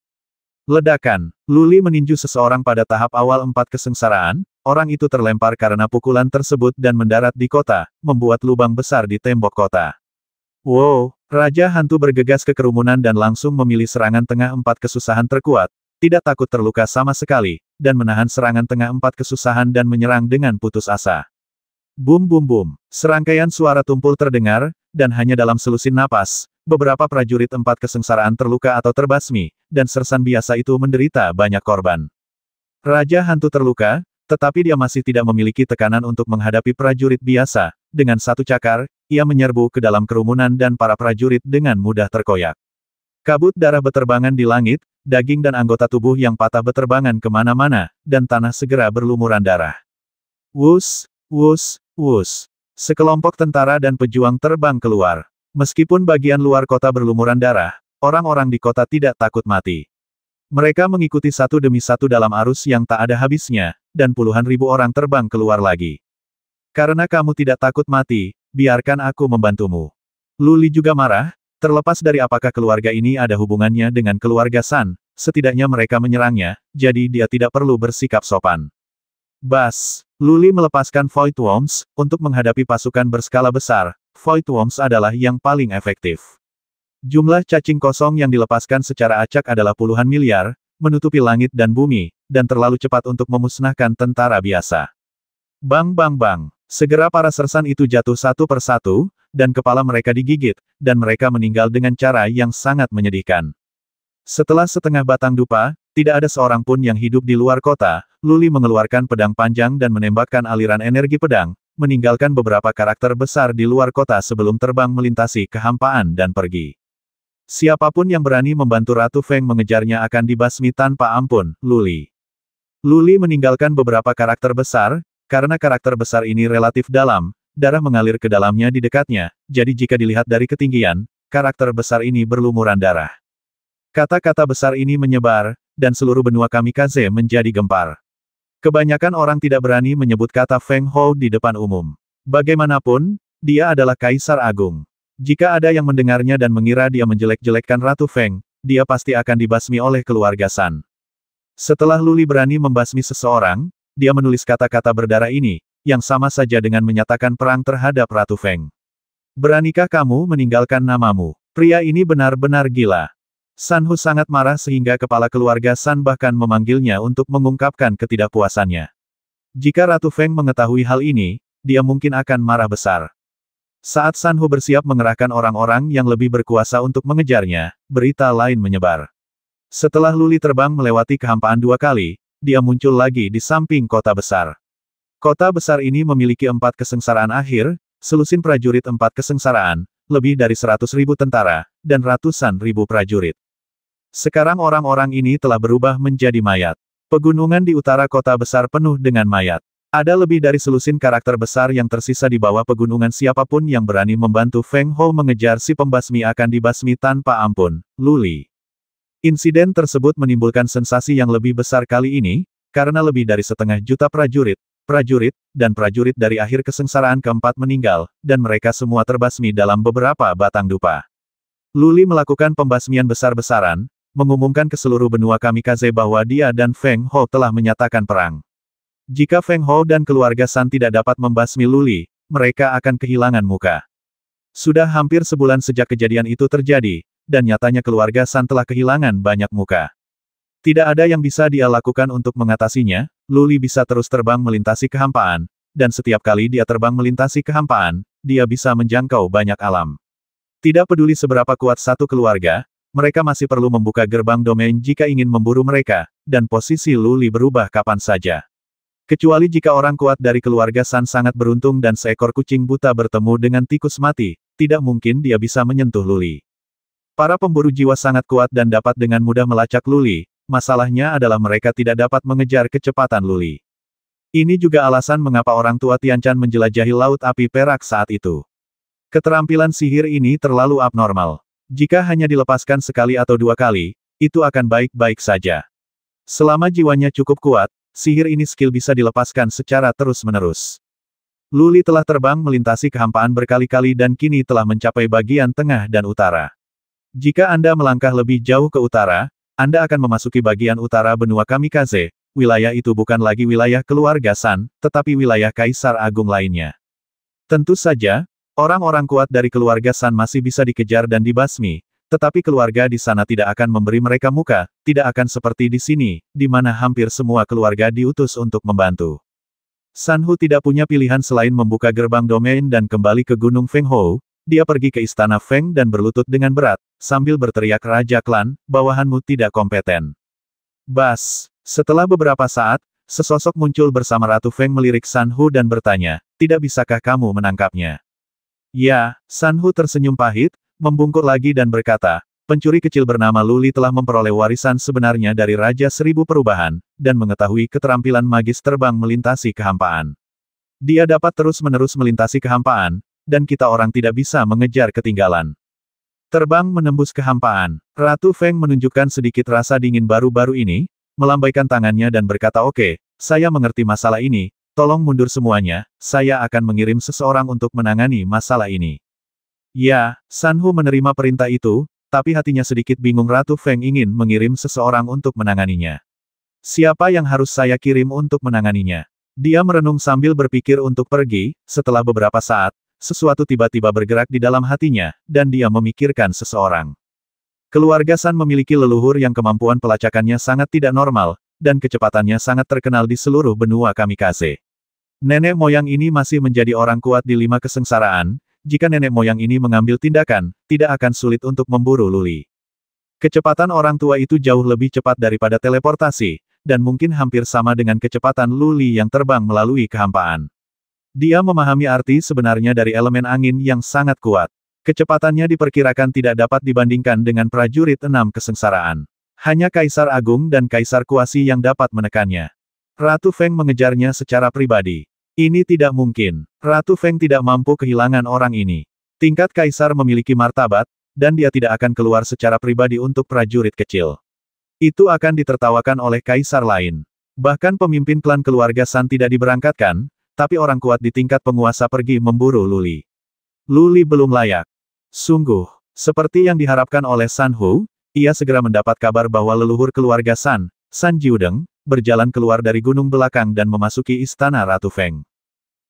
Ledakan, Luli meninju seseorang pada tahap awal empat kesengsaraan, orang itu terlempar karena pukulan tersebut dan mendarat di kota, membuat lubang besar di tembok kota. Wow, Raja Hantu bergegas ke kerumunan dan langsung memilih serangan tengah empat kesusahan terkuat, tidak takut terluka sama sekali, dan menahan serangan tengah empat kesusahan dan menyerang dengan putus asa. Bum bum bum, serangkaian suara tumpul terdengar, dan hanya dalam selusin napas, beberapa prajurit empat kesengsaraan terluka atau terbasmi, dan sersan biasa itu menderita banyak korban. Raja hantu terluka, tetapi dia masih tidak memiliki tekanan untuk menghadapi prajurit biasa, dengan satu cakar, ia menyerbu ke dalam kerumunan dan para prajurit dengan mudah terkoyak. Kabut darah beterbangan di langit, daging dan anggota tubuh yang patah beterbangan kemana-mana, dan tanah segera berlumuran darah. Wus, wus, wus. Sekelompok tentara dan pejuang terbang keluar. Meskipun bagian luar kota berlumuran darah, orang-orang di kota tidak takut mati. Mereka mengikuti satu demi satu dalam arus yang tak ada habisnya, dan puluhan ribu orang terbang keluar lagi. Karena kamu tidak takut mati, biarkan aku membantumu. Luli juga marah, Terlepas dari apakah keluarga ini ada hubungannya dengan keluarga San, setidaknya mereka menyerangnya, jadi dia tidak perlu bersikap sopan. Bas, Luli melepaskan Void Worms, untuk menghadapi pasukan berskala besar, Void Worms adalah yang paling efektif. Jumlah cacing kosong yang dilepaskan secara acak adalah puluhan miliar, menutupi langit dan bumi, dan terlalu cepat untuk memusnahkan tentara biasa. Bang bang bang, segera para sersan itu jatuh satu persatu, dan kepala mereka digigit, dan mereka meninggal dengan cara yang sangat menyedihkan. Setelah setengah batang dupa, tidak ada seorang pun yang hidup di luar kota, Luli mengeluarkan pedang panjang dan menembakkan aliran energi pedang, meninggalkan beberapa karakter besar di luar kota sebelum terbang melintasi kehampaan dan pergi. Siapapun yang berani membantu Ratu Feng mengejarnya akan dibasmi tanpa ampun, Luli. Luli meninggalkan beberapa karakter besar, karena karakter besar ini relatif dalam, darah mengalir ke dalamnya di dekatnya, jadi jika dilihat dari ketinggian, karakter besar ini berlumuran darah. Kata-kata besar ini menyebar, dan seluruh benua kamikaze menjadi gempar. Kebanyakan orang tidak berani menyebut kata Feng Hou di depan umum. Bagaimanapun, dia adalah Kaisar Agung. Jika ada yang mendengarnya dan mengira dia menjelek-jelekkan Ratu Feng, dia pasti akan dibasmi oleh keluarga San. Setelah Luli berani membasmi seseorang, dia menulis kata-kata berdarah ini, yang sama saja dengan menyatakan perang terhadap Ratu Feng. Beranikah kamu meninggalkan namamu? Pria ini benar-benar gila. Sanhu sangat marah sehingga kepala keluarga San bahkan memanggilnya untuk mengungkapkan ketidakpuasannya. Jika Ratu Feng mengetahui hal ini, dia mungkin akan marah besar. Saat Sanhu bersiap mengerahkan orang-orang yang lebih berkuasa untuk mengejarnya, berita lain menyebar. Setelah Luli terbang melewati kehampaan dua kali, dia muncul lagi di samping kota besar. Kota besar ini memiliki empat kesengsaraan akhir, selusin prajurit empat kesengsaraan, lebih dari seratus ribu tentara, dan ratusan ribu prajurit. Sekarang orang-orang ini telah berubah menjadi mayat. Pegunungan di utara kota besar penuh dengan mayat. Ada lebih dari selusin karakter besar yang tersisa di bawah pegunungan siapapun yang berani membantu Feng Ho mengejar si pembasmi akan dibasmi tanpa ampun, Luli. Insiden tersebut menimbulkan sensasi yang lebih besar kali ini, karena lebih dari setengah juta prajurit prajurit, dan prajurit dari akhir kesengsaraan keempat meninggal, dan mereka semua terbasmi dalam beberapa batang dupa. Luli melakukan pembasmian besar-besaran, mengumumkan ke seluruh benua kamikaze bahwa dia dan Feng Ho telah menyatakan perang. Jika Feng Ho dan keluarga San tidak dapat membasmi Luli, mereka akan kehilangan muka. Sudah hampir sebulan sejak kejadian itu terjadi, dan nyatanya keluarga San telah kehilangan banyak muka. Tidak ada yang bisa dia lakukan untuk mengatasinya, Luli bisa terus terbang melintasi kehampaan, dan setiap kali dia terbang melintasi kehampaan, dia bisa menjangkau banyak alam. Tidak peduli seberapa kuat satu keluarga, mereka masih perlu membuka gerbang domain jika ingin memburu mereka, dan posisi Luli berubah kapan saja. Kecuali jika orang kuat dari keluarga San sangat beruntung dan seekor kucing buta bertemu dengan tikus mati, tidak mungkin dia bisa menyentuh Luli. Para pemburu jiwa sangat kuat dan dapat dengan mudah melacak Luli, masalahnya adalah mereka tidak dapat mengejar kecepatan Luli. Ini juga alasan mengapa orang tua Tianchan menjelajahi Laut Api Perak saat itu. Keterampilan sihir ini terlalu abnormal. Jika hanya dilepaskan sekali atau dua kali, itu akan baik-baik saja. Selama jiwanya cukup kuat, sihir ini skill bisa dilepaskan secara terus-menerus. Luli telah terbang melintasi kehampaan berkali-kali dan kini telah mencapai bagian tengah dan utara. Jika Anda melangkah lebih jauh ke utara, anda akan memasuki bagian utara benua Kamikaze, wilayah itu bukan lagi wilayah keluarga San, tetapi wilayah Kaisar Agung lainnya. Tentu saja, orang-orang kuat dari keluarga San masih bisa dikejar dan dibasmi, tetapi keluarga di sana tidak akan memberi mereka muka, tidak akan seperti di sini, di mana hampir semua keluarga diutus untuk membantu. San Hu tidak punya pilihan selain membuka gerbang domain dan kembali ke Gunung Fenghou, dia pergi ke istana Feng dan berlutut dengan berat, sambil berteriak Raja Klan, bawahanmu tidak kompeten. Bas! Setelah beberapa saat, sesosok muncul bersama Ratu Feng melirik San Hu dan bertanya, tidak bisakah kamu menangkapnya? Ya, San Hu tersenyum pahit, membungkuk lagi dan berkata, pencuri kecil bernama Luli telah memperoleh warisan sebenarnya dari Raja Seribu Perubahan, dan mengetahui keterampilan magis terbang melintasi kehampaan. Dia dapat terus-menerus melintasi kehampaan, dan kita orang tidak bisa mengejar ketinggalan. Terbang menembus kehampaan, Ratu Feng menunjukkan sedikit rasa dingin baru-baru ini, melambaikan tangannya dan berkata oke, okay, saya mengerti masalah ini, tolong mundur semuanya, saya akan mengirim seseorang untuk menangani masalah ini. Ya, Sanhu menerima perintah itu, tapi hatinya sedikit bingung Ratu Feng ingin mengirim seseorang untuk menanganinya. Siapa yang harus saya kirim untuk menanganinya? Dia merenung sambil berpikir untuk pergi, setelah beberapa saat, sesuatu tiba-tiba bergerak di dalam hatinya, dan dia memikirkan seseorang. Keluarga San memiliki leluhur yang kemampuan pelacakannya sangat tidak normal, dan kecepatannya sangat terkenal di seluruh benua kamikaze. Nenek moyang ini masih menjadi orang kuat di lima kesengsaraan, jika nenek moyang ini mengambil tindakan, tidak akan sulit untuk memburu Luli. Kecepatan orang tua itu jauh lebih cepat daripada teleportasi, dan mungkin hampir sama dengan kecepatan Luli yang terbang melalui kehampaan. Dia memahami arti sebenarnya dari elemen angin yang sangat kuat. Kecepatannya diperkirakan tidak dapat dibandingkan dengan prajurit enam kesengsaraan. Hanya Kaisar Agung dan Kaisar Kuasi yang dapat menekannya. Ratu Feng mengejarnya secara pribadi. Ini tidak mungkin. Ratu Feng tidak mampu kehilangan orang ini. Tingkat Kaisar memiliki martabat, dan dia tidak akan keluar secara pribadi untuk prajurit kecil. Itu akan ditertawakan oleh kaisar lain. Bahkan pemimpin klan keluarga San tidak diberangkatkan, tapi orang kuat di tingkat penguasa pergi memburu Luli. Luli belum layak. Sungguh, seperti yang diharapkan oleh San Hu, ia segera mendapat kabar bahwa leluhur keluarga San, San Jiudeng, berjalan keluar dari gunung belakang dan memasuki istana Ratu Feng.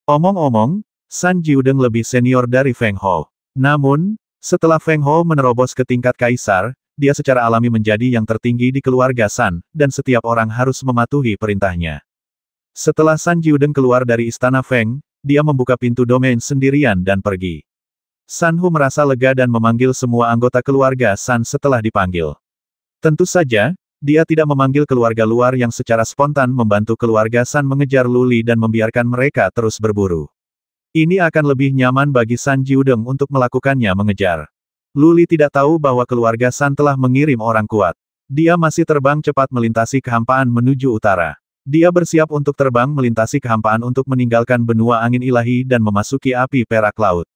Omong-omong, San Jiudeng lebih senior dari Feng Ho. Namun, setelah Feng Ho menerobos ke tingkat kaisar, dia secara alami menjadi yang tertinggi di keluarga San, dan setiap orang harus mematuhi perintahnya. Setelah San Jiudeng keluar dari istana Feng, dia membuka pintu domain sendirian dan pergi. San Hu merasa lega dan memanggil semua anggota keluarga San setelah dipanggil. Tentu saja, dia tidak memanggil keluarga luar yang secara spontan membantu keluarga San mengejar Luli dan membiarkan mereka terus berburu. Ini akan lebih nyaman bagi San Jiudeng untuk melakukannya mengejar. Luli tidak tahu bahwa keluarga San telah mengirim orang kuat. Dia masih terbang cepat melintasi kehampaan menuju utara. Dia bersiap untuk terbang melintasi kehampaan untuk meninggalkan benua angin ilahi dan memasuki api perak laut.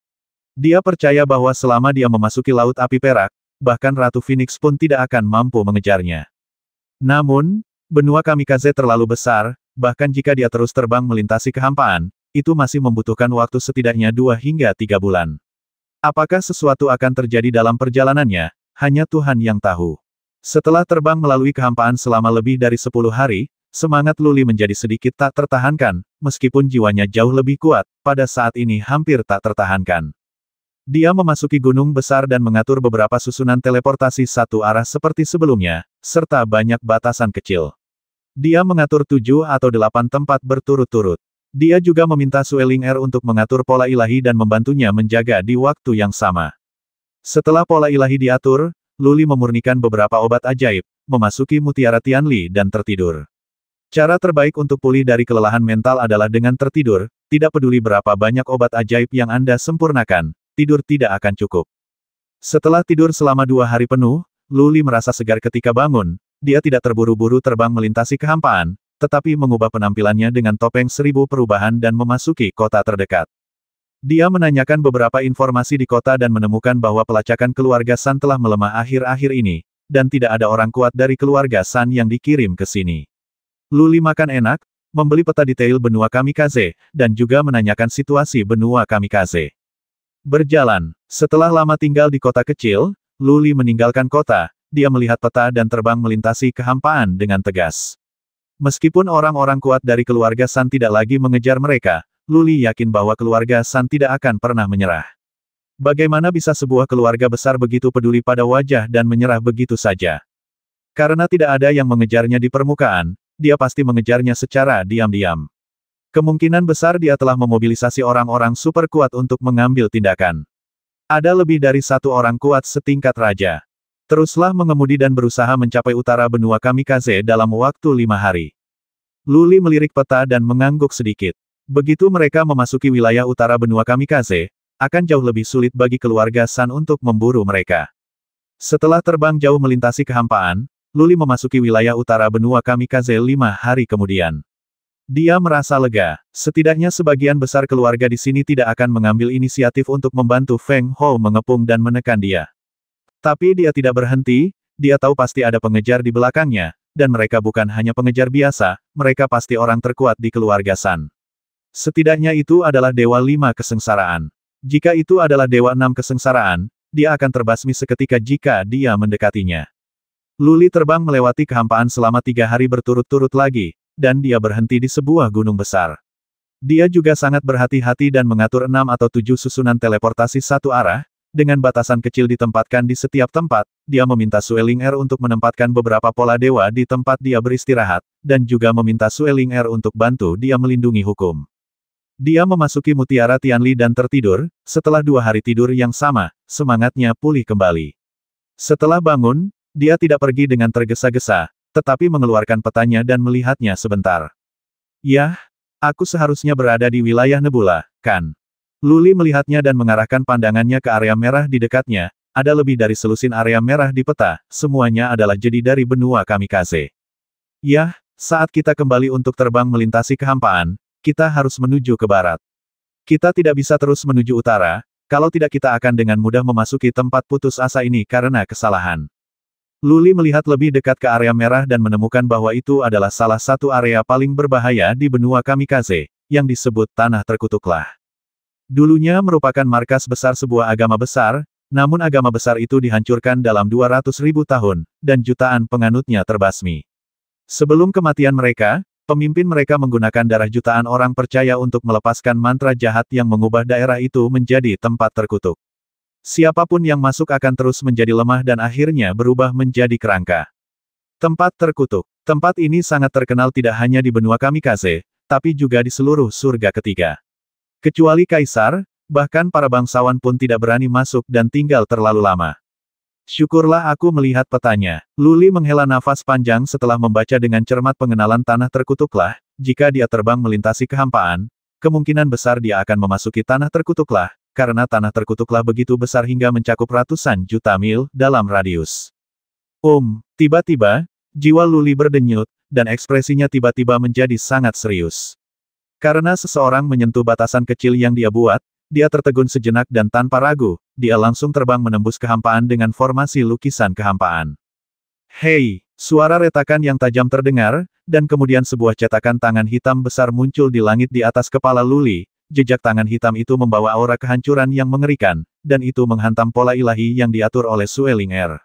Dia percaya bahwa selama dia memasuki laut api perak, bahkan Ratu Phoenix pun tidak akan mampu mengejarnya. Namun, benua kamikaze terlalu besar, bahkan jika dia terus terbang melintasi kehampaan, itu masih membutuhkan waktu setidaknya dua hingga tiga bulan. Apakah sesuatu akan terjadi dalam perjalanannya, hanya Tuhan yang tahu. Setelah terbang melalui kehampaan selama lebih dari sepuluh hari, Semangat Luli menjadi sedikit tak tertahankan, meskipun jiwanya jauh lebih kuat, pada saat ini hampir tak tertahankan. Dia memasuki gunung besar dan mengatur beberapa susunan teleportasi satu arah seperti sebelumnya, serta banyak batasan kecil. Dia mengatur tujuh atau delapan tempat berturut-turut. Dia juga meminta Sueling Air er untuk mengatur pola ilahi dan membantunya menjaga di waktu yang sama. Setelah pola ilahi diatur, Luli memurnikan beberapa obat ajaib, memasuki mutiara Tianli dan tertidur. Cara terbaik untuk pulih dari kelelahan mental adalah dengan tertidur, tidak peduli berapa banyak obat ajaib yang Anda sempurnakan, tidur tidak akan cukup. Setelah tidur selama dua hari penuh, Luli merasa segar ketika bangun, dia tidak terburu-buru terbang melintasi kehampaan, tetapi mengubah penampilannya dengan topeng seribu perubahan dan memasuki kota terdekat. Dia menanyakan beberapa informasi di kota dan menemukan bahwa pelacakan keluarga San telah melemah akhir-akhir ini, dan tidak ada orang kuat dari keluarga San yang dikirim ke sini. Luli makan enak, membeli peta detail benua kamikaze, dan juga menanyakan situasi benua kamikaze. Berjalan, setelah lama tinggal di kota kecil, Luli meninggalkan kota, dia melihat peta dan terbang melintasi kehampaan dengan tegas. Meskipun orang-orang kuat dari keluarga San tidak lagi mengejar mereka, Luli yakin bahwa keluarga San tidak akan pernah menyerah. Bagaimana bisa sebuah keluarga besar begitu peduli pada wajah dan menyerah begitu saja? Karena tidak ada yang mengejarnya di permukaan, dia pasti mengejarnya secara diam-diam. Kemungkinan besar dia telah memobilisasi orang-orang super kuat untuk mengambil tindakan. Ada lebih dari satu orang kuat setingkat raja. Teruslah mengemudi dan berusaha mencapai utara benua kamikaze dalam waktu lima hari. Luli melirik peta dan mengangguk sedikit. Begitu mereka memasuki wilayah utara benua kamikaze, akan jauh lebih sulit bagi keluarga San untuk memburu mereka. Setelah terbang jauh melintasi kehampaan, Luli memasuki wilayah utara benua Kamikaze lima hari kemudian. Dia merasa lega. Setidaknya sebagian besar keluarga di sini tidak akan mengambil inisiatif untuk membantu Feng Ho mengepung dan menekan dia. Tapi dia tidak berhenti, dia tahu pasti ada pengejar di belakangnya, dan mereka bukan hanya pengejar biasa, mereka pasti orang terkuat di keluarga San. Setidaknya itu adalah Dewa Lima Kesengsaraan. Jika itu adalah Dewa Enam Kesengsaraan, dia akan terbasmi seketika jika dia mendekatinya. Luli terbang melewati kehampaan selama tiga hari berturut-turut lagi, dan dia berhenti di sebuah gunung besar. Dia juga sangat berhati-hati dan mengatur enam atau tujuh susunan teleportasi satu arah, dengan batasan kecil ditempatkan di setiap tempat, dia meminta Sueling Air er untuk menempatkan beberapa pola dewa di tempat dia beristirahat, dan juga meminta Sueling Air er untuk bantu dia melindungi hukum. Dia memasuki mutiara Tianli dan tertidur, setelah dua hari tidur yang sama, semangatnya pulih kembali. Setelah bangun, dia tidak pergi dengan tergesa-gesa, tetapi mengeluarkan petanya dan melihatnya sebentar. Yah, aku seharusnya berada di wilayah Nebula, kan? Luli melihatnya dan mengarahkan pandangannya ke area merah di dekatnya, ada lebih dari selusin area merah di peta, semuanya adalah jadi dari benua kamikaze. Yah, saat kita kembali untuk terbang melintasi kehampaan, kita harus menuju ke barat. Kita tidak bisa terus menuju utara, kalau tidak kita akan dengan mudah memasuki tempat putus asa ini karena kesalahan. Luli melihat lebih dekat ke area merah dan menemukan bahwa itu adalah salah satu area paling berbahaya di benua kamikaze, yang disebut Tanah Terkutuklah. Dulunya merupakan markas besar sebuah agama besar, namun agama besar itu dihancurkan dalam 200 ribu tahun, dan jutaan penganutnya terbasmi. Sebelum kematian mereka, pemimpin mereka menggunakan darah jutaan orang percaya untuk melepaskan mantra jahat yang mengubah daerah itu menjadi tempat terkutuk. Siapapun yang masuk akan terus menjadi lemah dan akhirnya berubah menjadi kerangka. Tempat terkutuk. Tempat ini sangat terkenal tidak hanya di benua Kamikaze, tapi juga di seluruh surga ketiga. Kecuali kaisar, bahkan para bangsawan pun tidak berani masuk dan tinggal terlalu lama. Syukurlah aku melihat petanya. Luli menghela nafas panjang setelah membaca dengan cermat pengenalan tanah terkutuklah, jika dia terbang melintasi kehampaan, kemungkinan besar dia akan memasuki tanah terkutuklah, karena tanah terkutuklah begitu besar hingga mencakup ratusan juta mil dalam radius. Um, tiba-tiba, jiwa Luli berdenyut, dan ekspresinya tiba-tiba menjadi sangat serius. Karena seseorang menyentuh batasan kecil yang dia buat, dia tertegun sejenak dan tanpa ragu, dia langsung terbang menembus kehampaan dengan formasi lukisan kehampaan. Hei, suara retakan yang tajam terdengar, dan kemudian sebuah cetakan tangan hitam besar muncul di langit di atas kepala Luli, jejak tangan hitam itu membawa aura kehancuran yang mengerikan, dan itu menghantam pola ilahi yang diatur oleh Sueling Air. Er.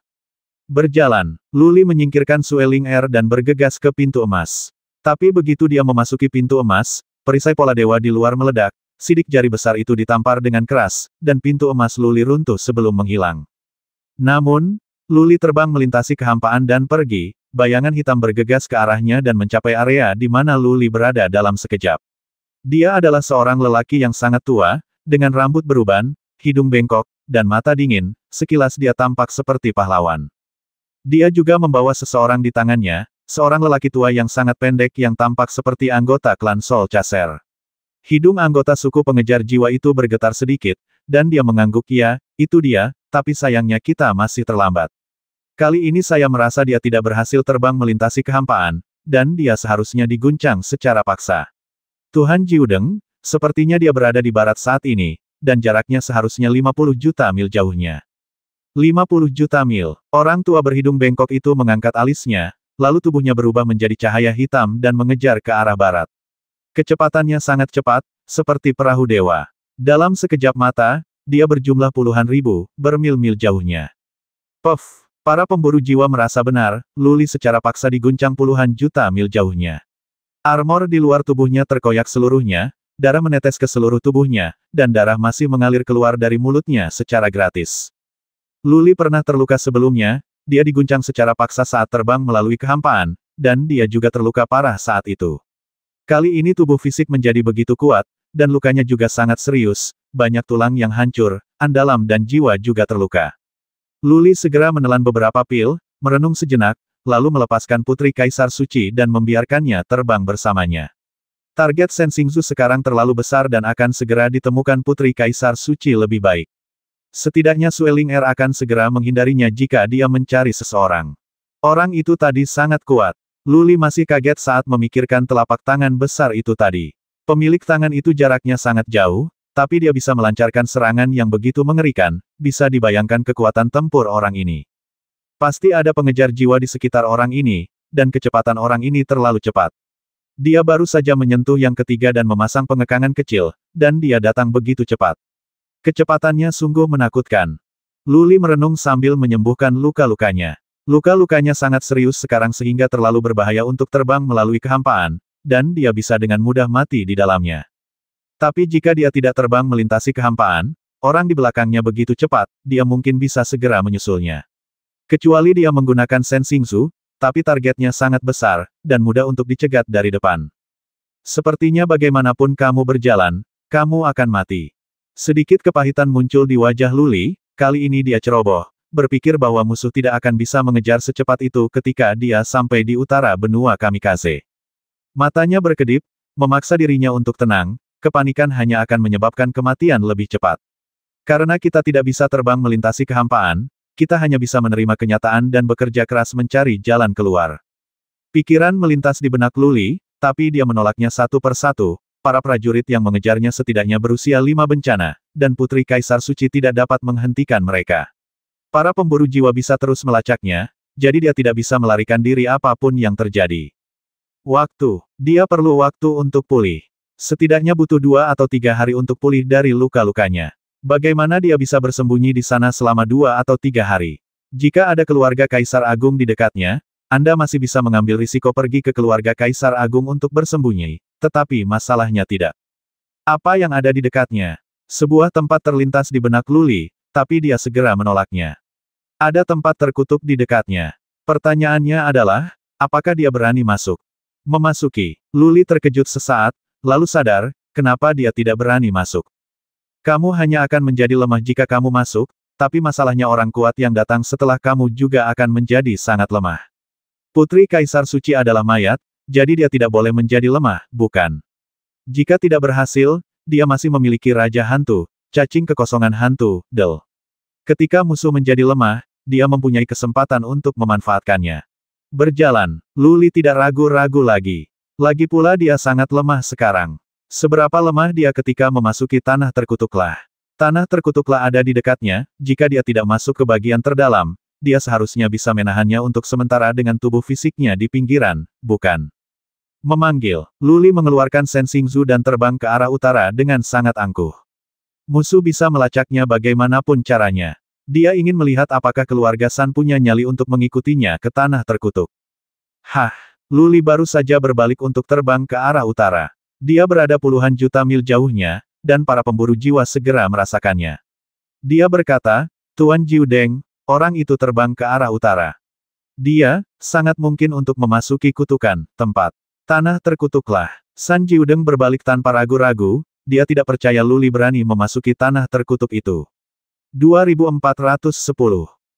Berjalan, Luli menyingkirkan Sueling Air er dan bergegas ke pintu emas. Tapi begitu dia memasuki pintu emas, perisai pola dewa di luar meledak, sidik jari besar itu ditampar dengan keras, dan pintu emas Luli runtuh sebelum menghilang. Namun, Luli terbang melintasi kehampaan dan pergi, bayangan hitam bergegas ke arahnya dan mencapai area di mana Luli berada dalam sekejap. Dia adalah seorang lelaki yang sangat tua, dengan rambut beruban, hidung bengkok, dan mata dingin, sekilas dia tampak seperti pahlawan. Dia juga membawa seseorang di tangannya, seorang lelaki tua yang sangat pendek yang tampak seperti anggota klan Sol Chaser. Hidung anggota suku pengejar jiwa itu bergetar sedikit, dan dia mengangguk ya, itu dia, tapi sayangnya kita masih terlambat. Kali ini saya merasa dia tidak berhasil terbang melintasi kehampaan, dan dia seharusnya diguncang secara paksa. Tuhan Jiudeng, sepertinya dia berada di barat saat ini, dan jaraknya seharusnya 50 juta mil jauhnya. 50 juta mil, orang tua berhidung bengkok itu mengangkat alisnya, lalu tubuhnya berubah menjadi cahaya hitam dan mengejar ke arah barat. Kecepatannya sangat cepat, seperti perahu dewa. Dalam sekejap mata, dia berjumlah puluhan ribu, bermil-mil jauhnya. Puff, para pemburu jiwa merasa benar, Luli secara paksa diguncang puluhan juta mil jauhnya. Armor di luar tubuhnya terkoyak seluruhnya, darah menetes ke seluruh tubuhnya, dan darah masih mengalir keluar dari mulutnya secara gratis. Luli pernah terluka sebelumnya, dia diguncang secara paksa saat terbang melalui kehampaan, dan dia juga terluka parah saat itu. Kali ini tubuh fisik menjadi begitu kuat, dan lukanya juga sangat serius, banyak tulang yang hancur, andalam dan jiwa juga terluka. Luli segera menelan beberapa pil, merenung sejenak, lalu melepaskan Putri Kaisar Suci dan membiarkannya terbang bersamanya. Target Sensingzu sekarang terlalu besar dan akan segera ditemukan Putri Kaisar Suci lebih baik. Setidaknya Sueling Er akan segera menghindarinya jika dia mencari seseorang. Orang itu tadi sangat kuat. Luli masih kaget saat memikirkan telapak tangan besar itu tadi. Pemilik tangan itu jaraknya sangat jauh, tapi dia bisa melancarkan serangan yang begitu mengerikan, bisa dibayangkan kekuatan tempur orang ini. Pasti ada pengejar jiwa di sekitar orang ini, dan kecepatan orang ini terlalu cepat. Dia baru saja menyentuh yang ketiga dan memasang pengekangan kecil, dan dia datang begitu cepat. Kecepatannya sungguh menakutkan. Luli merenung sambil menyembuhkan luka-lukanya. Luka-lukanya sangat serius sekarang sehingga terlalu berbahaya untuk terbang melalui kehampaan, dan dia bisa dengan mudah mati di dalamnya. Tapi jika dia tidak terbang melintasi kehampaan, orang di belakangnya begitu cepat, dia mungkin bisa segera menyusulnya. Kecuali dia menggunakan Sensingzu, tapi targetnya sangat besar, dan mudah untuk dicegat dari depan. Sepertinya bagaimanapun kamu berjalan, kamu akan mati. Sedikit kepahitan muncul di wajah Luli, kali ini dia ceroboh, berpikir bahwa musuh tidak akan bisa mengejar secepat itu ketika dia sampai di utara benua kamikaze. Matanya berkedip, memaksa dirinya untuk tenang, kepanikan hanya akan menyebabkan kematian lebih cepat. Karena kita tidak bisa terbang melintasi kehampaan, kita hanya bisa menerima kenyataan dan bekerja keras mencari jalan keluar. Pikiran melintas di benak Luli, tapi dia menolaknya satu persatu, para prajurit yang mengejarnya setidaknya berusia lima bencana, dan Putri Kaisar Suci tidak dapat menghentikan mereka. Para pemburu jiwa bisa terus melacaknya, jadi dia tidak bisa melarikan diri apapun yang terjadi. Waktu. Dia perlu waktu untuk pulih. Setidaknya butuh dua atau tiga hari untuk pulih dari luka-lukanya. Bagaimana dia bisa bersembunyi di sana selama dua atau tiga hari? Jika ada keluarga Kaisar Agung di dekatnya, Anda masih bisa mengambil risiko pergi ke keluarga Kaisar Agung untuk bersembunyi, tetapi masalahnya tidak. Apa yang ada di dekatnya? Sebuah tempat terlintas di benak Luli, tapi dia segera menolaknya. Ada tempat terkutuk di dekatnya. Pertanyaannya adalah, apakah dia berani masuk? Memasuki, Luli terkejut sesaat, lalu sadar, kenapa dia tidak berani masuk. Kamu hanya akan menjadi lemah jika kamu masuk, tapi masalahnya orang kuat yang datang setelah kamu juga akan menjadi sangat lemah. Putri Kaisar Suci adalah mayat, jadi dia tidak boleh menjadi lemah, bukan? Jika tidak berhasil, dia masih memiliki Raja Hantu, cacing kekosongan hantu, Del. Ketika musuh menjadi lemah, dia mempunyai kesempatan untuk memanfaatkannya. Berjalan, Luli tidak ragu-ragu lagi. Lagi pula dia sangat lemah sekarang. Seberapa lemah dia ketika memasuki tanah terkutuklah. Tanah terkutuklah ada di dekatnya, jika dia tidak masuk ke bagian terdalam, dia seharusnya bisa menahannya untuk sementara dengan tubuh fisiknya di pinggiran, bukan. Memanggil, Luli mengeluarkan sensing Zu dan terbang ke arah utara dengan sangat angkuh. Musuh bisa melacaknya bagaimanapun caranya. Dia ingin melihat apakah keluarga San punya nyali untuk mengikutinya ke tanah terkutuk. Hah, Luli baru saja berbalik untuk terbang ke arah utara. Dia berada puluhan juta mil jauhnya, dan para pemburu jiwa segera merasakannya. Dia berkata, Tuan Jiu Deng, orang itu terbang ke arah utara. Dia, sangat mungkin untuk memasuki kutukan, tempat. Tanah terkutuklah. San Jiu Deng berbalik tanpa ragu-ragu, dia tidak percaya Luli berani memasuki tanah terkutuk itu. 2410